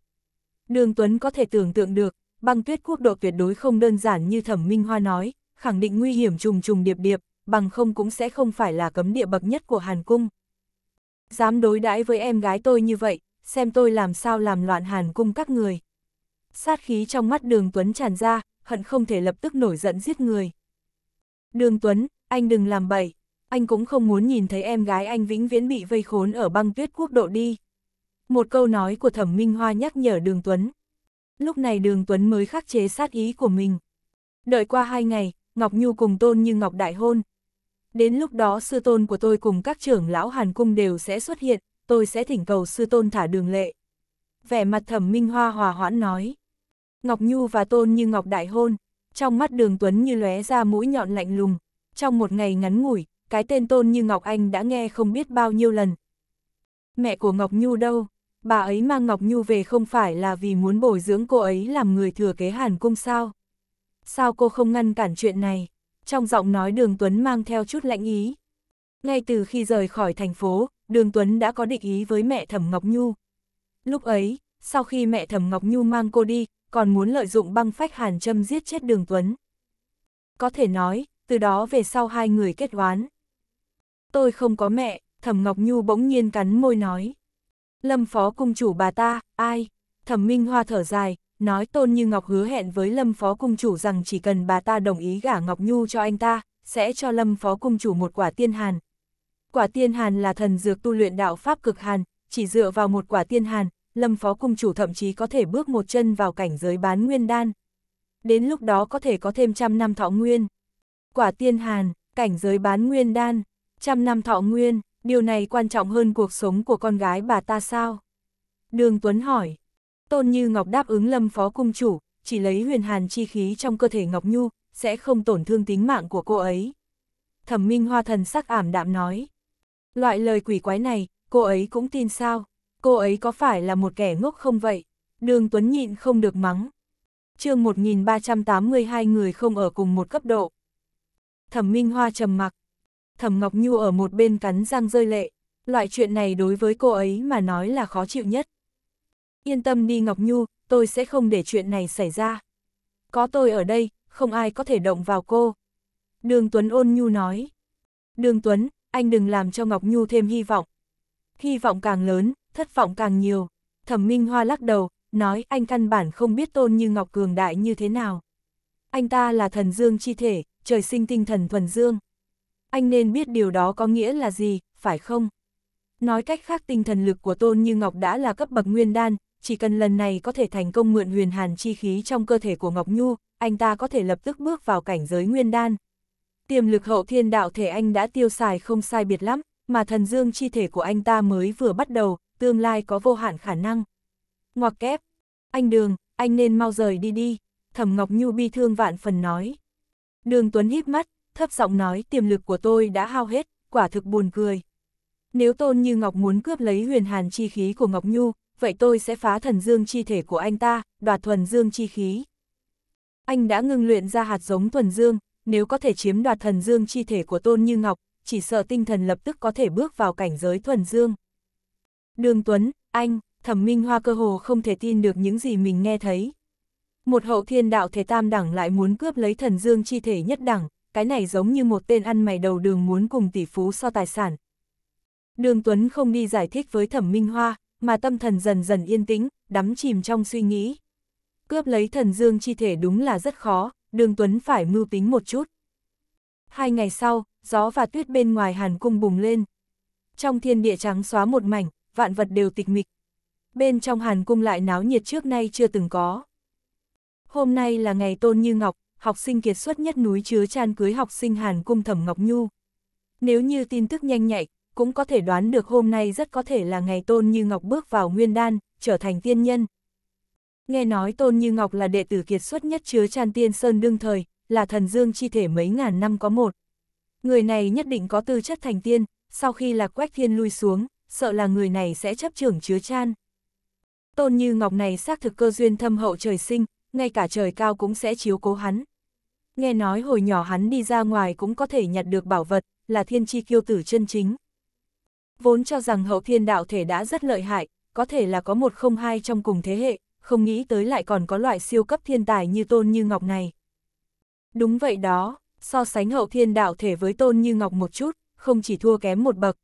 Đường Tuấn có thể tưởng tượng được, băng tuyết quốc độ tuyệt đối không đơn giản như thẩm minh hoa nói, khẳng định nguy hiểm trùng trùng điệp điệp, bằng không cũng sẽ không phải là cấm địa bậc nhất của Hàn Cung. Dám đối đãi với em gái tôi như vậy, xem tôi làm sao làm loạn Hàn Cung các người. Sát khí trong mắt Đường Tuấn tràn ra, hận không thể lập tức nổi giận giết người. Đường Tuấn, anh đừng làm bậy, anh cũng không muốn nhìn thấy em gái anh vĩnh viễn bị vây khốn ở băng tuyết quốc độ đi. Một câu nói của thẩm minh hoa nhắc nhở Đường Tuấn. Lúc này Đường Tuấn mới khắc chế sát ý của mình. Đợi qua hai ngày, Ngọc Nhu cùng Tôn Như Ngọc đại hôn, Đến lúc đó sư tôn của tôi cùng các trưởng lão Hàn Cung đều sẽ xuất hiện, tôi sẽ thỉnh cầu sư tôn thả đường lệ. Vẻ mặt thẩm minh hoa hòa hoãn nói. Ngọc Nhu và tôn như Ngọc Đại Hôn, trong mắt đường Tuấn như lóe ra mũi nhọn lạnh lùng. Trong một ngày ngắn ngủi, cái tên tôn như Ngọc Anh đã nghe không biết bao nhiêu lần. Mẹ của Ngọc Nhu đâu? Bà ấy mang Ngọc Nhu về không phải là vì muốn bồi dưỡng cô ấy làm người thừa kế Hàn Cung sao? Sao cô không ngăn cản chuyện này? trong giọng nói Đường Tuấn mang theo chút lạnh ý. Ngay từ khi rời khỏi thành phố, Đường Tuấn đã có định ý với mẹ Thẩm Ngọc Nhu. Lúc ấy, sau khi mẹ Thẩm Ngọc Nhu mang cô đi, còn muốn lợi dụng băng phách Hàn Trâm giết chết Đường Tuấn. Có thể nói, từ đó về sau hai người kết oán. Tôi không có mẹ, Thẩm Ngọc Nhu bỗng nhiên cắn môi nói. Lâm phó cung chủ bà ta, ai? Thẩm Minh Hoa thở dài, nói Tôn Như Ngọc hứa hẹn với Lâm Phó Cung Chủ rằng chỉ cần bà ta đồng ý gả Ngọc Nhu cho anh ta, sẽ cho Lâm Phó Cung Chủ một quả tiên hàn. Quả tiên hàn là thần dược tu luyện đạo Pháp cực hàn, chỉ dựa vào một quả tiên hàn, Lâm Phó Cung Chủ thậm chí có thể bước một chân vào cảnh giới bán nguyên đan. Đến lúc đó có thể có thêm trăm năm thọ nguyên. Quả tiên hàn, cảnh giới bán nguyên đan, trăm năm thọ nguyên, điều này quan trọng hơn cuộc sống của con gái bà ta sao? Đường Tuấn hỏi. Tôn Như Ngọc đáp ứng Lâm Phó Cung Chủ, chỉ lấy huyền hàn chi khí trong cơ thể Ngọc Nhu, sẽ không tổn thương tính mạng của cô ấy. Thẩm Minh Hoa thần sắc ảm đạm nói. Loại lời quỷ quái này, cô ấy cũng tin sao? Cô ấy có phải là một kẻ ngốc không vậy? Đường Tuấn nhịn không được mắng. chương 1382 người không ở cùng một cấp độ. Thẩm Minh Hoa trầm mặc. Thẩm Ngọc Nhu ở một bên cắn răng rơi lệ. Loại chuyện này đối với cô ấy mà nói là khó chịu nhất. Yên tâm đi Ngọc Nhu, tôi sẽ không để chuyện này xảy ra. Có tôi ở đây, không ai có thể động vào cô. Đường Tuấn ôn Nhu nói. Đường Tuấn, anh đừng làm cho Ngọc Nhu thêm hy vọng. Hy vọng càng lớn, thất vọng càng nhiều. Thẩm Minh Hoa lắc đầu, nói anh căn bản không biết tôn như Ngọc Cường Đại như thế nào. Anh ta là thần dương chi thể, trời sinh tinh thần thuần dương. Anh nên biết điều đó có nghĩa là gì, phải không? Nói cách khác tinh thần lực của tôn như Ngọc đã là cấp bậc nguyên đan, chỉ cần lần này có thể thành công mượn huyền hàn chi khí trong cơ thể của Ngọc Nhu, anh ta có thể lập tức bước vào cảnh giới nguyên đan. Tiềm lực hậu thiên đạo thể anh đã tiêu xài không sai biệt lắm, mà thần dương chi thể của anh ta mới vừa bắt đầu, tương lai có vô hạn khả năng. Ngoặc kép, anh Đường, anh nên mau rời đi đi, thẩm Ngọc Nhu bi thương vạn phần nói. Đường Tuấn híp mắt, thấp giọng nói tiềm lực của tôi đã hao hết, quả thực buồn cười. Nếu Tôn Như Ngọc muốn cướp lấy huyền hàn chi khí của Ngọc Nhu, vậy tôi sẽ phá thần dương chi thể của anh ta, đoạt thuần dương chi khí. Anh đã ngưng luyện ra hạt giống thuần dương, nếu có thể chiếm đoạt thần dương chi thể của Tôn Như Ngọc, chỉ sợ tinh thần lập tức có thể bước vào cảnh giới thuần dương. Đường Tuấn, anh, thẩm minh hoa cơ hồ không thể tin được những gì mình nghe thấy. Một hậu thiên đạo thể tam đẳng lại muốn cướp lấy thần dương chi thể nhất đẳng, cái này giống như một tên ăn mày đầu đường muốn cùng tỷ phú so tài sản. Đường Tuấn không đi giải thích với thẩm minh hoa, mà tâm thần dần dần yên tĩnh, đắm chìm trong suy nghĩ. Cướp lấy thần dương chi thể đúng là rất khó, đường Tuấn phải mưu tính một chút. Hai ngày sau, gió và tuyết bên ngoài hàn cung bùng lên. Trong thiên địa trắng xóa một mảnh, vạn vật đều tịch mịch. Bên trong hàn cung lại náo nhiệt trước nay chưa từng có. Hôm nay là ngày Tôn Như Ngọc, học sinh kiệt xuất nhất núi chứa chan cưới học sinh hàn cung thẩm Ngọc Nhu. Nếu như tin tức nhanh nhạy, cũng có thể đoán được hôm nay rất có thể là ngày Tôn Như Ngọc bước vào nguyên đan, trở thành tiên nhân. Nghe nói Tôn Như Ngọc là đệ tử kiệt xuất nhất chứa chan tiên sơn đương thời, là thần dương chi thể mấy ngàn năm có một. Người này nhất định có tư chất thành tiên, sau khi là quách thiên lui xuống, sợ là người này sẽ chấp trưởng chứa chan. Tôn Như Ngọc này xác thực cơ duyên thâm hậu trời sinh, ngay cả trời cao cũng sẽ chiếu cố hắn. Nghe nói hồi nhỏ hắn đi ra ngoài cũng có thể nhặt được bảo vật, là thiên chi kiêu tử chân chính. Vốn cho rằng hậu thiên đạo thể đã rất lợi hại, có thể là có một không hai trong cùng thế hệ, không nghĩ tới lại còn có loại siêu cấp thiên tài như Tôn Như Ngọc này. Đúng vậy đó, so sánh hậu thiên đạo thể với Tôn Như Ngọc một chút, không chỉ thua kém một bậc.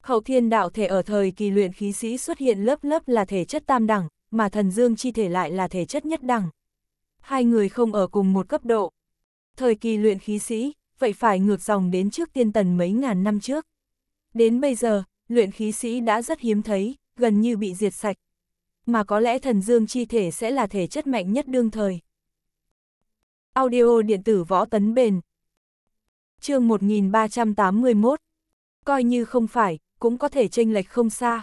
Hậu thiên đạo thể ở thời kỳ luyện khí sĩ xuất hiện lớp lớp là thể chất tam đẳng, mà thần dương chi thể lại là thể chất nhất đẳng. Hai người không ở cùng một cấp độ. Thời kỳ luyện khí sĩ, vậy phải ngược dòng đến trước tiên tần mấy ngàn năm trước. Đến bây giờ, luyện khí sĩ đã rất hiếm thấy, gần như bị diệt sạch. Mà có lẽ thần dương chi thể sẽ là thể chất mạnh nhất đương thời. Audio điện tử võ tấn bền chương 1381 Coi như không phải, cũng có thể tranh lệch không xa.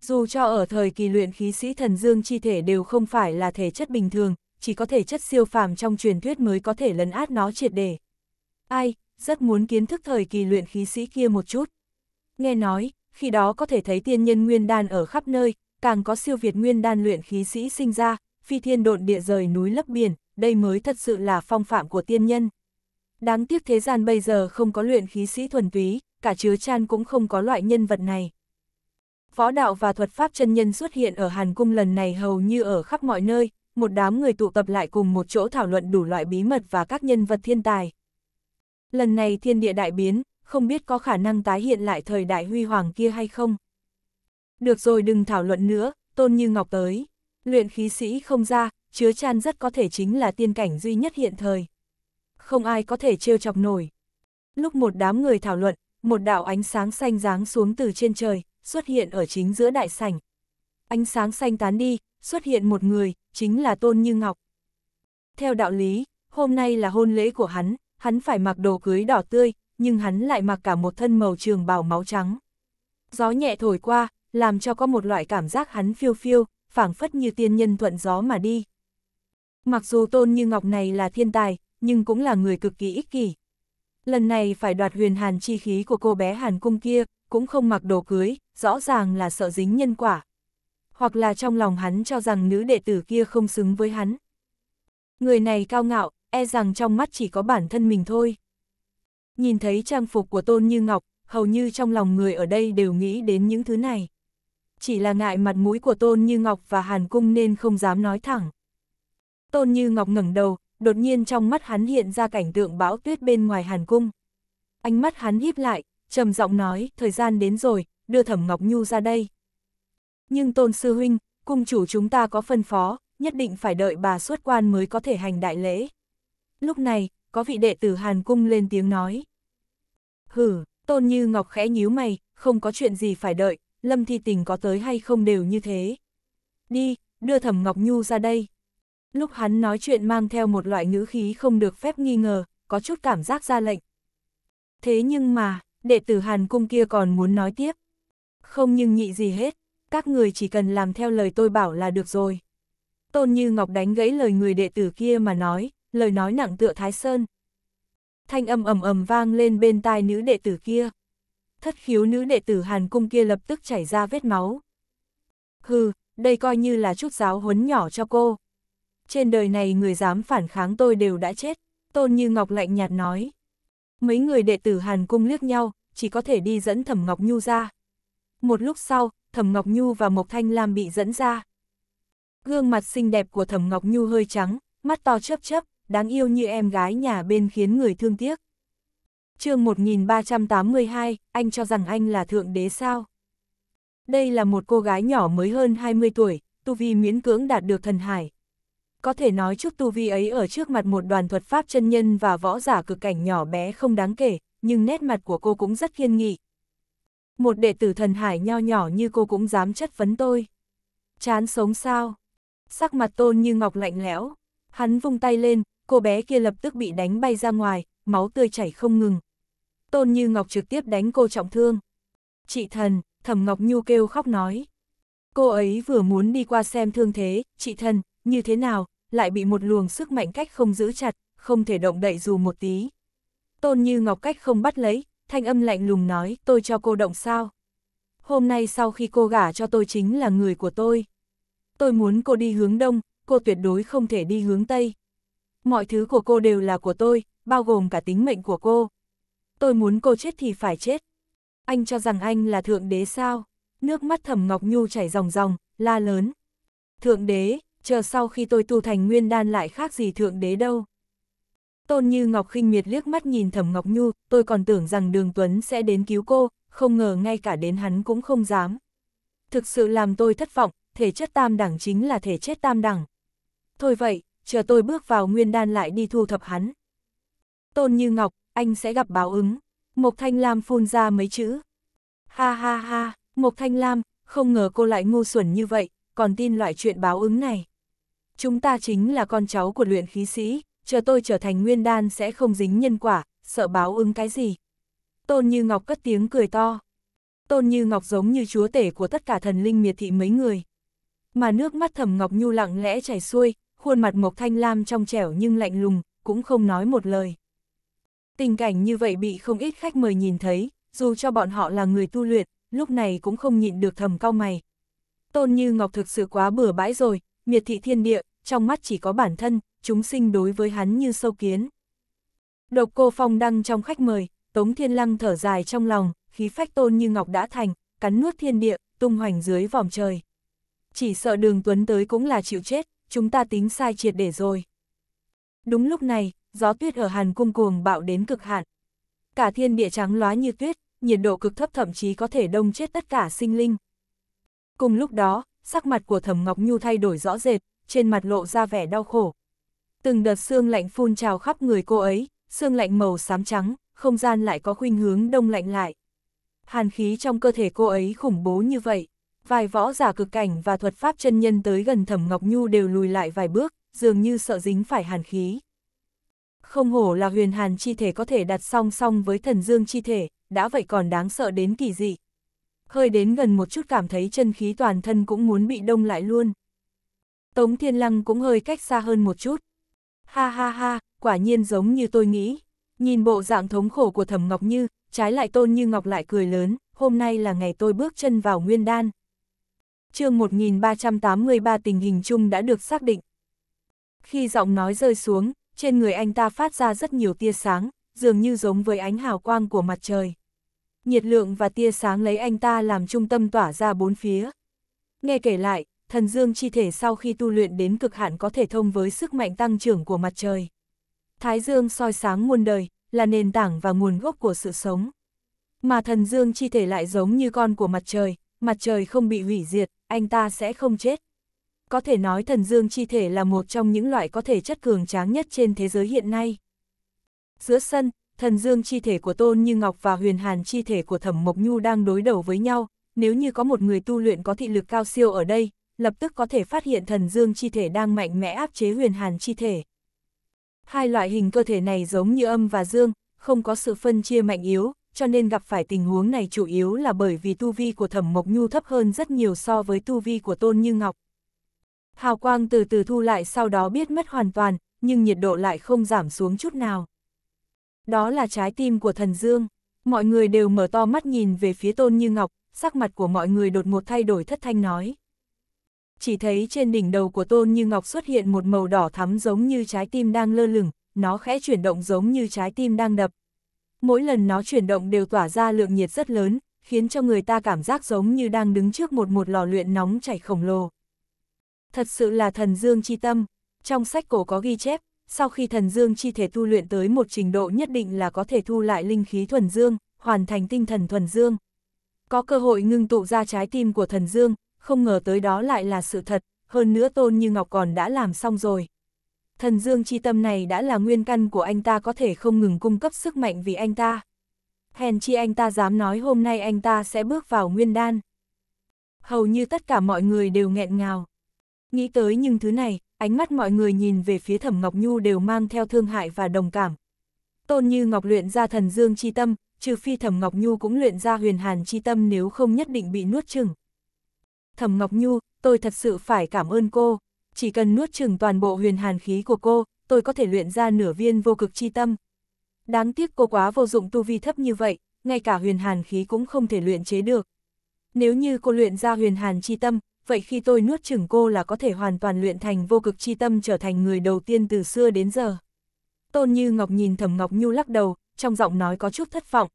Dù cho ở thời kỳ luyện khí sĩ thần dương chi thể đều không phải là thể chất bình thường, chỉ có thể chất siêu phàm trong truyền thuyết mới có thể lấn át nó triệt đề. Ai, rất muốn kiến thức thời kỳ luyện khí sĩ kia một chút nghe nói, khi đó có thể thấy tiên nhân nguyên đan ở khắp nơi, càng có siêu việt nguyên đan luyện khí sĩ sinh ra, phi thiên độn địa rời núi lấp biển, đây mới thật sự là phong phạm của tiên nhân. Đáng tiếc thế gian bây giờ không có luyện khí sĩ thuần túy, cả chứa chan cũng không có loại nhân vật này. Võ đạo và thuật pháp chân nhân xuất hiện ở Hàn Cung lần này hầu như ở khắp mọi nơi, một đám người tụ tập lại cùng một chỗ thảo luận đủ loại bí mật và các nhân vật thiên tài. Lần này thiên địa đại biến, không biết có khả năng tái hiện lại thời đại huy hoàng kia hay không. Được rồi đừng thảo luận nữa, Tôn Như Ngọc tới. Luyện khí sĩ không ra, chứa chan rất có thể chính là tiên cảnh duy nhất hiện thời. Không ai có thể trêu chọc nổi. Lúc một đám người thảo luận, một đạo ánh sáng xanh giáng xuống từ trên trời, xuất hiện ở chính giữa đại sảnh. Ánh sáng xanh tán đi, xuất hiện một người, chính là Tôn Như Ngọc. Theo đạo lý, hôm nay là hôn lễ của hắn, hắn phải mặc đồ cưới đỏ tươi, nhưng hắn lại mặc cả một thân màu trường bào máu trắng. Gió nhẹ thổi qua, làm cho có một loại cảm giác hắn phiêu phiêu, phảng phất như tiên nhân thuận gió mà đi. Mặc dù Tôn Như Ngọc này là thiên tài, nhưng cũng là người cực kỳ ích kỷ. Lần này phải đoạt huyền hàn chi khí của cô bé Hàn Cung kia, cũng không mặc đồ cưới, rõ ràng là sợ dính nhân quả. Hoặc là trong lòng hắn cho rằng nữ đệ tử kia không xứng với hắn. Người này cao ngạo, e rằng trong mắt chỉ có bản thân mình thôi nhìn thấy trang phục của Tôn Như Ngọc, hầu như trong lòng người ở đây đều nghĩ đến những thứ này. Chỉ là ngại mặt mũi của Tôn Như Ngọc và Hàn Cung nên không dám nói thẳng. Tôn Như Ngọc ngẩng đầu, đột nhiên trong mắt hắn hiện ra cảnh tượng bão tuyết bên ngoài Hàn Cung. Ánh mắt hắn híp lại, trầm giọng nói, thời gian đến rồi, đưa Thẩm Ngọc Nhu ra đây. Nhưng Tôn Sư Huynh, cung chủ chúng ta có phân phó, nhất định phải đợi bà xuất quan mới có thể hành đại lễ. Lúc này, có vị đệ tử Hàn Cung lên tiếng nói hừ Tôn Như Ngọc khẽ nhíu mày, không có chuyện gì phải đợi, Lâm Thi Tình có tới hay không đều như thế. Đi, đưa Thẩm Ngọc Nhu ra đây. Lúc hắn nói chuyện mang theo một loại ngữ khí không được phép nghi ngờ, có chút cảm giác ra lệnh. Thế nhưng mà, đệ tử Hàn Cung kia còn muốn nói tiếp. Không nhưng nhị gì hết, các người chỉ cần làm theo lời tôi bảo là được rồi. Tôn Như Ngọc đánh gãy lời người đệ tử kia mà nói, lời nói nặng tựa Thái Sơn, thanh âm ầm ầm vang lên bên tai nữ đệ tử kia. Thất khiếu nữ đệ tử Hàn Cung kia lập tức chảy ra vết máu. Hừ, đây coi như là chút giáo huấn nhỏ cho cô. Trên đời này người dám phản kháng tôi đều đã chết, Tôn Như Ngọc lạnh nhạt nói. Mấy người đệ tử Hàn Cung liếc nhau, chỉ có thể đi dẫn Thẩm Ngọc Nhu ra. Một lúc sau, Thẩm Ngọc Nhu và Mộc Thanh Lam bị dẫn ra. Gương mặt xinh đẹp của Thẩm Ngọc Nhu hơi trắng, mắt to chớp chớp, đáng yêu như em gái nhà bên khiến người thương tiếc. chương 1382, anh cho rằng anh là thượng đế sao? Đây là một cô gái nhỏ mới hơn 20 tuổi, Tu Vi miễn cưỡng đạt được thần hải. Có thể nói chút Tu Vi ấy ở trước mặt một đoàn thuật pháp chân nhân và võ giả cực cảnh nhỏ bé không đáng kể, nhưng nét mặt của cô cũng rất kiên nghị. Một đệ tử thần hải nho nhỏ như cô cũng dám chất vấn tôi. Chán sống sao? Sắc mặt tôn như ngọc lạnh lẽo. Hắn vung tay lên, cô bé kia lập tức bị đánh bay ra ngoài, máu tươi chảy không ngừng. Tôn Như Ngọc trực tiếp đánh cô trọng thương. Chị thần, Thẩm Ngọc Nhu kêu khóc nói. Cô ấy vừa muốn đi qua xem thương thế, chị thần, như thế nào, lại bị một luồng sức mạnh cách không giữ chặt, không thể động đậy dù một tí. Tôn Như Ngọc cách không bắt lấy, thanh âm lạnh lùng nói, tôi cho cô động sao. Hôm nay sau khi cô gả cho tôi chính là người của tôi. Tôi muốn cô đi hướng đông, cô tuyệt đối không thể đi hướng tây. Mọi thứ của cô đều là của tôi, bao gồm cả tính mệnh của cô. Tôi muốn cô chết thì phải chết. Anh cho rằng anh là thượng đế sao? Nước mắt thẩm Ngọc Nhu chảy ròng ròng, la lớn. Thượng đế, chờ sau khi tôi tu thành nguyên đan lại khác gì thượng đế đâu. Tôn Như Ngọc khinh miệt liếc mắt nhìn Thẩm Ngọc Nhu, tôi còn tưởng rằng Đường Tuấn sẽ đến cứu cô, không ngờ ngay cả đến hắn cũng không dám. Thực sự làm tôi thất vọng, thể chất tam đẳng chính là thể chất tam đẳng. Thôi vậy, chờ tôi bước vào nguyên đan lại đi thu thập hắn. Tôn Như Ngọc, anh sẽ gặp báo ứng. Mộc Thanh Lam phun ra mấy chữ. Ha ha ha, Mộc Thanh Lam, không ngờ cô lại ngu xuẩn như vậy, còn tin loại chuyện báo ứng này. Chúng ta chính là con cháu của luyện khí sĩ, chờ tôi trở thành nguyên đan sẽ không dính nhân quả, sợ báo ứng cái gì. Tôn Như Ngọc cất tiếng cười to. Tôn Như Ngọc giống như chúa tể của tất cả thần linh miệt thị mấy người. Mà nước mắt thầm Ngọc Nhu lặng lẽ chảy xuôi, khuôn mặt Mộc Thanh Lam trong trẻo nhưng lạnh lùng, cũng không nói một lời. Tình cảnh như vậy bị không ít khách mời nhìn thấy, dù cho bọn họ là người tu luyện, lúc này cũng không nhịn được thầm cao mày. Tôn Như Ngọc thực sự quá bừa bãi rồi, miệt thị thiên địa, trong mắt chỉ có bản thân, chúng sinh đối với hắn như sâu kiến. Độc cô phong đăng trong khách mời, Tống Thiên Lăng thở dài trong lòng, khí phách Tôn Như Ngọc đã thành, cắn nuốt thiên địa, tung hoành dưới vòng trời. Chỉ sợ đường tuấn tới cũng là chịu chết, chúng ta tính sai triệt để rồi. Đúng lúc này, gió tuyết ở Hàn Cung cuồng bạo đến cực hạn. Cả thiên địa trắng lóa như tuyết, nhiệt độ cực thấp thậm chí có thể đông chết tất cả sinh linh. Cùng lúc đó, sắc mặt của Thẩm Ngọc Nhu thay đổi rõ rệt, trên mặt lộ ra vẻ đau khổ. Từng đợt xương lạnh phun trào khắp người cô ấy, xương lạnh màu xám trắng, không gian lại có khuynh hướng đông lạnh lại. Hàn khí trong cơ thể cô ấy khủng bố như vậy vài võ giả cực cảnh và thuật pháp chân nhân tới gần Thẩm Ngọc Nhu đều lùi lại vài bước, dường như sợ dính phải hàn khí. Không hổ là huyền hàn chi thể có thể đặt song song với thần dương chi thể, đã vậy còn đáng sợ đến kỳ dị. Hơi đến gần một chút cảm thấy chân khí toàn thân cũng muốn bị đông lại luôn. Tống Thiên Lăng cũng hơi cách xa hơn một chút. Ha ha ha, quả nhiên giống như tôi nghĩ. Nhìn bộ dạng thống khổ của Thẩm Ngọc Như, trái lại Tôn Như Ngọc lại cười lớn, hôm nay là ngày tôi bước chân vào nguyên đan chương 1383 tình hình chung đã được xác định. Khi giọng nói rơi xuống, trên người anh ta phát ra rất nhiều tia sáng, dường như giống với ánh hào quang của mặt trời. Nhiệt lượng và tia sáng lấy anh ta làm trung tâm tỏa ra bốn phía. Nghe kể lại, thần dương chi thể sau khi tu luyện đến cực hạn có thể thông với sức mạnh tăng trưởng của mặt trời. Thái dương soi sáng muôn đời, là nền tảng và nguồn gốc của sự sống. Mà thần dương chi thể lại giống như con của mặt trời, mặt trời không bị hủy diệt, anh ta sẽ không chết. Có thể nói thần dương chi thể là một trong những loại có thể chất cường tráng nhất trên thế giới hiện nay. Giữa sân, thần dương chi thể của Tôn Như Ngọc và huyền hàn chi thể của Thẩm Mộc Nhu đang đối đầu với nhau, nếu như có một người tu luyện có thị lực cao siêu ở đây, lập tức có thể phát hiện thần dương chi thể đang mạnh mẽ áp chế huyền hàn chi thể. Hai loại hình cơ thể này giống như âm và dương, không có sự phân chia mạnh yếu, cho nên gặp phải tình huống này chủ yếu là bởi vì tu vi của Thẩm Mộc Nhu thấp hơn rất nhiều so với tu vi của Tôn Như Ngọc. Hào quang từ từ thu lại sau đó biết mất hoàn toàn, nhưng nhiệt độ lại không giảm xuống chút nào. Đó là trái tim của thần Dương. Mọi người đều mở to mắt nhìn về phía Tôn Như Ngọc, sắc mặt của mọi người đột ngột thay đổi thất thanh nói. Chỉ thấy trên đỉnh đầu của Tôn Như Ngọc xuất hiện một màu đỏ thắm giống như trái tim đang lơ lửng, nó khẽ chuyển động giống như trái tim đang đập mỗi lần nó chuyển động đều tỏa ra lượng nhiệt rất lớn, khiến cho người ta cảm giác giống như đang đứng trước một một lò luyện nóng chảy khổng lồ. Thật sự là thần dương chi tâm, trong sách cổ có ghi chép, sau khi thần dương chi thể tu luyện tới một trình độ nhất định là có thể thu lại linh khí thuần dương, hoàn thành tinh thần thuần dương. Có cơ hội ngưng tụ ra trái tim của thần dương, không ngờ tới đó lại là sự thật, hơn nữa Tôn Như Ngọc còn đã làm xong rồi thần dương chi tâm này đã là nguyên căn của anh ta có thể không ngừng cung cấp sức mạnh vì anh ta. Hèn chi anh ta dám nói hôm nay anh ta sẽ bước vào nguyên đan. Hầu như tất cả mọi người đều nghẹn ngào. Nghĩ tới nhưng thứ này, ánh mắt mọi người nhìn về phía Thẩm Ngọc Nhu đều mang theo thương hại và đồng cảm. Tôn Như Ngọc luyện ra thần dương chi tâm, trừ phi Thẩm Ngọc Nhu cũng luyện ra huyền hàn chi tâm nếu không nhất định bị nuốt chừng. Thẩm Ngọc Nhu, tôi thật sự phải cảm ơn cô chỉ cần nuốt chừng toàn bộ huyền hàn khí của cô, tôi có thể luyện ra nửa viên vô cực chi tâm. Đáng tiếc cô quá vô dụng tu vi thấp như vậy, ngay cả huyền hàn khí cũng không thể luyện chế được. Nếu như cô luyện ra huyền hàn chi tâm, vậy khi tôi nuốt chừng cô là có thể hoàn toàn luyện thành vô cực chi tâm trở thành người đầu tiên từ xưa đến giờ. Tôn Như Ngọc nhìn Thẩm Ngọc Nhu lắc đầu, trong giọng nói có chút thất vọng.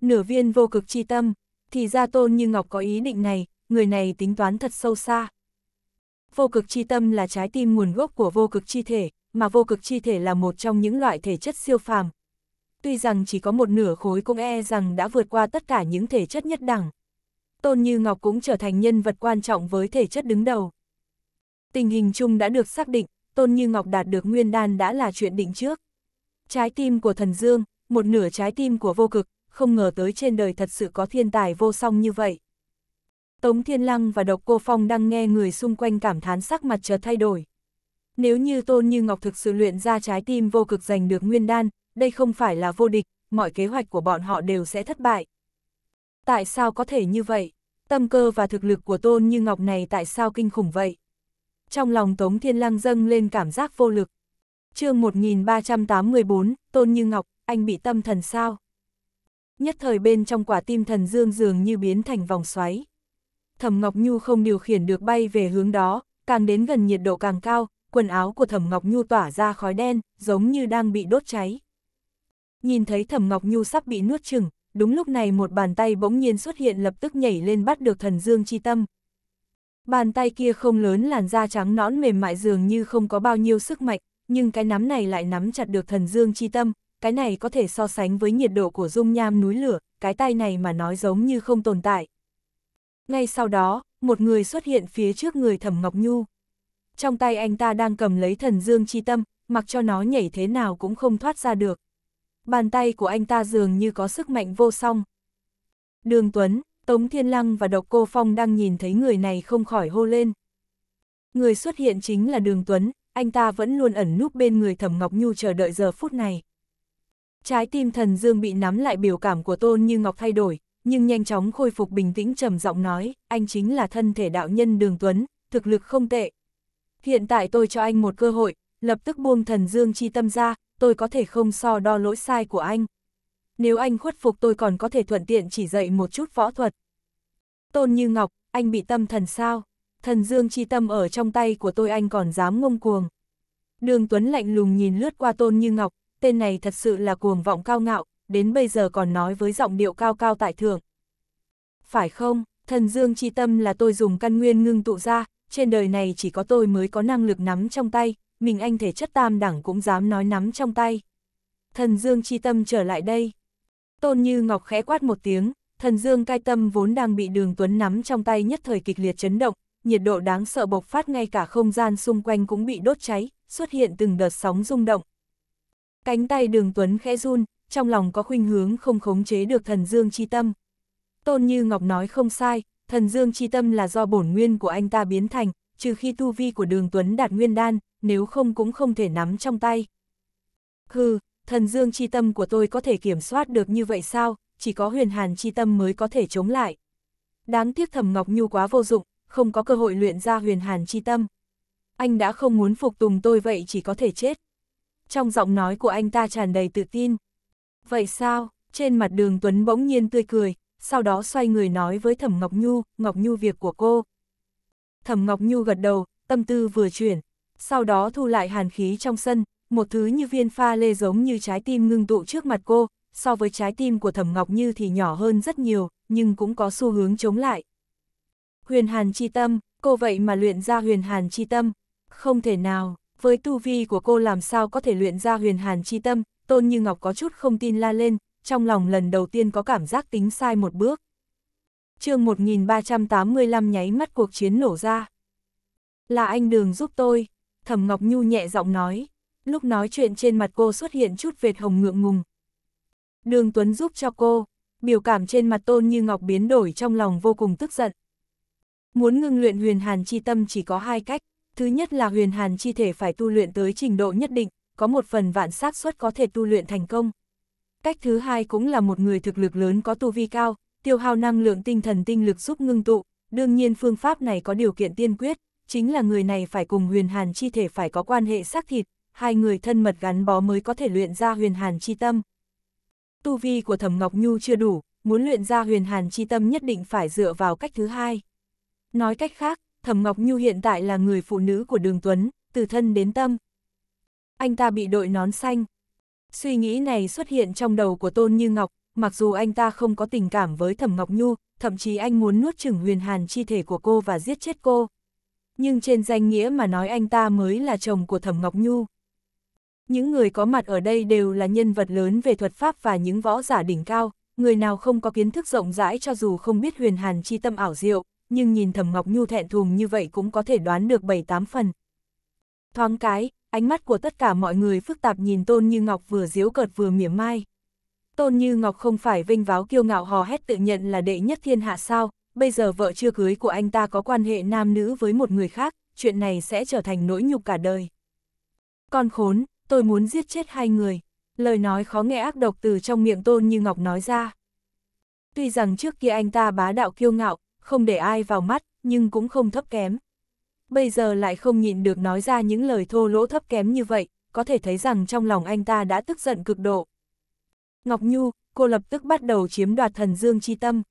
Nửa viên vô cực chi tâm, thì ra Tôn Như Ngọc có ý định này, người này tính toán thật sâu xa vô cực chi tâm là trái tim nguồn gốc của vô cực chi thể, mà vô cực chi thể là một trong những loại thể chất siêu phàm. Tuy rằng chỉ có một nửa khối cũng e rằng đã vượt qua tất cả những thể chất nhất đẳng. Tôn Như Ngọc cũng trở thành nhân vật quan trọng với thể chất đứng đầu. Tình hình chung đã được xác định, Tôn Như Ngọc đạt được nguyên đan đã là chuyện định trước. Trái tim của thần Dương, một nửa trái tim của vô cực, không ngờ tới trên đời thật sự có thiên tài vô song như vậy. Tống Thiên Lăng và Độc Cô Phong đang nghe người xung quanh cảm thán sắc mặt chợt thay đổi. Nếu như Tôn Như Ngọc thực sự luyện ra trái tim vô cực giành được nguyên đan, đây không phải là vô địch, mọi kế hoạch của bọn họ đều sẽ thất bại. Tại sao có thể như vậy? Tâm cơ và thực lực của Tôn Như Ngọc này tại sao kinh khủng vậy? Trong lòng Tống Thiên Lăng dâng lên cảm giác vô lực. chương 1384, Tôn Như Ngọc, anh bị tâm thần sao? Nhất thời bên trong quả tim thần dương dường như biến thành vòng xoáy. Thẩm Ngọc Nhu không điều khiển được bay về hướng đó, càng đến gần nhiệt độ càng cao, quần áo của Thẩm Ngọc Nhu tỏa ra khói đen, giống như đang bị đốt cháy. Nhìn thấy Thẩm Ngọc Nhu sắp bị nuốt chừng, đúng lúc này một bàn tay bỗng nhiên xuất hiện lập tức nhảy lên bắt được thần dương chi tâm. Bàn tay kia không lớn làn da trắng nõn mềm mại dường như không có bao nhiêu sức mạnh, nhưng cái nắm này lại nắm chặt được thần dương chi tâm, cái này có thể so sánh với nhiệt độ của dung nham núi lửa, cái tay này mà nói giống như không tồn tại, ngay sau đó, một người xuất hiện phía trước người Thẩm Ngọc Nhu. Trong tay anh ta đang cầm lấy thần dương chi tâm, mặc cho nó nhảy thế nào cũng không thoát ra được. Bàn tay của anh ta dường như có sức mạnh vô song. Đường Tuấn, Tống Thiên Lăng và Độc Cô Phong đang nhìn thấy người này không khỏi hô lên. Người xuất hiện chính là Đường Tuấn, anh ta vẫn luôn ẩn núp bên người Thẩm Ngọc Nhu chờ đợi giờ phút này. Trái tim thần dương bị nắm lại biểu cảm của Tôn Như Ngọc thay đổi, nhưng nhanh chóng khôi phục bình tĩnh trầm giọng nói, anh chính là thân thể đạo nhân Đường Tuấn, thực lực không tệ. Hiện tại tôi cho anh một cơ hội, lập tức buông thần dương chi tâm ra, tôi có thể không so đo lỗi sai của anh. Nếu anh khuất phục tôi còn có thể thuận tiện chỉ dạy một chút võ thuật. Tôn Như Ngọc, anh bị tâm thần sao? Thần dương chi tâm ở trong tay của tôi anh còn dám ngông cuồng. Đường Tuấn lạnh lùng nhìn lướt qua Tôn Như Ngọc, tên này thật sự là cuồng vọng cao ngạo, đến bây giờ còn nói với giọng điệu cao cao tại thượng. Phải không, thần dương chi tâm là tôi dùng căn nguyên ngưng tụ ra, trên đời này chỉ có tôi mới có năng lực nắm trong tay, mình anh thể chất tam đẳng cũng dám nói nắm trong tay. Thần dương chi tâm trở lại đây. Tôn Như Ngọc khẽ quát một tiếng, thần dương cai tâm vốn đang bị đường tuấn nắm trong tay nhất thời kịch liệt chấn động, nhiệt độ đáng sợ bộc phát ngay cả không gian xung quanh cũng bị đốt cháy, xuất hiện từng đợt sóng rung động. Cánh tay đường tuấn khẽ run, trong lòng có khuynh hướng không khống chế được thần dương chi tâm. Tôn Như Ngọc nói không sai, thần dương chi tâm là do bổn nguyên của anh ta biến thành, trừ khi tu vi của đường Tuấn đạt nguyên đan, nếu không cũng không thể nắm trong tay. Hừ, thần dương chi tâm của tôi có thể kiểm soát được như vậy sao, chỉ có huyền hàn chi tâm mới có thể chống lại. Đáng tiếc thầm Ngọc Nhu quá vô dụng, không có cơ hội luyện ra huyền hàn chi tâm. Anh đã không muốn phục tùng tôi vậy chỉ có thể chết. Trong giọng nói của anh ta tràn đầy tự tin. Vậy sao? Trên mặt đường Tuấn bỗng nhiên tươi cười, sau đó xoay người nói với Thẩm Ngọc Nhu, Ngọc Nhu việc của cô. Thẩm Ngọc Nhu gật đầu, tâm tư vừa chuyển, sau đó thu lại hàn khí trong sân, một thứ như viên pha lê giống như trái tim ngưng tụ trước mặt cô, so với trái tim của Thẩm Ngọc Như thì nhỏ hơn rất nhiều, nhưng cũng có xu hướng chống lại. Huyền Hàn Chi Tâm, cô vậy mà luyện ra Huyền Hàn Chi Tâm, không thể nào, với tu vi của cô làm sao có thể luyện ra Huyền Hàn Chi Tâm, Tôn Như Ngọc có chút không tin la lên, trong lòng lần đầu tiên có cảm giác tính sai một bước. chương 1385 nháy mắt cuộc chiến nổ ra. Là anh Đường giúp tôi, Thẩm Ngọc Nhu nhẹ giọng nói, lúc nói chuyện trên mặt cô xuất hiện chút vệt hồng ngượng ngùng. Đường Tuấn giúp cho cô, biểu cảm trên mặt Tôn Như Ngọc biến đổi trong lòng vô cùng tức giận. Muốn ngưng luyện huyền hàn chi tâm chỉ có hai cách, thứ nhất là huyền hàn chi thể phải tu luyện tới trình độ nhất định, có một phần vạn xác suất có thể tu luyện thành công. Cách thứ hai cũng là một người thực lực lớn có tu vi cao, tiêu hao năng lượng tinh thần tinh lực giúp ngưng tụ, đương nhiên phương pháp này có điều kiện tiên quyết, chính là người này phải cùng huyền hàn chi thể phải có quan hệ xác thịt, hai người thân mật gắn bó mới có thể luyện ra huyền hàn chi tâm. Tu vi của Thẩm Ngọc Nhu chưa đủ, muốn luyện ra huyền hàn chi tâm nhất định phải dựa vào cách thứ hai. Nói cách khác, Thẩm Ngọc Nhu hiện tại là người phụ nữ của Đường Tuấn, từ thân đến tâm, anh ta bị đội nón xanh. Suy nghĩ này xuất hiện trong đầu của Tôn Như Ngọc, mặc dù anh ta không có tình cảm với Thẩm Ngọc Nhu, thậm chí anh muốn nuốt chửng huyền hàn chi thể của cô và giết chết cô. Nhưng trên danh nghĩa mà nói anh ta mới là chồng của Thẩm Ngọc Nhu. Những người có mặt ở đây đều là nhân vật lớn về thuật pháp và những võ giả đỉnh cao, người nào không có kiến thức rộng rãi cho dù không biết huyền hàn chi tâm ảo diệu, nhưng nhìn Thẩm Ngọc Nhu thẹn thùng như vậy cũng có thể đoán được 7-8 phần. Thoáng cái, ánh mắt của tất cả mọi người phức tạp nhìn Tôn Như Ngọc vừa diếu cợt vừa mỉa mai. Tôn Như Ngọc không phải vinh váo kiêu ngạo hò hét tự nhận là đệ nhất thiên hạ sao, bây giờ vợ chưa cưới của anh ta có quan hệ nam nữ với một người khác, chuyện này sẽ trở thành nỗi nhục cả đời. Con khốn, tôi muốn giết chết hai người. Lời nói khó nghe ác độc từ trong miệng Tôn Như Ngọc nói ra. Tuy rằng trước kia anh ta bá đạo kiêu ngạo, không để ai vào mắt, nhưng cũng không thấp kém bây giờ lại không nhịn được nói ra những lời thô lỗ thấp kém như vậy, có thể thấy rằng trong lòng anh ta đã tức giận cực độ. Ngọc Nhu, cô lập tức bắt đầu chiếm đoạt thần dương chi tâm.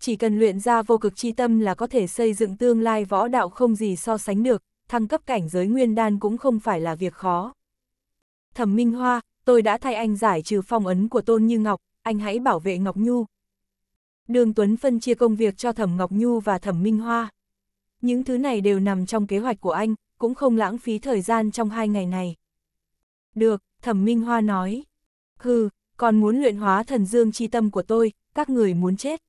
Chỉ cần luyện ra vô cực chi tâm là có thể xây dựng tương lai võ đạo không gì so sánh được, thăng cấp cảnh giới nguyên đan cũng không phải là việc khó. Thẩm Minh Hoa, tôi đã thay anh giải trừ phong ấn của Tôn Như Ngọc, anh hãy bảo vệ Ngọc Nhu. Đường Tuấn phân chia công việc cho Thẩm Ngọc Nhu và Thẩm Minh Hoa những thứ này đều nằm trong kế hoạch của anh, cũng không lãng phí thời gian trong hai ngày này. Được, Thẩm Minh Hoa nói. Hừ, còn muốn luyện hóa thần dương chi tâm của tôi, các người muốn chết.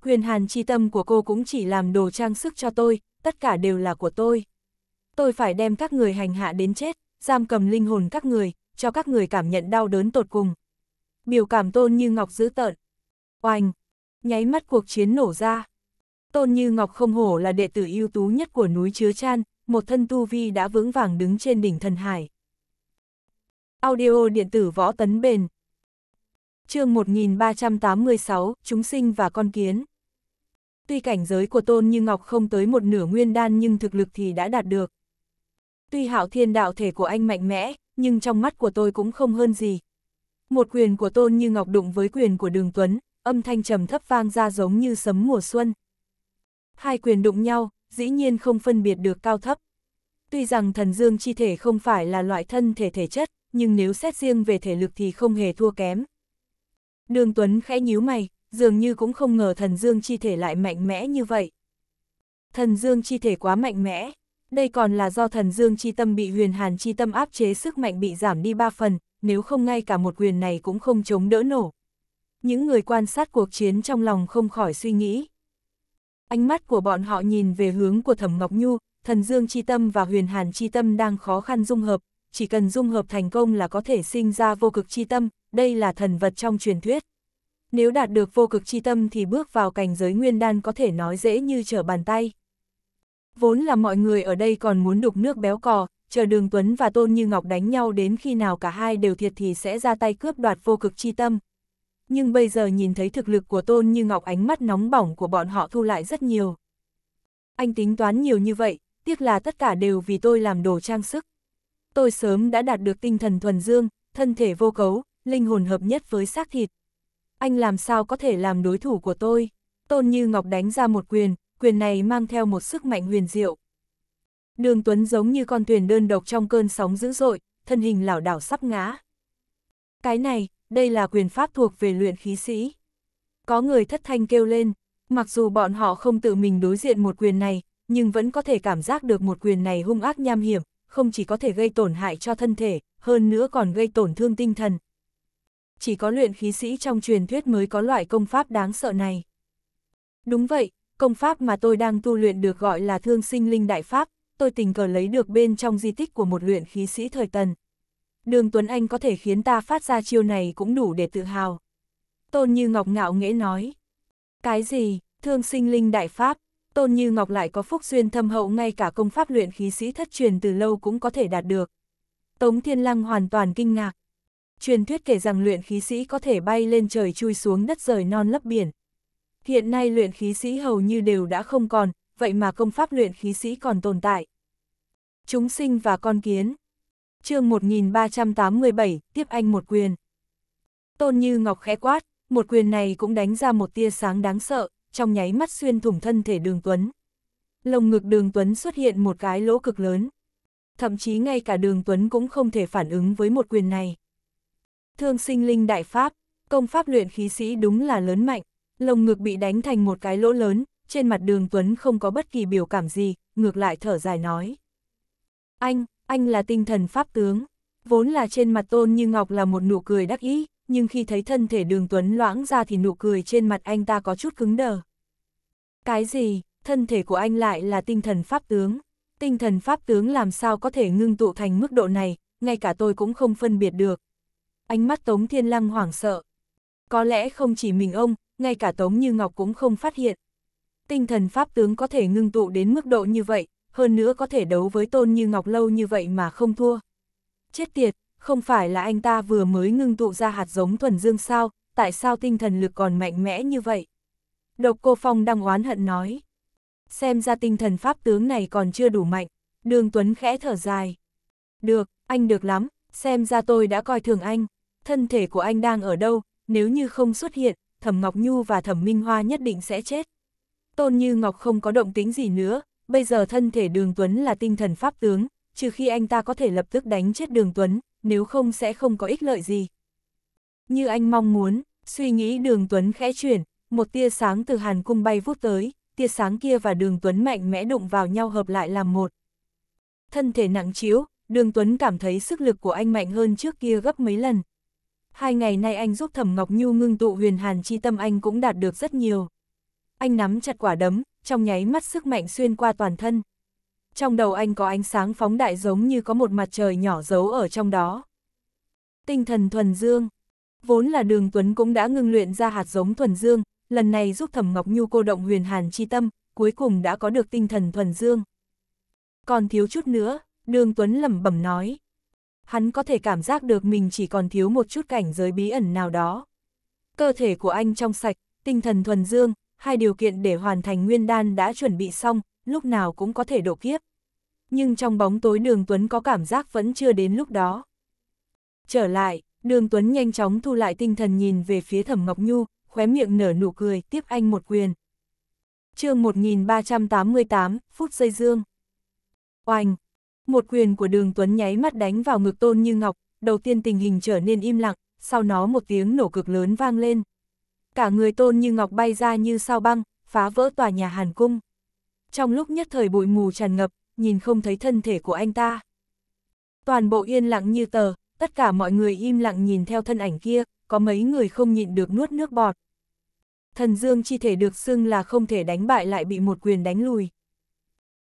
Huyền hàn chi tâm của cô cũng chỉ làm đồ trang sức cho tôi, tất cả đều là của tôi. Tôi phải đem các người hành hạ đến chết, giam cầm linh hồn các người, cho các người cảm nhận đau đớn tột cùng. Biểu cảm tôn như ngọc dữ tợn. Oanh! Nháy mắt cuộc chiến nổ ra. Tôn Như Ngọc không hổ là đệ tử ưu tú nhất của núi Chứa Chan, một thân tu vi đã vững vàng đứng trên đỉnh thần hải. Audio điện tử võ tấn bền chương 1386, chúng sinh và con kiến. Tuy cảnh giới của Tôn Như Ngọc không tới một nửa nguyên đan nhưng thực lực thì đã đạt được. Tuy hạo thiên đạo thể của anh mạnh mẽ, nhưng trong mắt của tôi cũng không hơn gì. Một quyền của Tôn Như Ngọc đụng với quyền của Đường Tuấn, âm thanh trầm thấp vang ra giống như sấm mùa xuân. Hai quyền đụng nhau, dĩ nhiên không phân biệt được cao thấp. Tuy rằng thần dương chi thể không phải là loại thân thể thể chất, nhưng nếu xét riêng về thể lực thì không hề thua kém. Đường Tuấn khẽ nhíu mày, dường như cũng không ngờ thần dương chi thể lại mạnh mẽ như vậy. Thần dương chi thể quá mạnh mẽ, đây còn là do thần dương chi tâm bị huyền hàn chi tâm áp chế sức mạnh bị giảm đi ba phần, nếu không ngay cả một quyền này cũng không chống đỡ nổ. Những người quan sát cuộc chiến trong lòng không khỏi suy nghĩ. Ánh mắt của bọn họ nhìn về hướng của Thẩm Ngọc Nhu, thần dương chi tâm và huyền hàn chi tâm đang khó khăn dung hợp, chỉ cần dung hợp thành công là có thể sinh ra vô cực chi tâm, đây là thần vật trong truyền thuyết. Nếu đạt được vô cực chi tâm thì bước vào cảnh giới nguyên đan có thể nói dễ như trở bàn tay. Vốn là mọi người ở đây còn muốn đục nước béo cò, chờ Đường Tuấn và Tôn Như Ngọc đánh nhau đến khi nào cả hai đều thiệt thì sẽ ra tay cướp đoạt vô cực chi tâm, nhưng bây giờ nhìn thấy thực lực của Tôn Như Ngọc ánh mắt nóng bỏng của bọn họ thu lại rất nhiều. Anh tính toán nhiều như vậy, tiếc là tất cả đều vì tôi làm đồ trang sức. Tôi sớm đã đạt được tinh thần thuần dương, thân thể vô cấu, linh hồn hợp nhất với xác thịt. Anh làm sao có thể làm đối thủ của tôi? Tôn Như Ngọc đánh ra một quyền, quyền này mang theo một sức mạnh huyền diệu. Đường Tuấn giống như con thuyền đơn độc trong cơn sóng dữ dội, thân hình lảo đảo sắp ngã. Cái này, đây là quyền pháp thuộc về luyện khí sĩ. Có người thất thanh kêu lên, mặc dù bọn họ không tự mình đối diện một quyền này, nhưng vẫn có thể cảm giác được một quyền này hung ác nham hiểm, không chỉ có thể gây tổn hại cho thân thể, hơn nữa còn gây tổn thương tinh thần. Chỉ có luyện khí sĩ trong truyền thuyết mới có loại công pháp đáng sợ này. Đúng vậy, công pháp mà tôi đang tu luyện được gọi là thương sinh linh đại pháp, tôi tình cờ lấy được bên trong di tích của một luyện khí sĩ thời tần, đường Tuấn Anh có thể khiến ta phát ra chiêu này cũng đủ để tự hào. Tôn Như Ngọc ngạo nghễ nói. Cái gì, thương sinh linh đại pháp, Tôn Như Ngọc lại có phúc duyên thâm hậu ngay cả công pháp luyện khí sĩ thất truyền từ lâu cũng có thể đạt được. Tống Thiên Lăng hoàn toàn kinh ngạc. Truyền thuyết kể rằng luyện khí sĩ có thể bay lên trời chui xuống đất rời non lấp biển. Hiện nay luyện khí sĩ hầu như đều đã không còn, vậy mà công pháp luyện khí sĩ còn tồn tại. Chúng sinh và con kiến chương 1387, tiếp anh một quyền. Tôn Như Ngọc khẽ quát, một quyền này cũng đánh ra một tia sáng đáng sợ, trong nháy mắt xuyên thủng thân thể đường Tuấn. Lồng ngực đường Tuấn xuất hiện một cái lỗ cực lớn. Thậm chí ngay cả đường Tuấn cũng không thể phản ứng với một quyền này. Thương sinh linh đại pháp, công pháp luyện khí sĩ đúng là lớn mạnh, lồng ngực bị đánh thành một cái lỗ lớn, trên mặt đường Tuấn không có bất kỳ biểu cảm gì, ngược lại thở dài nói. Anh, anh là tinh thần pháp tướng. Vốn là trên mặt Tôn Như Ngọc là một nụ cười đắc ý, nhưng khi thấy thân thể đường Tuấn loãng ra thì nụ cười trên mặt anh ta có chút cứng đờ. Cái gì, thân thể của anh lại là tinh thần pháp tướng. Tinh thần pháp tướng làm sao có thể ngưng tụ thành mức độ này, ngay cả tôi cũng không phân biệt được. Ánh mắt Tống Thiên Lăng hoảng sợ. Có lẽ không chỉ mình ông, ngay cả Tống Như Ngọc cũng không phát hiện. Tinh thần pháp tướng có thể ngưng tụ đến mức độ như vậy, hơn nữa có thể đấu với Tôn Như Ngọc lâu như vậy mà không thua. Chết tiệt, không phải là anh ta vừa mới ngưng tụ ra hạt giống thuần dương sao, tại sao tinh thần lực còn mạnh mẽ như vậy? Độc cô Phong đang oán hận nói. Xem ra tinh thần pháp tướng này còn chưa đủ mạnh, đường Tuấn khẽ thở dài. Được, anh được lắm, xem ra tôi đã coi thường anh, thân thể của anh đang ở đâu, nếu như không xuất hiện, Thẩm Ngọc Nhu và Thẩm Minh Hoa nhất định sẽ chết. Tôn Như Ngọc không có động tính gì nữa, bây giờ thân thể đường Tuấn là tinh thần pháp tướng, trừ khi anh ta có thể lập tức đánh chết đường Tuấn, nếu không sẽ không có ích lợi gì. Như anh mong muốn, suy nghĩ đường Tuấn khẽ chuyển, một tia sáng từ hàn cung bay vút tới, tia sáng kia và đường Tuấn mạnh mẽ đụng vào nhau hợp lại làm một. Thân thể nặng chiếu, đường Tuấn cảm thấy sức lực của anh mạnh hơn trước kia gấp mấy lần. Hai ngày nay anh giúp Thẩm Ngọc Nhu ngưng tụ huyền hàn chi tâm anh cũng đạt được rất nhiều. Anh nắm chặt quả đấm, trong nháy mắt sức mạnh xuyên qua toàn thân. Trong đầu anh có ánh sáng phóng đại giống như có một mặt trời nhỏ giấu ở trong đó. Tinh thần thuần dương. Vốn là đường Tuấn cũng đã ngưng luyện ra hạt giống thuần dương, lần này giúp Thẩm Ngọc Nhu cô động huyền hàn chi tâm, cuối cùng đã có được tinh thần thuần dương. Còn thiếu chút nữa, đường Tuấn lẩm bẩm nói. Hắn có thể cảm giác được mình chỉ còn thiếu một chút cảnh giới bí ẩn nào đó. Cơ thể của anh trong sạch, tinh thần thuần dương, hai điều kiện để hoàn thành nguyên đan đã chuẩn bị xong, lúc nào cũng có thể độ kiếp. Nhưng trong bóng tối đường Tuấn có cảm giác vẫn chưa đến lúc đó. Trở lại, đường Tuấn nhanh chóng thu lại tinh thần nhìn về phía thẩm Ngọc Nhu, khóe miệng nở nụ cười tiếp anh một quyền. chương 1388, phút giây dương. Oanh! Một quyền của đường Tuấn nháy mắt đánh vào ngực tôn như ngọc, đầu tiên tình hình trở nên im lặng, sau đó một tiếng nổ cực lớn vang lên cả người tôn như ngọc bay ra như sao băng, phá vỡ tòa nhà hàn cung. Trong lúc nhất thời bụi mù tràn ngập, nhìn không thấy thân thể của anh ta. Toàn bộ yên lặng như tờ, tất cả mọi người im lặng nhìn theo thân ảnh kia, có mấy người không nhịn được nuốt nước bọt. Thần dương chi thể được xưng là không thể đánh bại lại bị một quyền đánh lùi.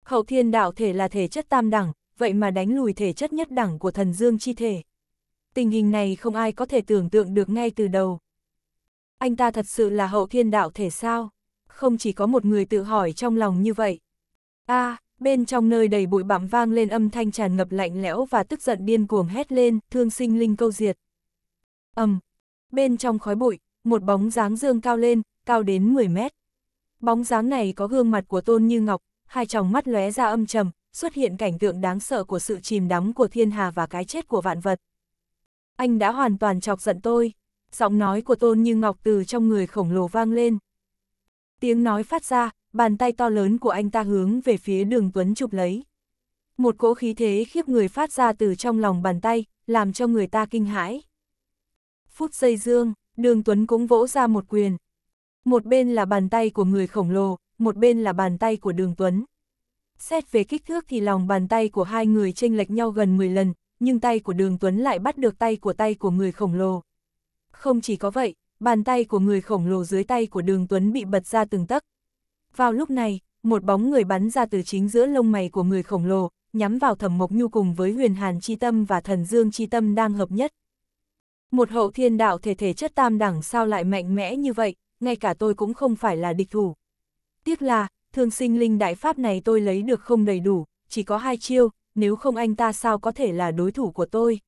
Hậu thiên đạo thể là thể chất tam đẳng, vậy mà đánh lùi thể chất nhất đẳng của thần dương chi thể. Tình hình này không ai có thể tưởng tượng được ngay từ đầu anh ta thật sự là hậu thiên đạo thể sao? Không chỉ có một người tự hỏi trong lòng như vậy. a à, bên trong nơi đầy bụi bặm vang lên âm thanh tràn ngập lạnh lẽo và tức giận điên cuồng hét lên, thương sinh linh câu diệt. ầm um, bên trong khói bụi, một bóng dáng dương cao lên, cao đến 10 mét. Bóng dáng này có gương mặt của Tôn Như Ngọc, hai tròng mắt lóe ra âm trầm, xuất hiện cảnh tượng đáng sợ của sự chìm đắm của thiên hà và cái chết của vạn vật. Anh đã hoàn toàn chọc giận tôi giọng nói của Tôn Như Ngọc từ trong người khổng lồ vang lên. Tiếng nói phát ra, bàn tay to lớn của anh ta hướng về phía đường Tuấn chụp lấy. Một cỗ khí thế khiếp người phát ra từ trong lòng bàn tay, làm cho người ta kinh hãi. Phút giây dương, đường Tuấn cũng vỗ ra một quyền. Một bên là bàn tay của người khổng lồ, một bên là bàn tay của đường Tuấn. Xét về kích thước thì lòng bàn tay của hai người chênh lệch nhau gần 10 lần, nhưng tay của đường Tuấn lại bắt được tay của tay của người khổng lồ. Không chỉ có vậy, bàn tay của người khổng lồ dưới tay của đường Tuấn bị bật ra từng tấc. Vào lúc này, một bóng người bắn ra từ chính giữa lông mày của người khổng lồ, nhắm vào thẩm mộc nhu cùng với huyền hàn chi tâm và thần dương chi tâm đang hợp nhất. Một hậu thiên đạo thể thể chất tam đẳng sao lại mạnh mẽ như vậy, ngay cả tôi cũng không phải là địch thủ. Tiếc là, thương sinh linh đại pháp này tôi lấy được không đầy đủ, chỉ có hai chiêu, nếu không anh ta sao có thể là đối thủ của tôi.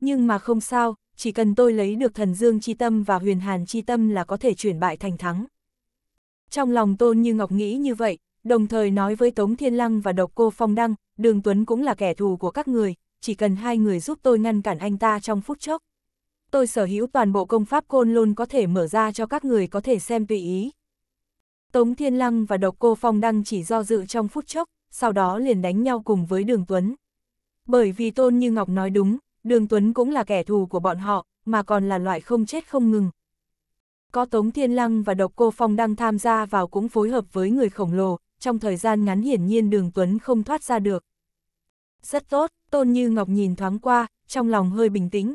Nhưng mà không sao, chỉ cần tôi lấy được thần dương chi tâm và huyền hàn chi tâm là có thể chuyển bại thành thắng. Trong lòng Tôn Như Ngọc nghĩ như vậy, đồng thời nói với Tống Thiên Lăng và Độc Cô Phong Đăng, Đường Tuấn cũng là kẻ thù của các người, chỉ cần hai người giúp tôi ngăn cản anh ta trong phút chốc. Tôi sở hữu toàn bộ công pháp côn luôn có thể mở ra cho các người có thể xem tùy ý. Tống Thiên Lăng và Độc Cô Phong Đăng chỉ do dự trong phút chốc, sau đó liền đánh nhau cùng với Đường Tuấn. Bởi vì Tôn Như Ngọc nói đúng, Đường Tuấn cũng là kẻ thù của bọn họ, mà còn là loại không chết không ngừng. Có Tống Thiên Lăng và Độc Cô Phong đang tham gia vào cũng phối hợp với người khổng lồ, trong thời gian ngắn hiển nhiên đường Tuấn không thoát ra được. Rất tốt, Tôn Như Ngọc nhìn thoáng qua, trong lòng hơi bình tĩnh.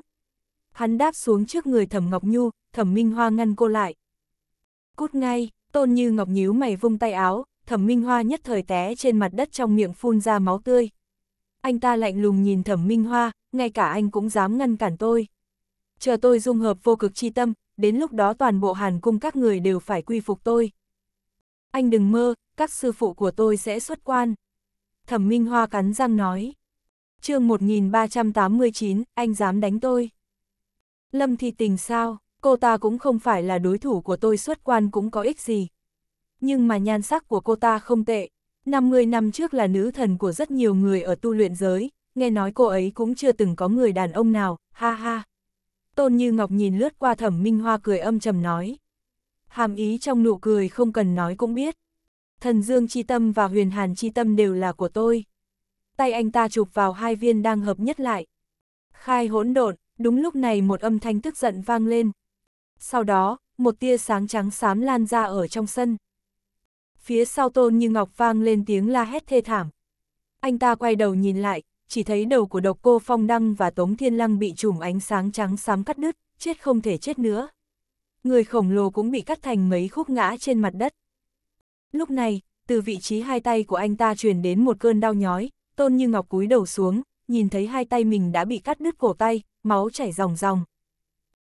Hắn đáp xuống trước người Thẩm Ngọc Nhu, Thẩm Minh Hoa ngăn cô lại. Cút ngay, Tôn Như Ngọc nhíu mày vung tay áo, Thẩm Minh Hoa nhất thời té trên mặt đất trong miệng phun ra máu tươi. Anh ta lạnh lùng nhìn Thẩm Minh Hoa, ngay cả anh cũng dám ngăn cản tôi. Chờ tôi dung hợp vô cực chi tâm, đến lúc đó toàn bộ hàn cung các người đều phải quy phục tôi. Anh đừng mơ, các sư phụ của tôi sẽ xuất quan. Thẩm Minh Hoa cắn răng nói. chương 1389, anh dám đánh tôi. Lâm Thị Tình sao, cô ta cũng không phải là đối thủ của tôi xuất quan cũng có ích gì. Nhưng mà nhan sắc của cô ta không tệ. 50 năm trước là nữ thần của rất nhiều người ở tu luyện giới, nghe nói cô ấy cũng chưa từng có người đàn ông nào, ha ha. Tôn Như Ngọc nhìn lướt qua thẩm minh hoa cười âm trầm nói. Hàm ý trong nụ cười không cần nói cũng biết. Thần Dương Chi Tâm và Huyền Hàn Chi Tâm đều là của tôi. Tay anh ta chụp vào hai viên đang hợp nhất lại. Khai hỗn độn, đúng lúc này một âm thanh tức giận vang lên. Sau đó, một tia sáng trắng xám lan ra ở trong sân. Phía sau Tôn Như Ngọc vang lên tiếng la hét thê thảm. Anh ta quay đầu nhìn lại, chỉ thấy đầu của độc cô Phong Đăng và Tống Thiên Lăng bị chùm ánh sáng trắng xám cắt đứt, chết không thể chết nữa. Người khổng lồ cũng bị cắt thành mấy khúc ngã trên mặt đất. Lúc này, từ vị trí hai tay của anh ta truyền đến một cơn đau nhói, Tôn Như Ngọc cúi đầu xuống, nhìn thấy hai tay mình đã bị cắt đứt cổ tay, máu chảy ròng ròng.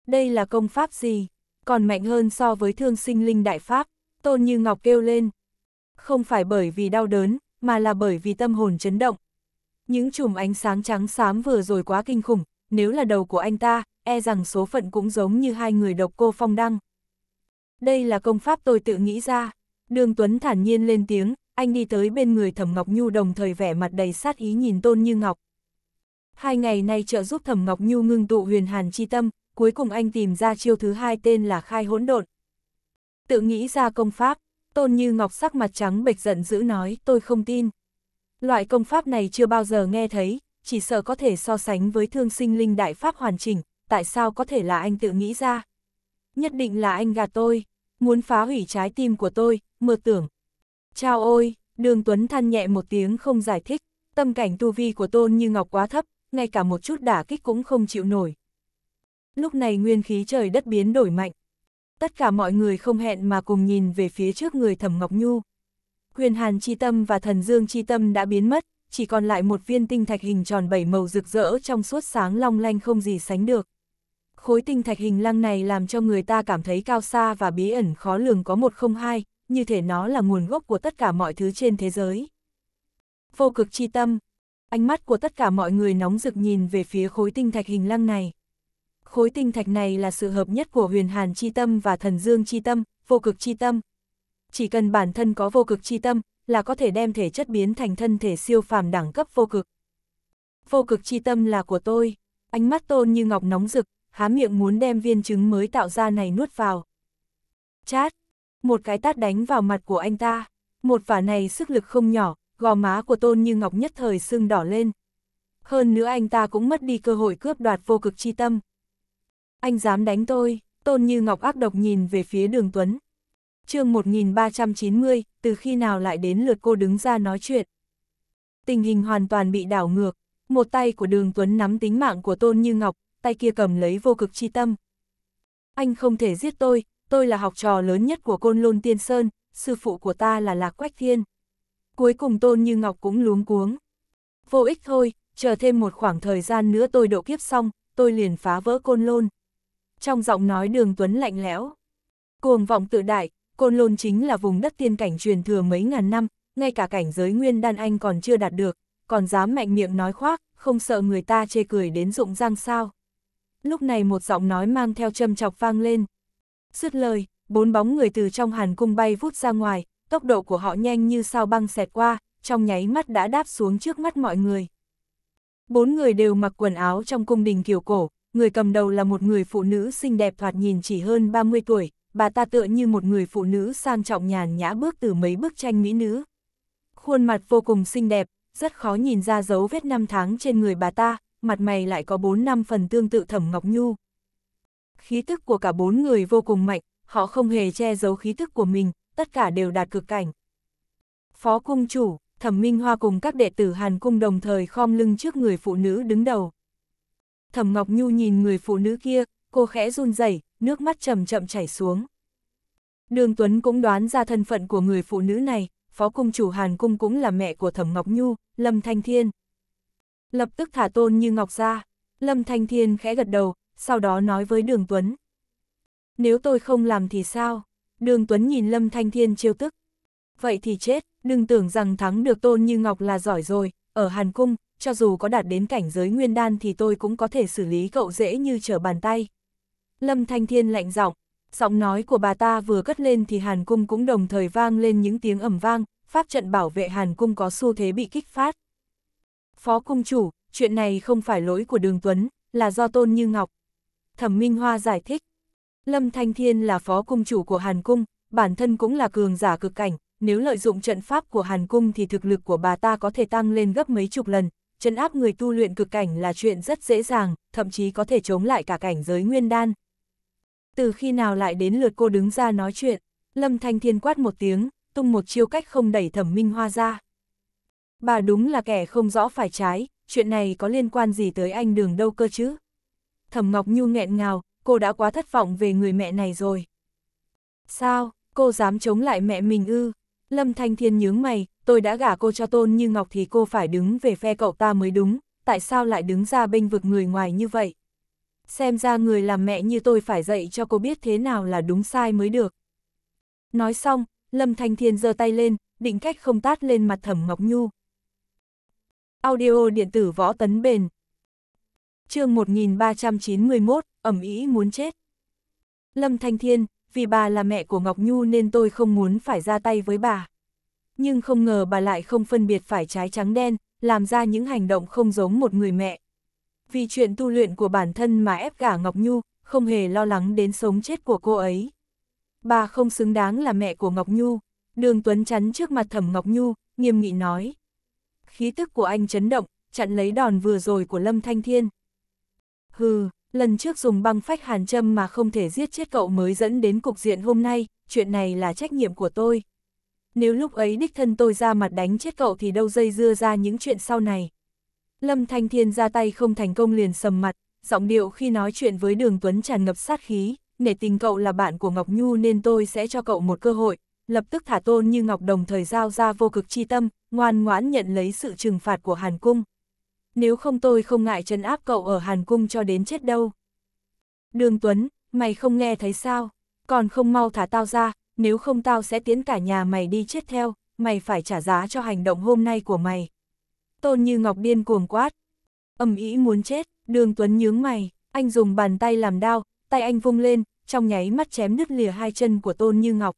Đây là công pháp gì? Còn mạnh hơn so với thương sinh linh đại pháp, Tôn Như Ngọc kêu lên. Không phải bởi vì đau đớn, mà là bởi vì tâm hồn chấn động, những chùm ánh sáng trắng xám vừa rồi quá kinh khủng, nếu là đầu của anh ta, e rằng số phận cũng giống như hai người độc cô phong đăng. Đây là công pháp tôi tự nghĩ ra. Đường Tuấn thản nhiên lên tiếng, anh đi tới bên người Thẩm Ngọc Nhu đồng thời vẻ mặt đầy sát ý nhìn Tôn Như Ngọc. Hai ngày nay trợ giúp Thẩm Ngọc Nhu ngưng tụ huyền hàn chi tâm, cuối cùng anh tìm ra chiêu thứ hai tên là khai hỗn độn. Tự nghĩ ra công pháp, Tôn Như Ngọc sắc mặt trắng bệch giận dữ nói tôi không tin. Loại công pháp này chưa bao giờ nghe thấy, chỉ sợ có thể so sánh với thương sinh linh đại pháp hoàn chỉnh, tại sao có thể là anh tự nghĩ ra? Nhất định là anh gạt tôi, muốn phá hủy trái tim của tôi, mơ tưởng. Chao ôi, đường Tuấn than nhẹ một tiếng không giải thích, tâm cảnh tu vi của tôn như ngọc quá thấp, ngay cả một chút đả kích cũng không chịu nổi. Lúc này nguyên khí trời đất biến đổi mạnh. Tất cả mọi người không hẹn mà cùng nhìn về phía trước người thẩm Ngọc Nhu, huyền hàn chi tâm và thần dương chi tâm đã biến mất, chỉ còn lại một viên tinh thạch hình tròn bảy màu rực rỡ trong suốt sáng long lanh không gì sánh được. Khối tinh thạch hình lăng này làm cho người ta cảm thấy cao xa và bí ẩn khó lường có một không hai, như thể nó là nguồn gốc của tất cả mọi thứ trên thế giới. Vô cực chi tâm, ánh mắt của tất cả mọi người nóng rực nhìn về phía khối tinh thạch hình lăng này. Khối tinh thạch này là sự hợp nhất của huyền hàn chi tâm và thần dương chi tâm, vô cực chi tâm, chỉ cần bản thân có vô cực chi tâm, là có thể đem thể chất biến thành thân thể siêu phàm đẳng cấp vô cực. Vô cực chi tâm là của tôi, ánh mắt tôn như ngọc nóng rực, há miệng muốn đem viên trứng mới tạo ra này nuốt vào. Chát, một cái tát đánh vào mặt của anh ta, một vả này sức lực không nhỏ, gò má của tôn như ngọc nhất thời sưng đỏ lên. Hơn nữa anh ta cũng mất đi cơ hội cướp đoạt vô cực chi tâm. Anh dám đánh tôi, tôn như ngọc ác độc nhìn về phía đường Tuấn, chương 1390, từ khi nào lại đến lượt cô đứng ra nói chuyện. Tình hình hoàn toàn bị đảo ngược, một tay của đường Tuấn nắm tính mạng của Tôn Như Ngọc, tay kia cầm lấy vô cực chi tâm. Anh không thể giết tôi, tôi là học trò lớn nhất của Côn Lôn Tiên Sơn, sư phụ của ta là Lạc Quách Thiên. Cuối cùng Tôn Như Ngọc cũng luống cuống. Vô ích thôi, chờ thêm một khoảng thời gian nữa tôi độ kiếp xong, tôi liền phá vỡ Côn Lôn. Trong giọng nói đường Tuấn lạnh lẽo. Cuồng vọng tự đại, Côn Lôn chính là vùng đất tiên cảnh truyền thừa mấy ngàn năm, ngay cả cảnh giới nguyên đan anh còn chưa đạt được, còn dám mạnh miệng nói khoác, không sợ người ta chê cười đến rụng răng sao. Lúc này một giọng nói mang theo châm chọc vang lên. Dứt lời, bốn bóng người từ trong hàn cung bay vút ra ngoài, tốc độ của họ nhanh như sao băng xẹt qua, trong nháy mắt đã đáp xuống trước mắt mọi người. Bốn người đều mặc quần áo trong cung đình kiểu cổ, người cầm đầu là một người phụ nữ xinh đẹp thoạt nhìn chỉ hơn 30 tuổi, bà ta tựa như một người phụ nữ sang trọng nhàn nhã bước từ mấy bức tranh mỹ nữ. Khuôn mặt vô cùng xinh đẹp, rất khó nhìn ra dấu vết năm tháng trên người bà ta, mặt mày lại có 4 năm phần tương tự Thẩm Ngọc Nhu. Khí tức của cả bốn người vô cùng mạnh, họ không hề che giấu khí tức của mình, tất cả đều đạt cực cảnh. Phó cung chủ, Thẩm Minh Hoa cùng các đệ tử Hàn cung đồng thời khom lưng trước người phụ nữ đứng đầu. Thẩm Ngọc Nhu nhìn người phụ nữ kia, cô khẽ run rẩy, nước mắt chậm chậm chảy xuống. Đường Tuấn cũng đoán ra thân phận của người phụ nữ này, phó cung chủ Hàn Cung cũng là mẹ của Thẩm Ngọc Nhu, Lâm Thanh Thiên. Lập tức thả tôn như Ngọc ra, Lâm Thanh Thiên khẽ gật đầu, sau đó nói với Đường Tuấn. Nếu tôi không làm thì sao? Đường Tuấn nhìn Lâm Thanh Thiên chiêu tức. Vậy thì chết, đừng tưởng rằng thắng được tôn như Ngọc là giỏi rồi, ở Hàn Cung, cho dù có đạt đến cảnh giới nguyên đan thì tôi cũng có thể xử lý cậu dễ như trở bàn tay. Lâm Thanh Thiên lạnh giọng, giọng nói của bà ta vừa cất lên thì Hàn Cung cũng đồng thời vang lên những tiếng ẩm vang, pháp trận bảo vệ Hàn Cung có xu thế bị kích phát. Phó Cung Chủ, chuyện này không phải lỗi của Đường Tuấn, là do Tôn Như Ngọc. Thẩm Minh Hoa giải thích, Lâm Thanh Thiên là Phó Cung Chủ của Hàn Cung, bản thân cũng là cường giả cực cảnh, nếu lợi dụng trận pháp của Hàn Cung thì thực lực của bà ta có thể tăng lên gấp mấy chục lần, trấn áp người tu luyện cực cảnh là chuyện rất dễ dàng, thậm chí có thể chống lại cả cảnh giới nguyên đan, từ khi nào lại đến lượt cô đứng ra nói chuyện, Lâm Thanh Thiên quát một tiếng, tung một chiêu cách không đẩy thẩm minh hoa ra. Bà đúng là kẻ không rõ phải trái, chuyện này có liên quan gì tới anh đường đâu cơ chứ. Thẩm Ngọc Nhu nghẹn ngào, cô đã quá thất vọng về người mẹ này rồi. Sao, cô dám chống lại mẹ mình ư? Lâm Thanh Thiên nhướng mày, tôi đã gả cô cho Tôn Như Ngọc thì cô phải đứng về phe cậu ta mới đúng, tại sao lại đứng ra bênh vực người ngoài như vậy? xem ra người làm mẹ như tôi phải dạy cho cô biết thế nào là đúng sai mới được. Nói xong, Lâm Thanh Thiên giơ tay lên, định cách không tát lên mặt Thẩm Ngọc Nhu. Audio điện tử võ tấn bền. chương 1391, ẩm ý muốn chết. Lâm Thanh Thiên, vì bà là mẹ của Ngọc Nhu nên tôi không muốn phải ra tay với bà. Nhưng không ngờ bà lại không phân biệt phải trái trắng đen, làm ra những hành động không giống một người mẹ vì chuyện tu luyện của bản thân mà ép gả Ngọc Nhu, không hề lo lắng đến sống chết của cô ấy. Bà không xứng đáng là mẹ của Ngọc Nhu, đường Tuấn chắn trước mặt thẩm Ngọc Nhu, nghiêm nghị nói. Khí tức của anh chấn động, chặn lấy đòn vừa rồi của Lâm Thanh Thiên. Hừ, lần trước dùng băng phách hàn châm mà không thể giết chết cậu mới dẫn đến cục diện hôm nay, chuyện này là trách nhiệm của tôi. Nếu lúc ấy đích thân tôi ra mặt đánh chết cậu thì đâu dây dưa ra những chuyện sau này. Lâm Thanh Thiên ra tay không thành công liền sầm mặt, giọng điệu khi nói chuyện với Đường Tuấn tràn ngập sát khí, nể tình cậu là bạn của Ngọc Nhu nên tôi sẽ cho cậu một cơ hội, lập tức thả tôn như Ngọc đồng thời giao ra vô cực chi tâm, ngoan ngoãn nhận lấy sự trừng phạt của Hàn Cung. Nếu không tôi không ngại chân áp cậu ở Hàn Cung cho đến chết đâu. Đường Tuấn, mày không nghe thấy sao, còn không mau thả tao ra, nếu không tao sẽ tiến cả nhà mày đi chết theo, mày phải trả giá cho hành động hôm nay của mày. Tôn Như Ngọc điên cuồng quát. Âm ý muốn chết, đường Tuấn nhướng mày, anh dùng bàn tay làm đao, tay anh vung lên, trong nháy mắt chém nứt lìa hai chân của Tôn Như Ngọc.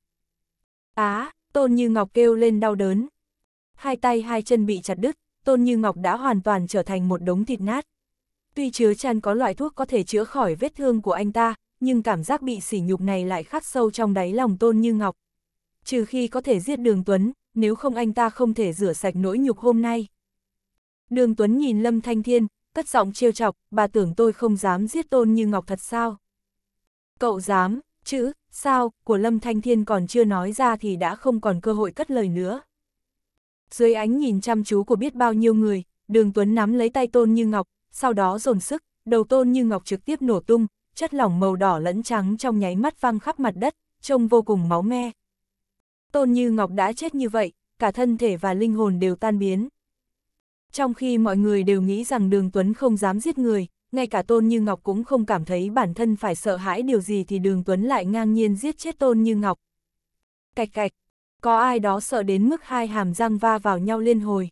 Á, à, Tôn Như Ngọc kêu lên đau đớn. Hai tay hai chân bị chặt đứt, Tôn Như Ngọc đã hoàn toàn trở thành một đống thịt nát. Tuy chứa chan có loại thuốc có thể chữa khỏi vết thương của anh ta, nhưng cảm giác bị sỉ nhục này lại khắc sâu trong đáy lòng Tôn Như Ngọc. Trừ khi có thể giết Đường Tuấn, nếu không anh ta không thể rửa sạch nỗi nhục hôm nay. Đường Tuấn nhìn Lâm Thanh Thiên, cất giọng trêu chọc, bà tưởng tôi không dám giết tôn như ngọc thật sao? Cậu dám, chữ, sao, của Lâm Thanh Thiên còn chưa nói ra thì đã không còn cơ hội cất lời nữa. Dưới ánh nhìn chăm chú của biết bao nhiêu người, đường Tuấn nắm lấy tay tôn như ngọc, sau đó dồn sức, đầu tôn như ngọc trực tiếp nổ tung, chất lỏng màu đỏ lẫn trắng trong nháy mắt văng khắp mặt đất, trông vô cùng máu me. Tôn như ngọc đã chết như vậy, cả thân thể và linh hồn đều tan biến. Trong khi mọi người đều nghĩ rằng Đường Tuấn không dám giết người, ngay cả Tôn Như Ngọc cũng không cảm thấy bản thân phải sợ hãi điều gì thì Đường Tuấn lại ngang nhiên giết chết Tôn Như Ngọc. Cạch cạch, có ai đó sợ đến mức hai hàm răng va vào nhau liên hồi.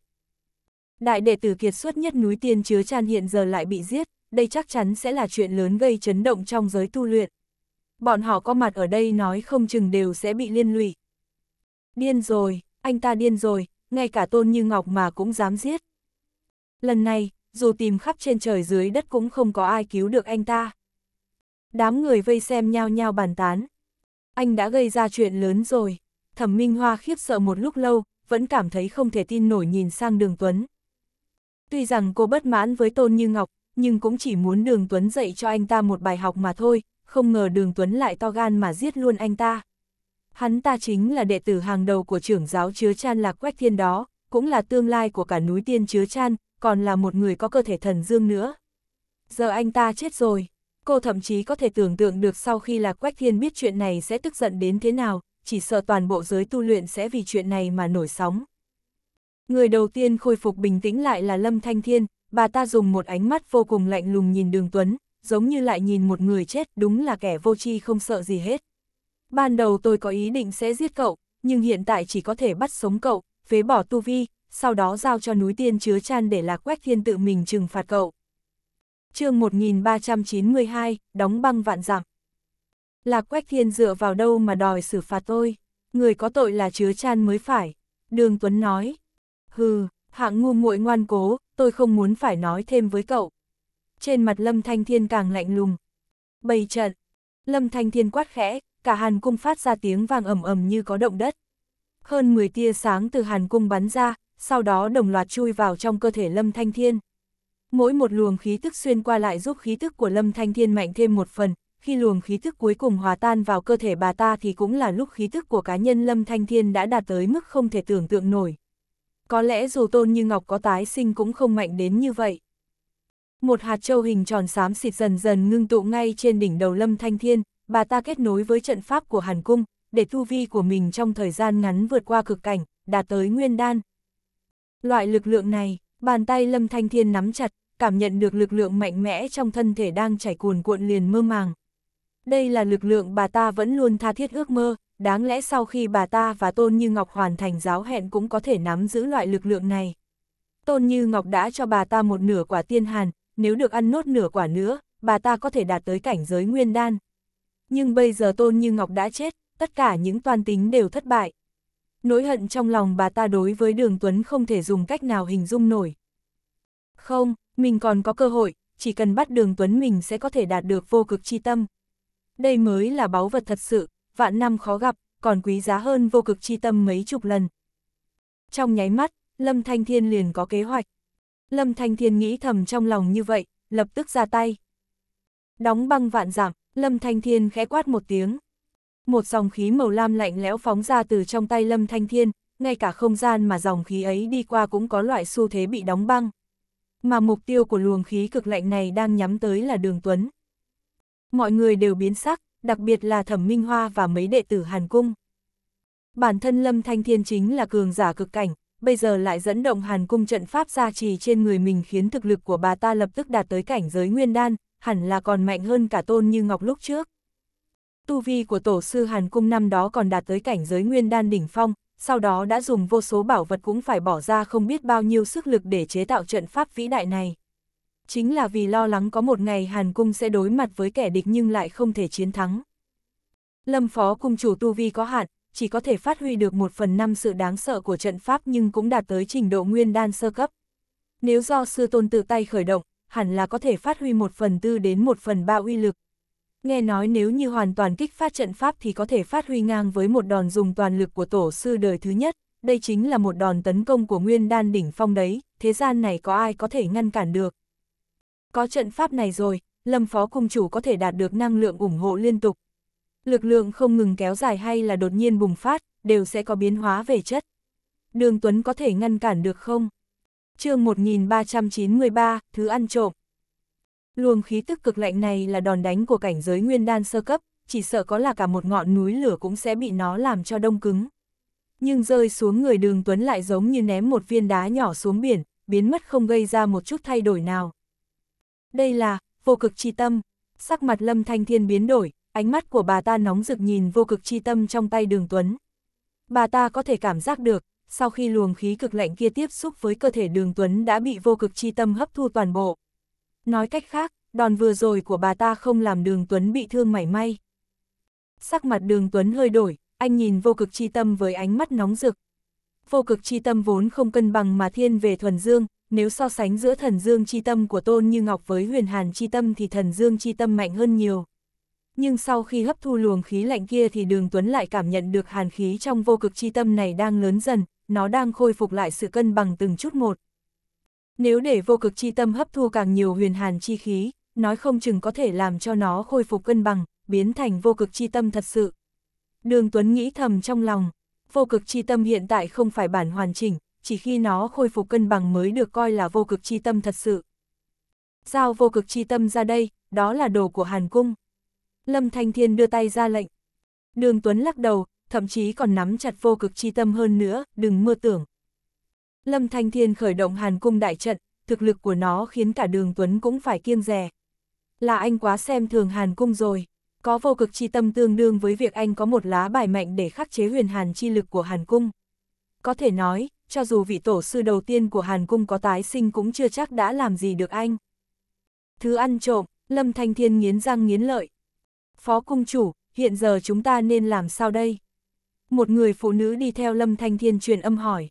Đại đệ tử kiệt xuất nhất núi tiên chứa chan hiện giờ lại bị giết, đây chắc chắn sẽ là chuyện lớn gây chấn động trong giới tu luyện. Bọn họ có mặt ở đây nói không chừng đều sẽ bị liên lụy. Điên rồi, anh ta điên rồi, ngay cả Tôn Như Ngọc mà cũng dám giết. Lần này, dù tìm khắp trên trời dưới đất cũng không có ai cứu được anh ta. Đám người vây xem nhau nhau bàn tán. Anh đã gây ra chuyện lớn rồi. Thẩm Minh Hoa khiếp sợ một lúc lâu, vẫn cảm thấy không thể tin nổi nhìn sang Đường Tuấn. Tuy rằng cô bất mãn với Tôn Như Ngọc, nhưng cũng chỉ muốn Đường Tuấn dạy cho anh ta một bài học mà thôi, không ngờ Đường Tuấn lại to gan mà giết luôn anh ta. Hắn ta chính là đệ tử hàng đầu của trưởng giáo chứa chan lạc quách thiên đó, cũng là tương lai của cả núi tiên chứa chan, còn là một người có cơ thể thần dương nữa. Giờ anh ta chết rồi, cô thậm chí có thể tưởng tượng được sau khi là Quách Thiên biết chuyện này sẽ tức giận đến thế nào, chỉ sợ toàn bộ giới tu luyện sẽ vì chuyện này mà nổi sóng. Người đầu tiên khôi phục bình tĩnh lại là Lâm Thanh Thiên, bà ta dùng một ánh mắt vô cùng lạnh lùng nhìn Đường Tuấn, giống như lại nhìn một người chết đúng là kẻ vô tri không sợ gì hết. Ban đầu tôi có ý định sẽ giết cậu, nhưng hiện tại chỉ có thể bắt sống cậu, phế bỏ tu vi, sau đó giao cho núi tiên chứa chan để lạc quách thiên tự mình trừng phạt cậu. chương 1392, đóng băng vạn dặm Lạc quách thiên dựa vào đâu mà đòi xử phạt tôi, người có tội là chứa chan mới phải. Đường Tuấn nói, hừ, hạng ngu muội ngoan cố, tôi không muốn phải nói thêm với cậu. Trên mặt Lâm Thanh Thiên càng lạnh lùng. Bày trận, Lâm Thanh Thiên quát khẽ, cả hàn cung phát ra tiếng vang ầm ầm như có động đất. Hơn 10 tia sáng từ hàn cung bắn ra, sau đó đồng loạt chui vào trong cơ thể Lâm Thanh Thiên. Mỗi một luồng khí tức xuyên qua lại giúp khí tức của Lâm Thanh Thiên mạnh thêm một phần, khi luồng khí tức cuối cùng hòa tan vào cơ thể bà ta thì cũng là lúc khí tức của cá nhân Lâm Thanh Thiên đã đạt tới mức không thể tưởng tượng nổi. Có lẽ dù Tôn Như Ngọc có tái sinh cũng không mạnh đến như vậy. Một hạt châu hình tròn xám xịt dần dần ngưng tụ ngay trên đỉnh đầu Lâm Thanh Thiên, bà ta kết nối với trận pháp của Hàn Cung, để tu vi của mình trong thời gian ngắn vượt qua cực cảnh, đạt tới nguyên đan, Loại lực lượng này, bàn tay Lâm Thanh Thiên nắm chặt, cảm nhận được lực lượng mạnh mẽ trong thân thể đang chảy cuồn cuộn liền mơ màng. Đây là lực lượng bà ta vẫn luôn tha thiết ước mơ, đáng lẽ sau khi bà ta và Tôn Như Ngọc hoàn thành giáo hẹn cũng có thể nắm giữ loại lực lượng này. Tôn Như Ngọc đã cho bà ta một nửa quả tiên hàn, nếu được ăn nốt nửa quả nữa, bà ta có thể đạt tới cảnh giới nguyên đan. Nhưng bây giờ Tôn Như Ngọc đã chết, tất cả những toan tính đều thất bại, nỗi hận trong lòng bà ta đối với đường Tuấn không thể dùng cách nào hình dung nổi. Không, mình còn có cơ hội, chỉ cần bắt đường Tuấn mình sẽ có thể đạt được vô cực chi tâm. Đây mới là báu vật thật sự, vạn năm khó gặp, còn quý giá hơn vô cực chi tâm mấy chục lần. Trong nháy mắt, Lâm Thanh Thiên liền có kế hoạch. Lâm Thanh Thiên nghĩ thầm trong lòng như vậy, lập tức ra tay. Đóng băng vạn giảm, Lâm Thanh Thiên khẽ quát một tiếng một dòng khí màu lam lạnh lẽo phóng ra từ trong tay Lâm Thanh Thiên, ngay cả không gian mà dòng khí ấy đi qua cũng có loại xu thế bị đóng băng. Mà mục tiêu của luồng khí cực lạnh này đang nhắm tới là Đường Tuấn. Mọi người đều biến sắc, đặc biệt là Thẩm Minh Hoa và mấy đệ tử Hàn Cung. Bản thân Lâm Thanh Thiên chính là cường giả cực cảnh, bây giờ lại dẫn động Hàn Cung trận pháp gia trì trên người mình khiến thực lực của bà ta lập tức đạt tới cảnh giới nguyên đan, hẳn là còn mạnh hơn cả tôn như Ngọc lúc trước tu vi của tổ sư Hàn Cung năm đó còn đạt tới cảnh giới nguyên đan đỉnh phong, sau đó đã dùng vô số bảo vật cũng phải bỏ ra không biết bao nhiêu sức lực để chế tạo trận pháp vĩ đại này. Chính là vì lo lắng có một ngày Hàn Cung sẽ đối mặt với kẻ địch nhưng lại không thể chiến thắng. Lâm Phó Cung chủ tu vi có hạn, chỉ có thể phát huy được một phần năm sự đáng sợ của trận pháp nhưng cũng đạt tới trình độ nguyên đan sơ cấp. Nếu do sư tôn tự tay khởi động, hẳn là có thể phát huy một phần tư đến một phần ba uy lực nghe nói nếu như hoàn toàn kích phát trận pháp thì có thể phát huy ngang với một đòn dùng toàn lực của tổ sư đời thứ nhất, đây chính là một đòn tấn công của nguyên đan đỉnh phong đấy, thế gian này có ai có thể ngăn cản được. Có trận pháp này rồi, lâm phó cung chủ có thể đạt được năng lượng ủng hộ liên tục. Lực lượng không ngừng kéo dài hay là đột nhiên bùng phát, đều sẽ có biến hóa về chất. Đường Tuấn có thể ngăn cản được không? chương 1393, thứ ăn trộm. Luồng khí tức cực lạnh này là đòn đánh của cảnh giới nguyên đan sơ cấp, chỉ sợ có là cả một ngọn núi lửa cũng sẽ bị nó làm cho đông cứng. Nhưng rơi xuống người đường Tuấn lại giống như ném một viên đá nhỏ xuống biển, biến mất không gây ra một chút thay đổi nào. Đây là, vô cực chi tâm. Sắc mặt lâm thanh thiên biến đổi, ánh mắt của bà ta nóng rực nhìn vô cực chi tâm trong tay đường Tuấn. Bà ta có thể cảm giác được, sau khi luồng khí cực lạnh kia tiếp xúc với cơ thể đường Tuấn đã bị vô cực chi tâm hấp thu toàn bộ. Nói cách khác, đòn vừa rồi của bà ta không làm đường Tuấn bị thương mảy may. Sắc mặt đường Tuấn hơi đổi, anh nhìn vô cực chi tâm với ánh mắt nóng rực. Vô cực chi tâm vốn không cân bằng mà thiên về thuần dương, nếu so sánh giữa thần dương chi tâm của Tôn Như Ngọc với huyền hàn chi tâm thì thần dương chi tâm mạnh hơn nhiều. Nhưng sau khi hấp thu luồng khí lạnh kia thì đường Tuấn lại cảm nhận được hàn khí trong vô cực chi tâm này đang lớn dần, nó đang khôi phục lại sự cân bằng từng chút một. Nếu để vô cực chi tâm hấp thu càng nhiều huyền hàn chi khí, nói không chừng có thể làm cho nó khôi phục cân bằng, biến thành vô cực chi tâm thật sự. Đường Tuấn nghĩ thầm trong lòng, vô cực chi tâm hiện tại không phải bản hoàn chỉnh, chỉ khi nó khôi phục cân bằng mới được coi là vô cực chi tâm thật sự. Giao vô cực chi tâm ra đây, đó là đồ của Hàn Cung. Lâm Thanh Thiên đưa tay ra lệnh. Đường Tuấn lắc đầu, thậm chí còn nắm chặt vô cực chi tâm hơn nữa, đừng mơ tưởng. Lâm Thanh Thiên khởi động Hàn Cung đại trận, thực lực của nó khiến cả đường Tuấn cũng phải kiêng rè. Là anh quá xem thường Hàn Cung rồi, có vô cực chi tâm tương đương với việc anh có một lá bài mạnh để khắc chế huyền Hàn chi lực của Hàn Cung. Có thể nói, cho dù vị tổ sư đầu tiên của Hàn Cung có tái sinh cũng chưa chắc đã làm gì được anh. Thứ ăn trộm, Lâm Thanh Thiên nghiến răng nghiến lợi. Phó Cung Chủ, hiện giờ chúng ta nên làm sao đây? Một người phụ nữ đi theo Lâm Thanh Thiên truyền âm hỏi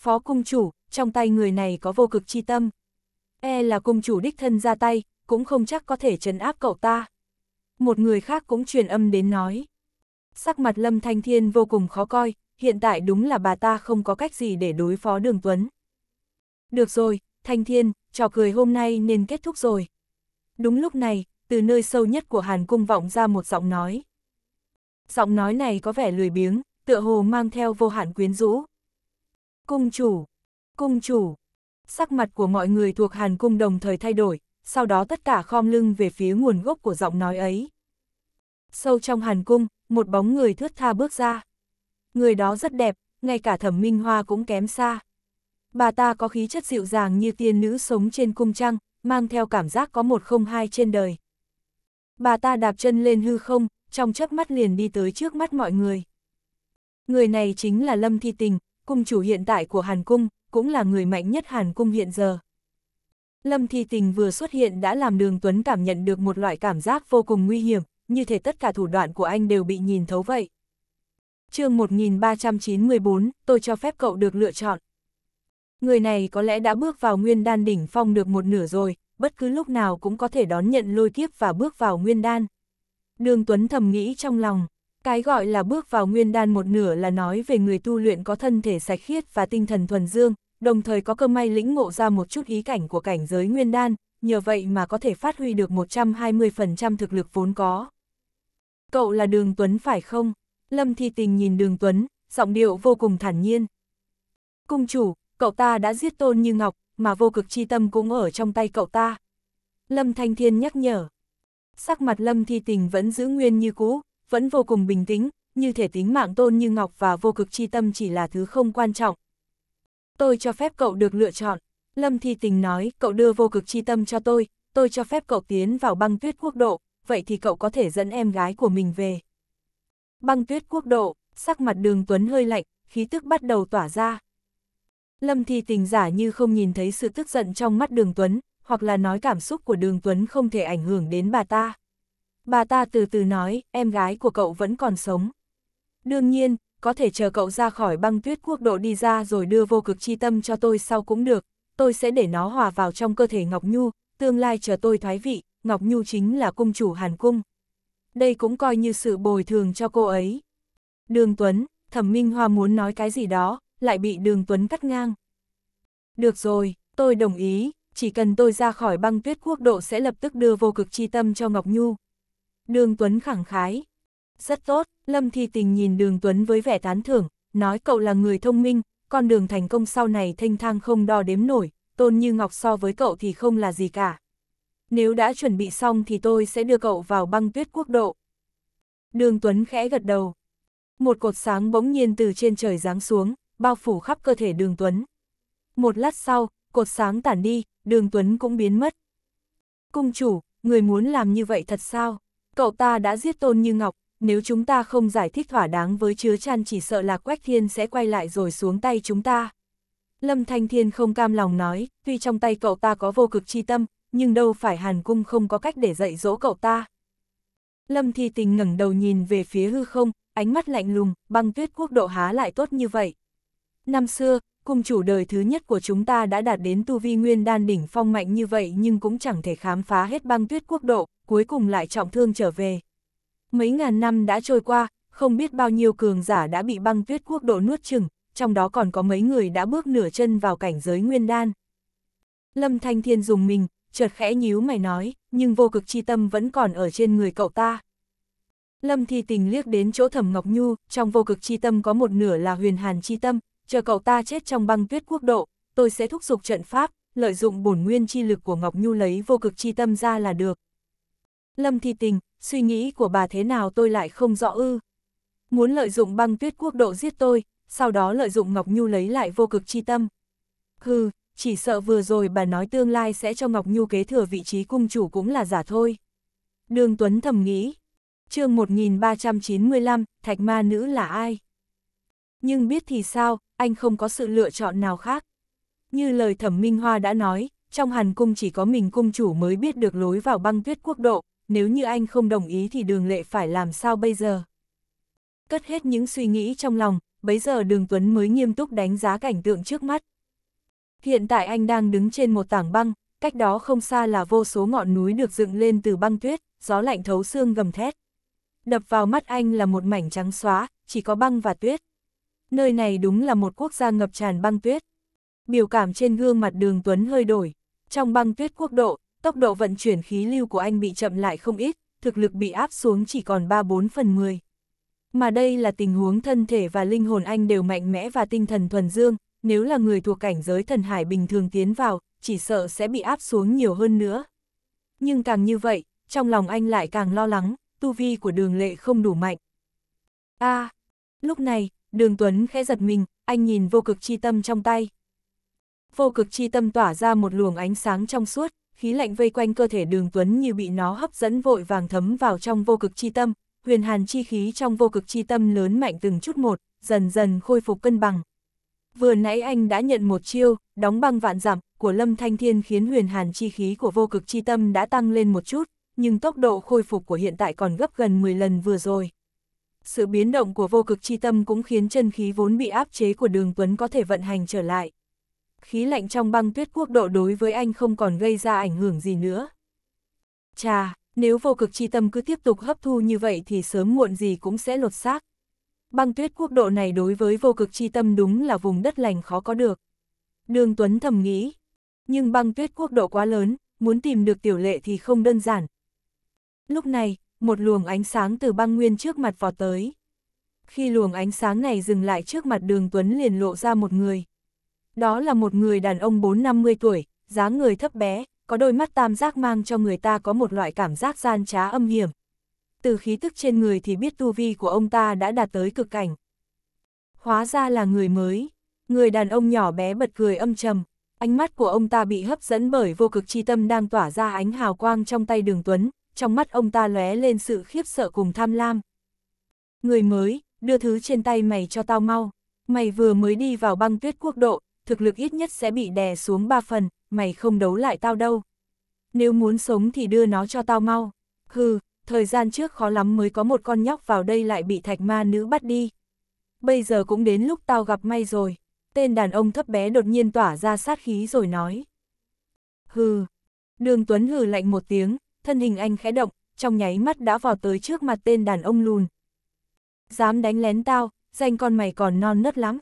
phó cung chủ, trong tay người này có vô cực chi tâm. E là cung chủ đích thân ra tay, cũng không chắc có thể trấn áp cậu ta. Một người khác cũng truyền âm đến nói. Sắc mặt Lâm Thanh Thiên vô cùng khó coi, hiện tại đúng là bà ta không có cách gì để đối phó Đường Tuấn. Được rồi, Thanh Thiên, trò cười hôm nay nên kết thúc rồi. Đúng lúc này, từ nơi sâu nhất của Hàn Cung vọng ra một giọng nói. Giọng nói này có vẻ lười biếng, tựa hồ mang theo vô hạn quyến rũ. Cung chủ! Cung chủ! Sắc mặt của mọi người thuộc Hàn Cung đồng thời thay đổi, sau đó tất cả khom lưng về phía nguồn gốc của giọng nói ấy. Sâu trong Hàn Cung, một bóng người thướt tha bước ra. Người đó rất đẹp, ngay cả thẩm minh hoa cũng kém xa. Bà ta có khí chất dịu dàng như tiên nữ sống trên cung trăng, mang theo cảm giác có một không hai trên đời. Bà ta đạp chân lên hư không, trong chớp mắt liền đi tới trước mắt mọi người. Người này chính là Lâm Thi Tình, cung chủ hiện tại của Hàn Cung, cũng là người mạnh nhất Hàn Cung hiện giờ. Lâm Thi Tình vừa xuất hiện đã làm Đường Tuấn cảm nhận được một loại cảm giác vô cùng nguy hiểm, như thể tất cả thủ đoạn của anh đều bị nhìn thấu vậy. chương 1394, tôi cho phép cậu được lựa chọn. Người này có lẽ đã bước vào nguyên đan đỉnh phong được một nửa rồi, bất cứ lúc nào cũng có thể đón nhận lôi kiếp và bước vào nguyên đan. Đường Tuấn thầm nghĩ trong lòng. Cái gọi là bước vào nguyên đan một nửa là nói về người tu luyện có thân thể sạch khiết và tinh thần thuần dương, đồng thời có cơ may lĩnh ngộ ra một chút ý cảnh của cảnh giới nguyên đan, nhờ vậy mà có thể phát huy được 120% thực lực vốn có. Cậu là Đường Tuấn phải không? Lâm Thi Tình nhìn Đường Tuấn, giọng điệu vô cùng thản nhiên. Cung chủ, cậu ta đã giết tôn như ngọc, mà vô cực chi tâm cũng ở trong tay cậu ta. Lâm Thanh Thiên nhắc nhở. Sắc mặt Lâm Thi Tình vẫn giữ nguyên như cũ, vẫn vô cùng bình tĩnh, như thể tính mạng Tôn Như Ngọc và vô cực chi tâm chỉ là thứ không quan trọng. Tôi cho phép cậu được lựa chọn. Lâm Thi Tình nói, cậu đưa vô cực chi tâm cho tôi, tôi cho phép cậu tiến vào băng tuyết quốc độ, vậy thì cậu có thể dẫn em gái của mình về. Băng tuyết quốc độ, sắc mặt đường Tuấn hơi lạnh, khí tức bắt đầu tỏa ra. Lâm Thi Tình giả như không nhìn thấy sự tức giận trong mắt đường Tuấn, hoặc là nói cảm xúc của đường Tuấn không thể ảnh hưởng đến bà ta. Bà ta từ từ nói, em gái của cậu vẫn còn sống. Đương nhiên, có thể chờ cậu ra khỏi băng tuyết quốc độ đi ra rồi đưa vô cực chi tâm cho tôi sau cũng được. Tôi sẽ để nó hòa vào trong cơ thể Ngọc Nhu, tương lai chờ tôi thoái vị, Ngọc Nhu chính là cung chủ Hàn Cung. Đây cũng coi như sự bồi thường cho cô ấy. Đường Tuấn, Thẩm Minh Hoa muốn nói cái gì đó, lại bị Đường Tuấn cắt ngang. Được rồi, tôi đồng ý, chỉ cần tôi ra khỏi băng tuyết quốc độ sẽ lập tức đưa vô cực chi tâm cho Ngọc Nhu. Đường Tuấn khẳng khái. Rất tốt, Lâm Thi Tình nhìn Đường Tuấn với vẻ tán thưởng, nói cậu là người thông minh, con đường thành công sau này thanh thang không đo đếm nổi, Tôn Như Ngọc so với cậu thì không là gì cả. Nếu đã chuẩn bị xong thì tôi sẽ đưa cậu vào băng tuyết quốc độ. Đường Tuấn khẽ gật đầu. Một cột sáng bỗng nhiên từ trên trời giáng xuống, bao phủ khắp cơ thể đường Tuấn. Một lát sau, cột sáng tản đi, đường Tuấn cũng biến mất. Cung chủ, người muốn làm như vậy thật sao? Cậu ta đã giết Tôn Như Ngọc, nếu chúng ta không giải thích thỏa đáng với chứa chăn chỉ sợ là Quách Thiên sẽ quay lại rồi xuống tay chúng ta. Lâm Thanh Thiên không cam lòng nói, tuy trong tay cậu ta có vô cực chi tâm, nhưng đâu phải Hàn Cung không có cách để dạy dỗ cậu ta. Lâm Thi Tình ngẩng đầu nhìn về phía hư không, ánh mắt lạnh lùng, băng tuyết quốc độ há lại tốt như vậy. Năm xưa, cung chủ đời thứ nhất của chúng ta đã đạt đến tu vi nguyên đan đỉnh phong mạnh như vậy nhưng cũng chẳng thể khám phá hết băng tuyết quốc độ, cuối cùng lại trọng thương trở về. Mấy ngàn năm đã trôi qua, không biết bao nhiêu cường giả đã bị băng tuyết quốc độ nuốt chừng, trong đó còn có mấy người đã bước nửa chân vào cảnh giới nguyên đan. Lâm Thanh Thiên dùng mình, chợt khẽ nhíu mày nói, nhưng vô cực chi tâm vẫn còn ở trên người cậu ta. Lâm Thi Tình liếc đến chỗ Thẩm Ngọc Nhu, trong vô cực chi tâm có một nửa là huyền hàn chi tâm, chờ cậu ta chết trong băng tuyết quốc độ, tôi sẽ thúc giục trận pháp, lợi dụng bổn nguyên chi lực của Ngọc Nhu lấy vô cực chi tâm ra là được. Lâm thị Tình, suy nghĩ của bà thế nào tôi lại không rõ ư. Muốn lợi dụng băng tuyết quốc độ giết tôi, sau đó lợi dụng Ngọc Nhu lấy lại vô cực chi tâm. Hừ, chỉ sợ vừa rồi bà nói tương lai sẽ cho Ngọc Nhu kế thừa vị trí cung chủ cũng là giả thôi. Đường Tuấn thầm nghĩ. chương 1395, Thạch Ma Nữ là ai? Nhưng biết thì sao, anh không có sự lựa chọn nào khác. Như lời thẩm minh hoa đã nói, trong hàn cung chỉ có mình cung chủ mới biết được lối vào băng tuyết quốc độ, nếu như anh không đồng ý thì đường lệ phải làm sao bây giờ. Cất hết những suy nghĩ trong lòng, bấy giờ đường Tuấn mới nghiêm túc đánh giá cảnh tượng trước mắt. Hiện tại anh đang đứng trên một tảng băng, cách đó không xa là vô số ngọn núi được dựng lên từ băng tuyết, gió lạnh thấu xương gầm thét. Đập vào mắt anh là một mảnh trắng xóa, chỉ có băng và tuyết nơi này đúng là một quốc gia ngập tràn băng tuyết. Biểu cảm trên gương mặt đường Tuấn hơi đổi. Trong băng tuyết quốc độ, tốc độ vận chuyển khí lưu của anh bị chậm lại không ít, thực lực bị áp xuống chỉ còn 3-4 phần 10. Mà đây là tình huống thân thể và linh hồn anh đều mạnh mẽ và tinh thần thuần dương, nếu là người thuộc cảnh giới thần hải bình thường tiến vào, chỉ sợ sẽ bị áp xuống nhiều hơn nữa. Nhưng càng như vậy, trong lòng anh lại càng lo lắng, tu vi của đường lệ không đủ mạnh. a à, lúc này, đường Tuấn khẽ giật mình, anh nhìn vô cực chi tâm trong tay. Vô cực chi tâm tỏa ra một luồng ánh sáng trong suốt, khí lạnh vây quanh cơ thể đường Tuấn như bị nó hấp dẫn vội vàng thấm vào trong vô cực chi tâm, huyền hàn chi khí trong vô cực chi tâm lớn mạnh từng chút một, dần dần khôi phục cân bằng. Vừa nãy anh đã nhận một chiêu, đóng băng vạn giảm, của Lâm Thanh Thiên khiến huyền hàn chi khí của vô cực chi tâm đã tăng lên một chút, nhưng tốc độ khôi phục của hiện tại còn gấp gần 10 lần vừa rồi sự biến động của vô cực chi tâm cũng khiến chân khí vốn bị áp chế của đường Tuấn có thể vận hành trở lại. Khí lạnh trong băng tuyết quốc độ đối với anh không còn gây ra ảnh hưởng gì nữa. Chà, nếu vô cực chi tâm cứ tiếp tục hấp thu như vậy thì sớm muộn gì cũng sẽ lột xác. Băng tuyết quốc độ này đối với vô cực chi tâm đúng là vùng đất lành khó có được. Đường Tuấn thầm nghĩ, nhưng băng tuyết quốc độ quá lớn, muốn tìm được tiểu lệ thì không đơn giản. Lúc này, một luồng ánh sáng từ băng nguyên trước mặt vọt tới. Khi luồng ánh sáng này dừng lại trước mặt đường Tuấn liền lộ ra một người. Đó là một người đàn ông 4-50 tuổi, dáng người thấp bé, có đôi mắt tam giác mang cho người ta có một loại cảm giác gian trá âm hiểm. Từ khí tức trên người thì biết tu vi của ông ta đã đạt tới cực cảnh. Hóa ra là người mới, người đàn ông nhỏ bé bật cười âm trầm, ánh mắt của ông ta bị hấp dẫn bởi vô cực chi tâm đang tỏa ra ánh hào quang trong tay đường Tuấn, trong mắt ông ta lóe lên sự khiếp sợ cùng tham lam. Người mới, đưa thứ trên tay mày cho tao mau. Mày vừa mới đi vào băng tuyết quốc độ, thực lực ít nhất sẽ bị đè xuống ba phần, mày không đấu lại tao đâu. Nếu muốn sống thì đưa nó cho tao mau. Hừ, thời gian trước khó lắm mới có một con nhóc vào đây lại bị thạch ma nữ bắt đi. Bây giờ cũng đến lúc tao gặp may rồi. Tên đàn ông thấp bé đột nhiên tỏa ra sát khí rồi nói. Hừ, đường Tuấn hừ lạnh một tiếng, thân hình anh khẽ động, trong nháy mắt đã vào tới trước mặt tên đàn ông lùn. Dám đánh lén tao, danh con mày còn non nớt lắm.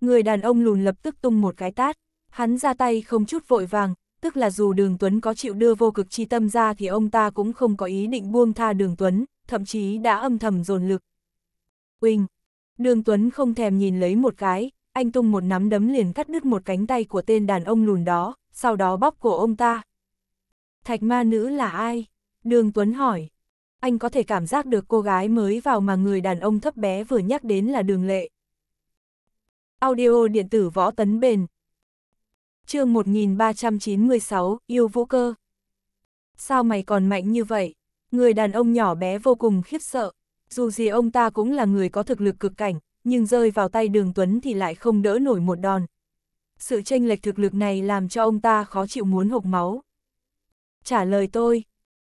Người đàn ông lùn lập tức tung một cái tát, hắn ra tay không chút vội vàng, tức là dù đường Tuấn có chịu đưa vô cực chi tâm ra thì ông ta cũng không có ý định buông tha đường Tuấn, thậm chí đã âm thầm dồn lực. quỳnh Đường Tuấn không thèm nhìn lấy một cái, anh tung một nắm đấm liền cắt đứt một cánh tay của tên đàn ông lùn đó, sau đó bóp cổ ông ta, Thạch ma nữ là ai? Đường Tuấn hỏi. Anh có thể cảm giác được cô gái mới vào mà người đàn ông thấp bé vừa nhắc đến là đường lệ. Audio điện tử võ tấn bền. chương 1396, yêu vũ cơ. Sao mày còn mạnh như vậy? Người đàn ông nhỏ bé vô cùng khiếp sợ. Dù gì ông ta cũng là người có thực lực cực cảnh, nhưng rơi vào tay đường Tuấn thì lại không đỡ nổi một đòn. Sự tranh lệch thực lực này làm cho ông ta khó chịu muốn hộc máu trả lời tôi.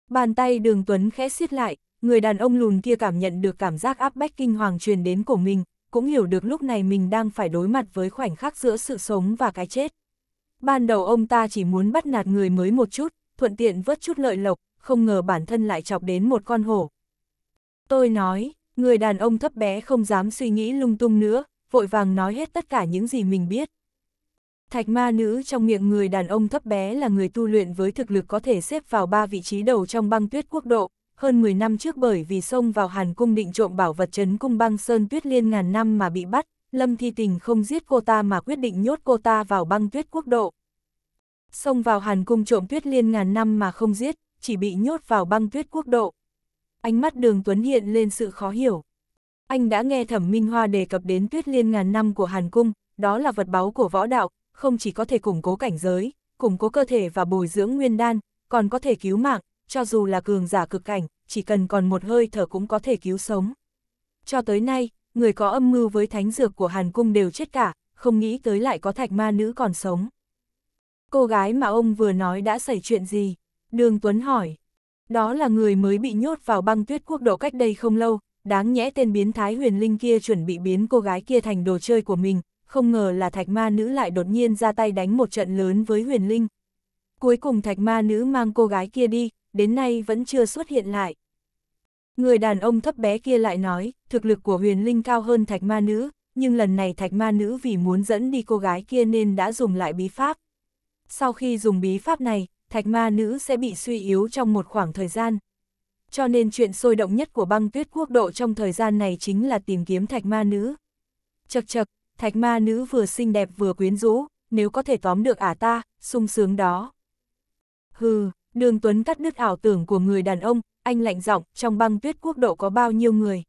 Bàn tay đường Tuấn khẽ xiết lại, người đàn ông lùn kia cảm nhận được cảm giác áp bách kinh hoàng truyền đến của mình, cũng hiểu được lúc này mình đang phải đối mặt với khoảnh khắc giữa sự sống và cái chết. Ban đầu ông ta chỉ muốn bắt nạt người mới một chút, thuận tiện vớt chút lợi lộc, không ngờ bản thân lại chọc đến một con hổ. Tôi nói, người đàn ông thấp bé không dám suy nghĩ lung tung nữa, vội vàng nói hết tất cả những gì mình biết. Thạch ma nữ trong miệng người đàn ông thấp bé là người tu luyện với thực lực có thể xếp vào ba vị trí đầu trong băng tuyết quốc độ, hơn 10 năm trước bởi vì xông vào Hàn cung định trộm bảo vật trấn cung băng sơn tuyết liên ngàn năm mà bị bắt, Lâm Thi Tình không giết cô ta mà quyết định nhốt cô ta vào băng tuyết quốc độ. Xông vào Hàn cung trộm tuyết liên ngàn năm mà không giết, chỉ bị nhốt vào băng tuyết quốc độ. Ánh mắt đường Tuấn hiện lên sự khó hiểu. Anh đã nghe Thẩm Minh Hoa đề cập đến tuyết liên ngàn năm của Hàn cung, đó là vật báu của võ đạo, không chỉ có thể củng cố cảnh giới, củng cố cơ thể và bồi dưỡng nguyên đan, còn có thể cứu mạng, cho dù là cường giả cực cảnh, chỉ cần còn một hơi thở cũng có thể cứu sống. Cho tới nay, người có âm mưu với thánh dược của Hàn Cung đều chết cả, không nghĩ tới lại có thạch ma nữ còn sống. Cô gái mà ông vừa nói đã xảy chuyện gì? Đường Tuấn hỏi. Đó là người mới bị nhốt vào băng tuyết quốc độ cách đây không lâu, đáng nhẽ tên biến thái huyền linh kia chuẩn bị biến cô gái kia thành đồ chơi của mình, không ngờ là thạch ma nữ lại đột nhiên ra tay đánh một trận lớn với huyền linh. Cuối cùng thạch ma nữ mang cô gái kia đi, đến nay vẫn chưa xuất hiện lại. Người đàn ông thấp bé kia lại nói, thực lực của huyền linh cao hơn thạch ma nữ, nhưng lần này thạch ma nữ vì muốn dẫn đi cô gái kia nên đã dùng lại bí pháp. Sau khi dùng bí pháp này, thạch ma nữ sẽ bị suy yếu trong một khoảng thời gian. Cho nên chuyện sôi động nhất của băng tuyết quốc độ trong thời gian này chính là tìm kiếm thạch ma nữ. Chật chật, thạch ma nữ vừa xinh đẹp vừa quyến rũ, nếu có thể tóm được ả ta, sung sướng đó. Hừ, đường Tuấn cắt đứt ảo tưởng của người đàn ông, anh lạnh giọng, trong băng tuyết quốc độ có bao nhiêu người.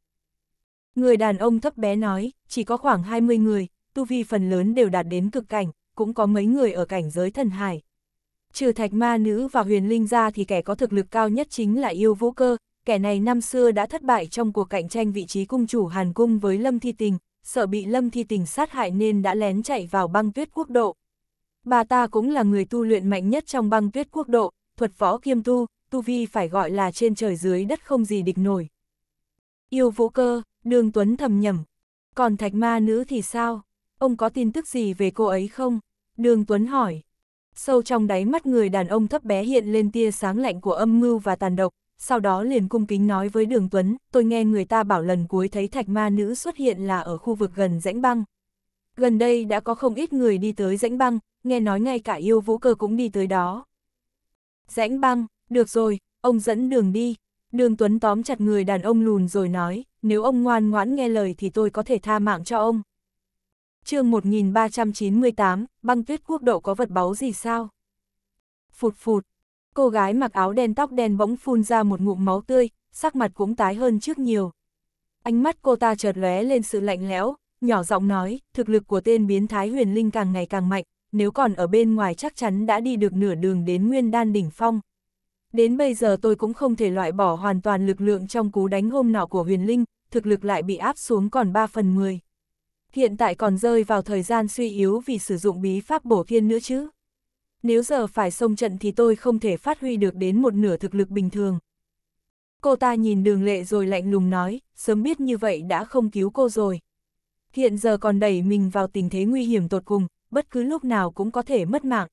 Người đàn ông thấp bé nói, chỉ có khoảng 20 người, tu vi phần lớn đều đạt đến cực cảnh, cũng có mấy người ở cảnh giới thần hải. Trừ thạch ma nữ và huyền linh ra thì kẻ có thực lực cao nhất chính là yêu vũ cơ, kẻ này năm xưa đã thất bại trong cuộc cạnh tranh vị trí cung chủ Hàn Cung với Lâm Thi Tình, sợ bị Lâm Thi Tình sát hại nên đã lén chạy vào băng tuyết quốc độ. Bà ta cũng là người tu luyện mạnh nhất trong băng tuyết quốc độ, thuật võ kiêm tu, tu vi phải gọi là trên trời dưới đất không gì địch nổi. Yêu vũ cơ, đường Tuấn thầm nhầm. Còn thạch ma nữ thì sao? Ông có tin tức gì về cô ấy không? Đường Tuấn hỏi. Sâu trong đáy mắt người đàn ông thấp bé hiện lên tia sáng lạnh của âm mưu và tàn độc, sau đó liền cung kính nói với Đường Tuấn, tôi nghe người ta bảo lần cuối thấy thạch ma nữ xuất hiện là ở khu vực gần rãnh băng. Gần đây đã có không ít người đi tới rãnh băng, nghe nói ngay cả yêu vũ cơ cũng đi tới đó. Rãnh băng, được rồi, ông dẫn đường đi. Đường Tuấn tóm chặt người đàn ông lùn rồi nói, nếu ông ngoan ngoãn nghe lời thì tôi có thể tha mạng cho ông. chương 1398, băng tuyết quốc độ có vật báu gì sao? Phụt phụt, Cô gái mặc áo đen tóc đen bỗng phun ra một ngụm máu tươi, sắc mặt cũng tái hơn trước nhiều. Ánh mắt cô ta chợt lóe lên sự lạnh lẽo, nhỏ giọng nói, thực lực của tên biến thái huyền linh càng ngày càng mạnh, nếu còn ở bên ngoài chắc chắn đã đi được nửa đường đến nguyên đan đỉnh phong. Đến bây giờ tôi cũng không thể loại bỏ hoàn toàn lực lượng trong cú đánh hôm nọ của huyền linh, thực lực lại bị áp xuống còn 3 phần 10. Hiện tại còn rơi vào thời gian suy yếu vì sử dụng bí pháp bổ thiên nữa chứ nếu giờ phải xông trận thì tôi không thể phát huy được đến một nửa thực lực bình thường. Cô ta nhìn đường lệ rồi lạnh lùng nói, sớm biết như vậy đã không cứu cô rồi. Hiện giờ còn đẩy mình vào tình thế nguy hiểm tột cùng, bất cứ lúc nào cũng có thể mất mạng.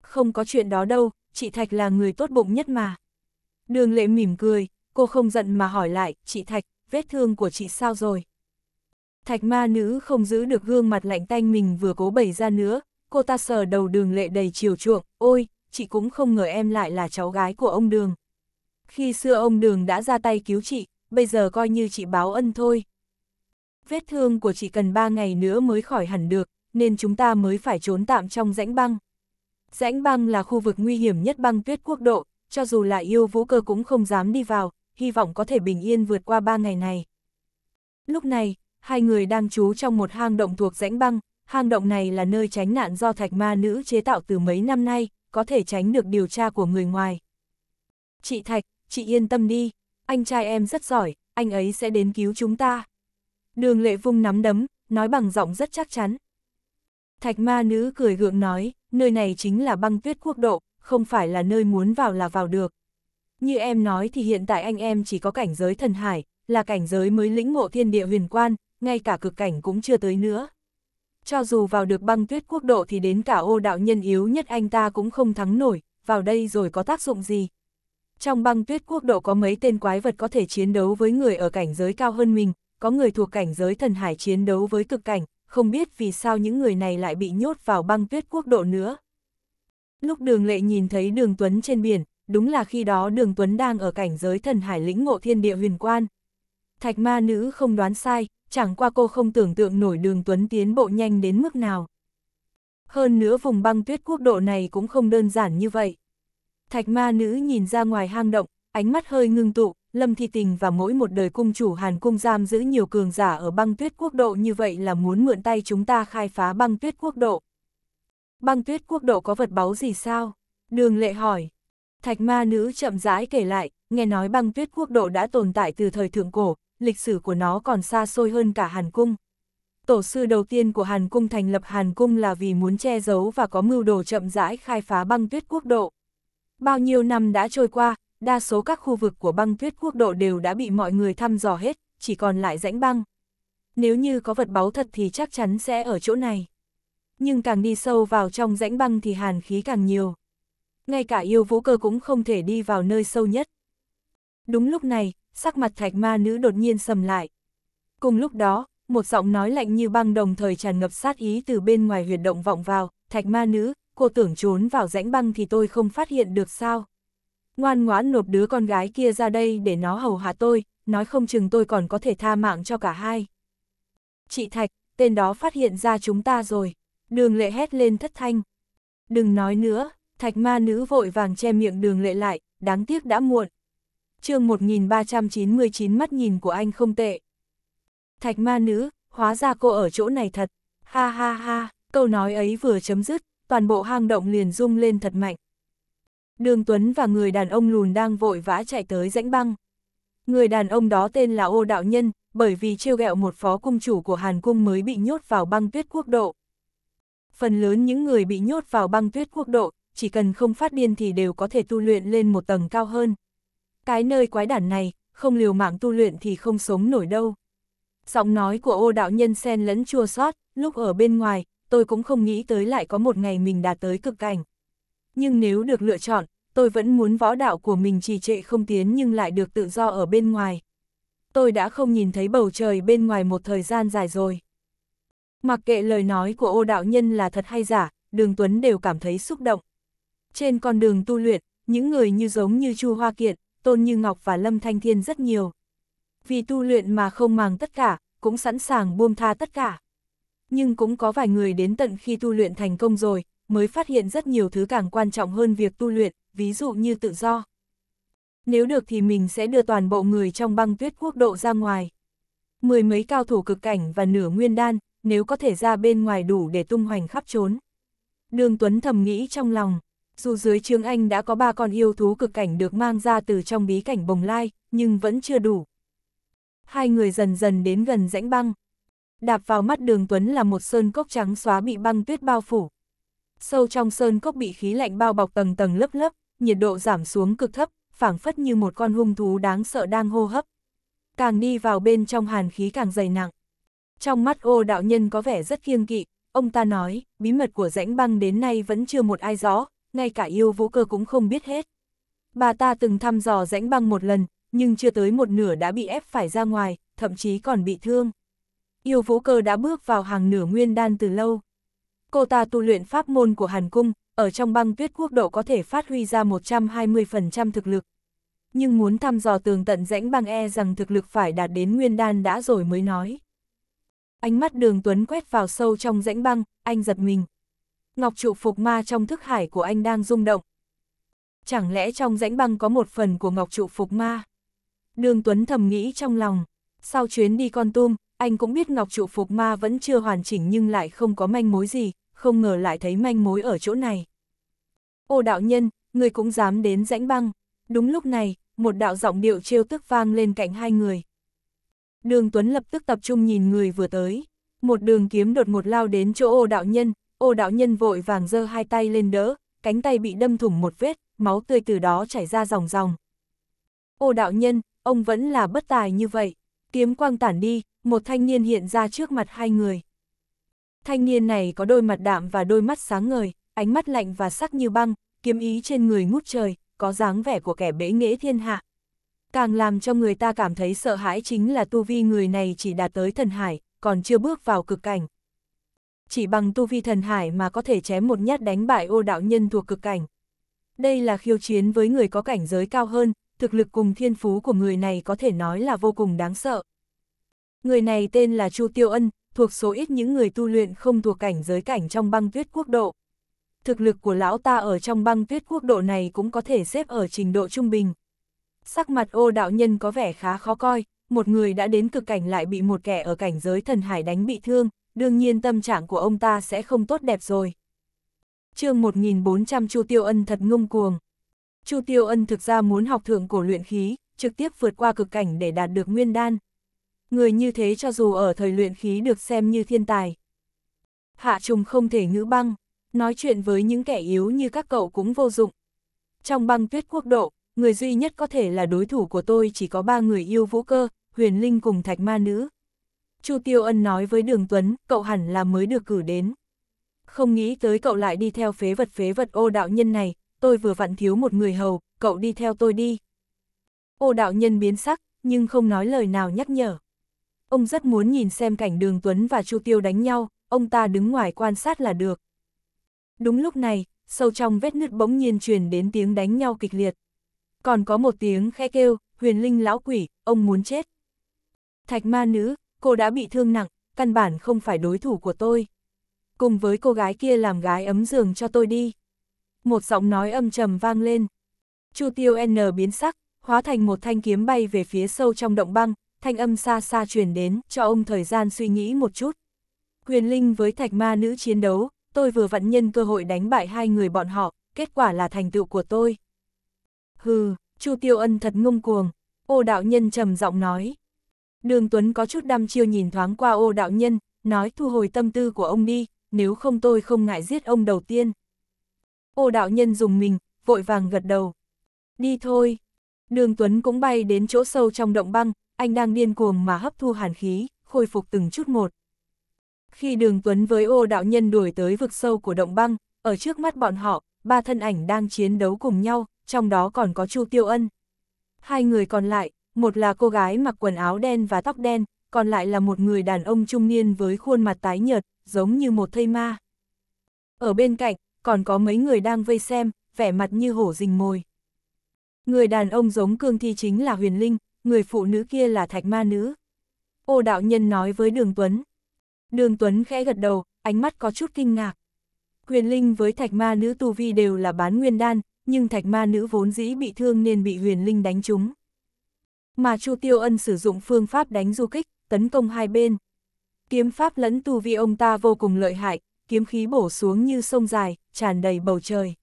Không có chuyện đó đâu, chị Thạch là người tốt bụng nhất mà. Đường lệ mỉm cười, cô không giận mà hỏi lại, chị Thạch, vết thương của chị sao rồi? Thạch ma nữ không giữ được gương mặt lạnh tanh mình vừa cố bày ra nữa, cô ta sờ đầu đường lệ đầy chiều chuộng, ôi, chị cũng không ngờ em lại là cháu gái của ông đường. Khi xưa ông đường đã ra tay cứu chị, bây giờ coi như chị báo ân thôi. Vết thương của chị cần 3 ngày nữa mới khỏi hẳn được, nên chúng ta mới phải trốn tạm trong rãnh băng. Rãnh băng là khu vực nguy hiểm nhất băng tuyết quốc độ, cho dù là yêu vũ cơ cũng không dám đi vào, hy vọng có thể bình yên vượt qua 3 ngày này. Lúc này, hai người đang trú trong một hang động thuộc rãnh băng, hang động này là nơi tránh nạn do thạch ma nữ chế tạo từ mấy năm nay, có thể tránh được điều tra của người ngoài. Chị Thạch, chị yên tâm đi, anh trai em rất giỏi, anh ấy sẽ đến cứu chúng ta. Đường lệ vung nắm đấm, nói bằng giọng rất chắc chắn. Thạch ma nữ cười gượng nói, nơi này chính là băng tuyết quốc độ, không phải là nơi muốn vào là vào được. Như em nói thì hiện tại anh em chỉ có cảnh giới thần hải, là cảnh giới mới lĩnh ngộ thiên địa huyền quan, ngay cả cực cảnh cũng chưa tới nữa cho dù vào được băng tuyết quốc độ thì đến cả ô đạo nhân yếu nhất anh ta cũng không thắng nổi, vào đây rồi có tác dụng gì. Trong băng tuyết quốc độ có mấy tên quái vật có thể chiến đấu với người ở cảnh giới cao hơn mình, có người thuộc cảnh giới thần hải chiến đấu với cực cảnh, không biết vì sao những người này lại bị nhốt vào băng tuyết quốc độ nữa. Lúc đường lệ nhìn thấy đường Tuấn trên biển, đúng là khi đó đường Tuấn đang ở cảnh giới thần hải lĩnh ngộ thiên địa huyền quan. Thạch ma nữ không đoán sai, chẳng qua cô không tưởng tượng nổi đường Tuấn tiến bộ nhanh đến mức nào. Hơn nữa vùng băng tuyết quốc độ này cũng không đơn giản như vậy. Thạch ma nữ nhìn ra ngoài hang động, ánh mắt hơi ngưng tụ, Lâm Thi Tình và mỗi một đời cung chủ Hàn Cung giam giữ nhiều cường giả ở băng tuyết quốc độ như vậy là muốn mượn tay chúng ta khai phá băng tuyết quốc độ. Băng tuyết quốc độ có vật báu gì sao? Đường lệ hỏi. Thạch ma nữ chậm rãi kể lại, nghe nói băng tuyết quốc độ đã tồn tại từ thời thượng cổ, lịch sử của nó còn xa xôi hơn cả Hàn Cung. Tổ sư đầu tiên của Hàn Cung thành lập Hàn Cung là vì muốn che giấu và có mưu đồ chậm rãi khai phá băng tuyết quốc độ. Bao nhiêu năm đã trôi qua, đa số các khu vực của băng tuyết quốc độ đều đã bị mọi người thăm dò hết, chỉ còn lại rãnh băng. Nếu như có vật báu thật thì chắc chắn sẽ ở chỗ này. Nhưng càng đi sâu vào trong rãnh băng thì hàn khí càng nhiều. Ngay cả yêu vũ cơ cũng không thể đi vào nơi sâu nhất. Đúng lúc này, sắc mặt thạch ma nữ đột nhiên sầm lại. Cùng lúc đó, một giọng nói lạnh như băng đồng thời tràn ngập sát ý từ bên ngoài huyệt động vọng vào, thạch ma nữ, cô tưởng trốn vào rãnh băng thì tôi không phát hiện được sao. Ngoan ngoãn nộp đứa con gái kia ra đây để nó hầu hạ tôi, nói không chừng tôi còn có thể tha mạng cho cả hai. Chị Thạch, tên đó phát hiện ra chúng ta rồi. Đường lệ hét lên thất thanh. Đừng nói nữa, thạch ma nữ vội vàng che miệng đường lệ lại, đáng tiếc đã muộn chương 1399 mắt nhìn của anh không tệ. Thạch ma nữ, hóa ra cô ở chỗ này thật. Ha ha ha, câu nói ấy vừa chấm dứt, toàn bộ hang động liền rung lên thật mạnh. Đường Tuấn và người đàn ông lùn đang vội vã chạy tới rãnh băng. Người đàn ông đó tên là Ô Đạo Nhân, bởi vì trêu ghẹo một phó cung chủ của Hàn Cung mới bị nhốt vào băng tuyết quốc độ. Phần lớn những người bị nhốt vào băng tuyết quốc độ, chỉ cần không phát điên thì đều có thể tu luyện lên một tầng cao hơn cái nơi quái đản này, không liều mạng tu luyện thì không sống nổi đâu. Giọng nói của ô đạo nhân sen lẫn chua xót. lúc ở bên ngoài, tôi cũng không nghĩ tới lại có một ngày mình đạt tới cực cảnh. Nhưng nếu được lựa chọn, tôi vẫn muốn võ đạo của mình trì trệ không tiến nhưng lại được tự do ở bên ngoài. Tôi đã không nhìn thấy bầu trời bên ngoài một thời gian dài rồi. Mặc kệ lời nói của ô đạo nhân là thật hay giả, Đường Tuấn đều cảm thấy xúc động. Trên con đường tu luyện, những người như giống như Chu Hoa Kiệt, Tôn Như Ngọc và Lâm Thanh Thiên rất nhiều. Vì tu luyện mà không màng tất cả, cũng sẵn sàng buông tha tất cả. Nhưng cũng có vài người đến tận khi tu luyện thành công rồi, mới phát hiện rất nhiều thứ càng quan trọng hơn việc tu luyện, ví dụ như tự do. Nếu được thì mình sẽ đưa toàn bộ người trong băng tuyết quốc độ ra ngoài. Mười mấy cao thủ cực cảnh và nửa nguyên đan, nếu có thể ra bên ngoài đủ để tung hoành khắp trốn. Đường Tuấn thầm nghĩ trong lòng. Dù dưới trướng anh đã có ba con yêu thú cực cảnh được mang ra từ trong bí cảnh bồng lai, nhưng vẫn chưa đủ. Hai người dần dần đến gần rãnh băng. Đạp vào mắt đường Tuấn là một sơn cốc trắng xóa bị băng tuyết bao phủ. Sâu trong sơn cốc bị khí lạnh bao bọc tầng tầng lớp lớp, nhiệt độ giảm xuống cực thấp, phảng phất như một con hung thú đáng sợ đang hô hấp. Càng đi vào bên trong hàn khí càng dày nặng. Trong mắt ô đạo nhân có vẻ rất kiêng kỵ, ông ta nói, bí mật của rãnh băng đến nay vẫn chưa một ai rõ, ngay cả yêu vũ cơ cũng không biết hết. Bà ta từng thăm dò rãnh băng một lần, nhưng chưa tới một nửa đã bị ép phải ra ngoài, thậm chí còn bị thương. Yêu vũ cơ đã bước vào hàng nửa nguyên đan từ lâu. Cô ta tu luyện pháp môn của Hàn Cung, ở trong băng tuyết quốc độ có thể phát huy ra 120% thực lực. Nhưng muốn thăm dò tường tận rãnh băng e rằng thực lực phải đạt đến nguyên đan đã rồi mới nói. Ánh mắt đường Tuấn quét vào sâu trong rãnh băng, anh giật mình ngọc trụ phục ma trong thức hải của anh đang rung động. Chẳng lẽ trong rãnh băng có một phần của ngọc trụ phục ma? Đường Tuấn thầm nghĩ trong lòng, sau chuyến đi con tum, anh cũng biết ngọc trụ phục ma vẫn chưa hoàn chỉnh nhưng lại không có manh mối gì, không ngờ lại thấy manh mối ở chỗ này. Ô đạo nhân, người cũng dám đến rãnh băng. Đúng lúc này, một đạo giọng điệu trêu tức vang lên cạnh hai người. Đường Tuấn lập tức tập trung nhìn người vừa tới. Một đường kiếm đột ngột lao đến chỗ ô đạo nhân, ô đạo nhân vội vàng giơ hai tay lên đỡ, cánh tay bị đâm thủng một vết, máu tươi từ đó chảy ra ròng ròng. Ô đạo nhân, ông vẫn là bất tài như vậy, kiếm quang tản đi, một thanh niên hiện ra trước mặt hai người. Thanh niên này có đôi mặt đạm và đôi mắt sáng ngời, ánh mắt lạnh và sắc như băng, kiếm ý trên người ngút trời, có dáng vẻ của kẻ bế nghễ thiên hạ. Càng làm cho người ta cảm thấy sợ hãi chính là tu vi người này chỉ đạt tới thần hải, còn chưa bước vào cực cảnh chỉ bằng tu vi thần hải mà có thể chém một nhát đánh bại ô đạo nhân thuộc cực cảnh. Đây là khiêu chiến với người có cảnh giới cao hơn, thực lực cùng thiên phú của người này có thể nói là vô cùng đáng sợ. Người này tên là Chu Tiêu Ân, thuộc số ít những người tu luyện không thuộc cảnh giới cảnh trong băng tuyết quốc độ. Thực lực của lão ta ở trong băng tuyết quốc độ này cũng có thể xếp ở trình độ trung bình. Sắc mặt ô đạo nhân có vẻ khá khó coi, một người đã đến cực cảnh lại bị một kẻ ở cảnh giới thần hải đánh bị thương, đương nhiên tâm trạng của ông ta sẽ không tốt đẹp rồi. chương 1400 Chu Tiêu Ân thật ngông cuồng. Chu Tiêu Ân thực ra muốn học thượng cổ luyện khí, trực tiếp vượt qua cực cảnh để đạt được nguyên đan. Người như thế cho dù ở thời luyện khí được xem như thiên tài. Hạ trùng không thể ngữ băng, nói chuyện với những kẻ yếu như các cậu cũng vô dụng. Trong băng tuyết quốc độ, người duy nhất có thể là đối thủ của tôi chỉ có ba người yêu vũ cơ, huyền linh cùng thạch ma nữ. Chu Tiêu Ân nói với Đường Tuấn, cậu hẳn là mới được cử đến. Không nghĩ tới cậu lại đi theo phế vật phế vật ô đạo nhân này, tôi vừa vặn thiếu một người hầu, cậu đi theo tôi đi. Ô đạo nhân biến sắc, nhưng không nói lời nào nhắc nhở. Ông rất muốn nhìn xem cảnh Đường Tuấn và Chu Tiêu đánh nhau, ông ta đứng ngoài quan sát là được. Đúng lúc này, sâu trong vết nứt bỗng nhiên truyền đến tiếng đánh nhau kịch liệt. Còn có một tiếng khe kêu, huyền linh lão quỷ, ông muốn chết. Thạch ma nữ, cô đã bị thương nặng, căn bản không phải đối thủ của tôi. Cùng với cô gái kia làm gái ấm giường cho tôi đi. Một giọng nói âm trầm vang lên. Chu tiêu N biến sắc, hóa thành một thanh kiếm bay về phía sâu trong động băng, thanh âm xa xa truyền đến, cho ông thời gian suy nghĩ một chút. Huyền Linh với thạch ma nữ chiến đấu, tôi vừa vặn nhân cơ hội đánh bại hai người bọn họ, kết quả là thành tựu của tôi. Hừ, Chu Tiêu Ân thật ngông cuồng, ô đạo nhân trầm giọng nói. Đường Tuấn có chút đăm chiêu nhìn thoáng qua ô đạo nhân, nói thu hồi tâm tư của ông đi, nếu không tôi không ngại giết ông đầu tiên. Ô đạo nhân dùng mình, vội vàng gật đầu. Đi thôi. Đường Tuấn cũng bay đến chỗ sâu trong động băng, anh đang điên cuồng mà hấp thu hàn khí, khôi phục từng chút một. Khi đường Tuấn với ô đạo nhân đuổi tới vực sâu của động băng, ở trước mắt bọn họ, ba thân ảnh đang chiến đấu cùng nhau, trong đó còn có Chu Tiêu Ân. Hai người còn lại, một là cô gái mặc quần áo đen và tóc đen, còn lại là một người đàn ông trung niên với khuôn mặt tái nhợt, giống như một thây ma. Ở bên cạnh, còn có mấy người đang vây xem, vẻ mặt như hổ rình mồi. Người đàn ông giống cương thi chính là huyền linh, người phụ nữ kia là thạch ma nữ. Ô đạo nhân nói với đường Tuấn. Đường Tuấn khẽ gật đầu, ánh mắt có chút kinh ngạc. Huyền linh với thạch ma nữ tu vi đều là bán nguyên đan, nhưng thạch ma nữ vốn dĩ bị thương nên bị huyền linh đánh trúng. Mà Chu Tiêu Ân sử dụng phương pháp đánh du kích, tấn công hai bên. Kiếm pháp lẫn tu vi ông ta vô cùng lợi hại, kiếm khí bổ xuống như sông dài, tràn đầy bầu trời.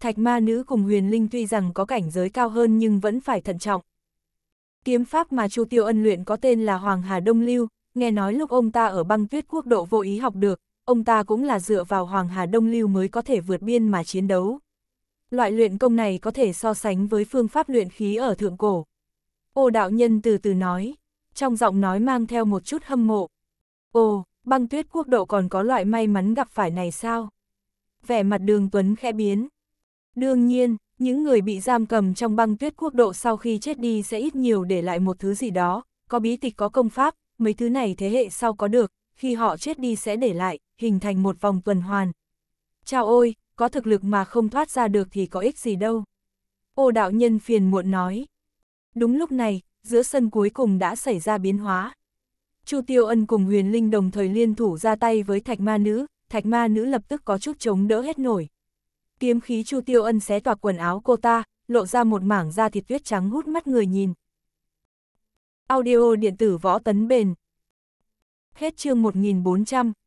Thạch ma nữ cùng huyền linh tuy rằng có cảnh giới cao hơn nhưng vẫn phải thận trọng. Kiếm pháp mà Chu Tiêu Ân luyện có tên là Hoàng Hà Đông Lưu, nghe nói lúc ông ta ở băng tuyết quốc độ vô ý học được, ông ta cũng là dựa vào Hoàng Hà Đông Lưu mới có thể vượt biên mà chiến đấu. Loại luyện công này có thể so sánh với phương pháp luyện khí ở thượng cổ. Ô đạo nhân từ từ nói, trong giọng nói mang theo một chút hâm mộ. Ô, băng tuyết quốc độ còn có loại may mắn gặp phải này sao? Vẻ mặt đường Tuấn khẽ biến. Đương nhiên, những người bị giam cầm trong băng tuyết quốc độ sau khi chết đi sẽ ít nhiều để lại một thứ gì đó, có bí tịch có công pháp, mấy thứ này thế hệ sau có được, khi họ chết đi sẽ để lại, hình thành một vòng tuần hoàn. Chào ôi, có thực lực mà không thoát ra được thì có ích gì đâu. Ô đạo nhân phiền muộn nói. Đúng lúc này, giữa sân cuối cùng đã xảy ra biến hóa. Chu Tiêu Ân cùng Huyền Linh đồng thời liên thủ ra tay với Thạch Ma Nữ, Thạch Ma Nữ lập tức có chút chống đỡ hết nổi. Kiếm khí Chu Tiêu Ân xé toạc quần áo cô ta, lộ ra một mảng da thịt tuyết trắng hút mắt người nhìn. Audio điện tử võ tấn bền. Hết chương 1400.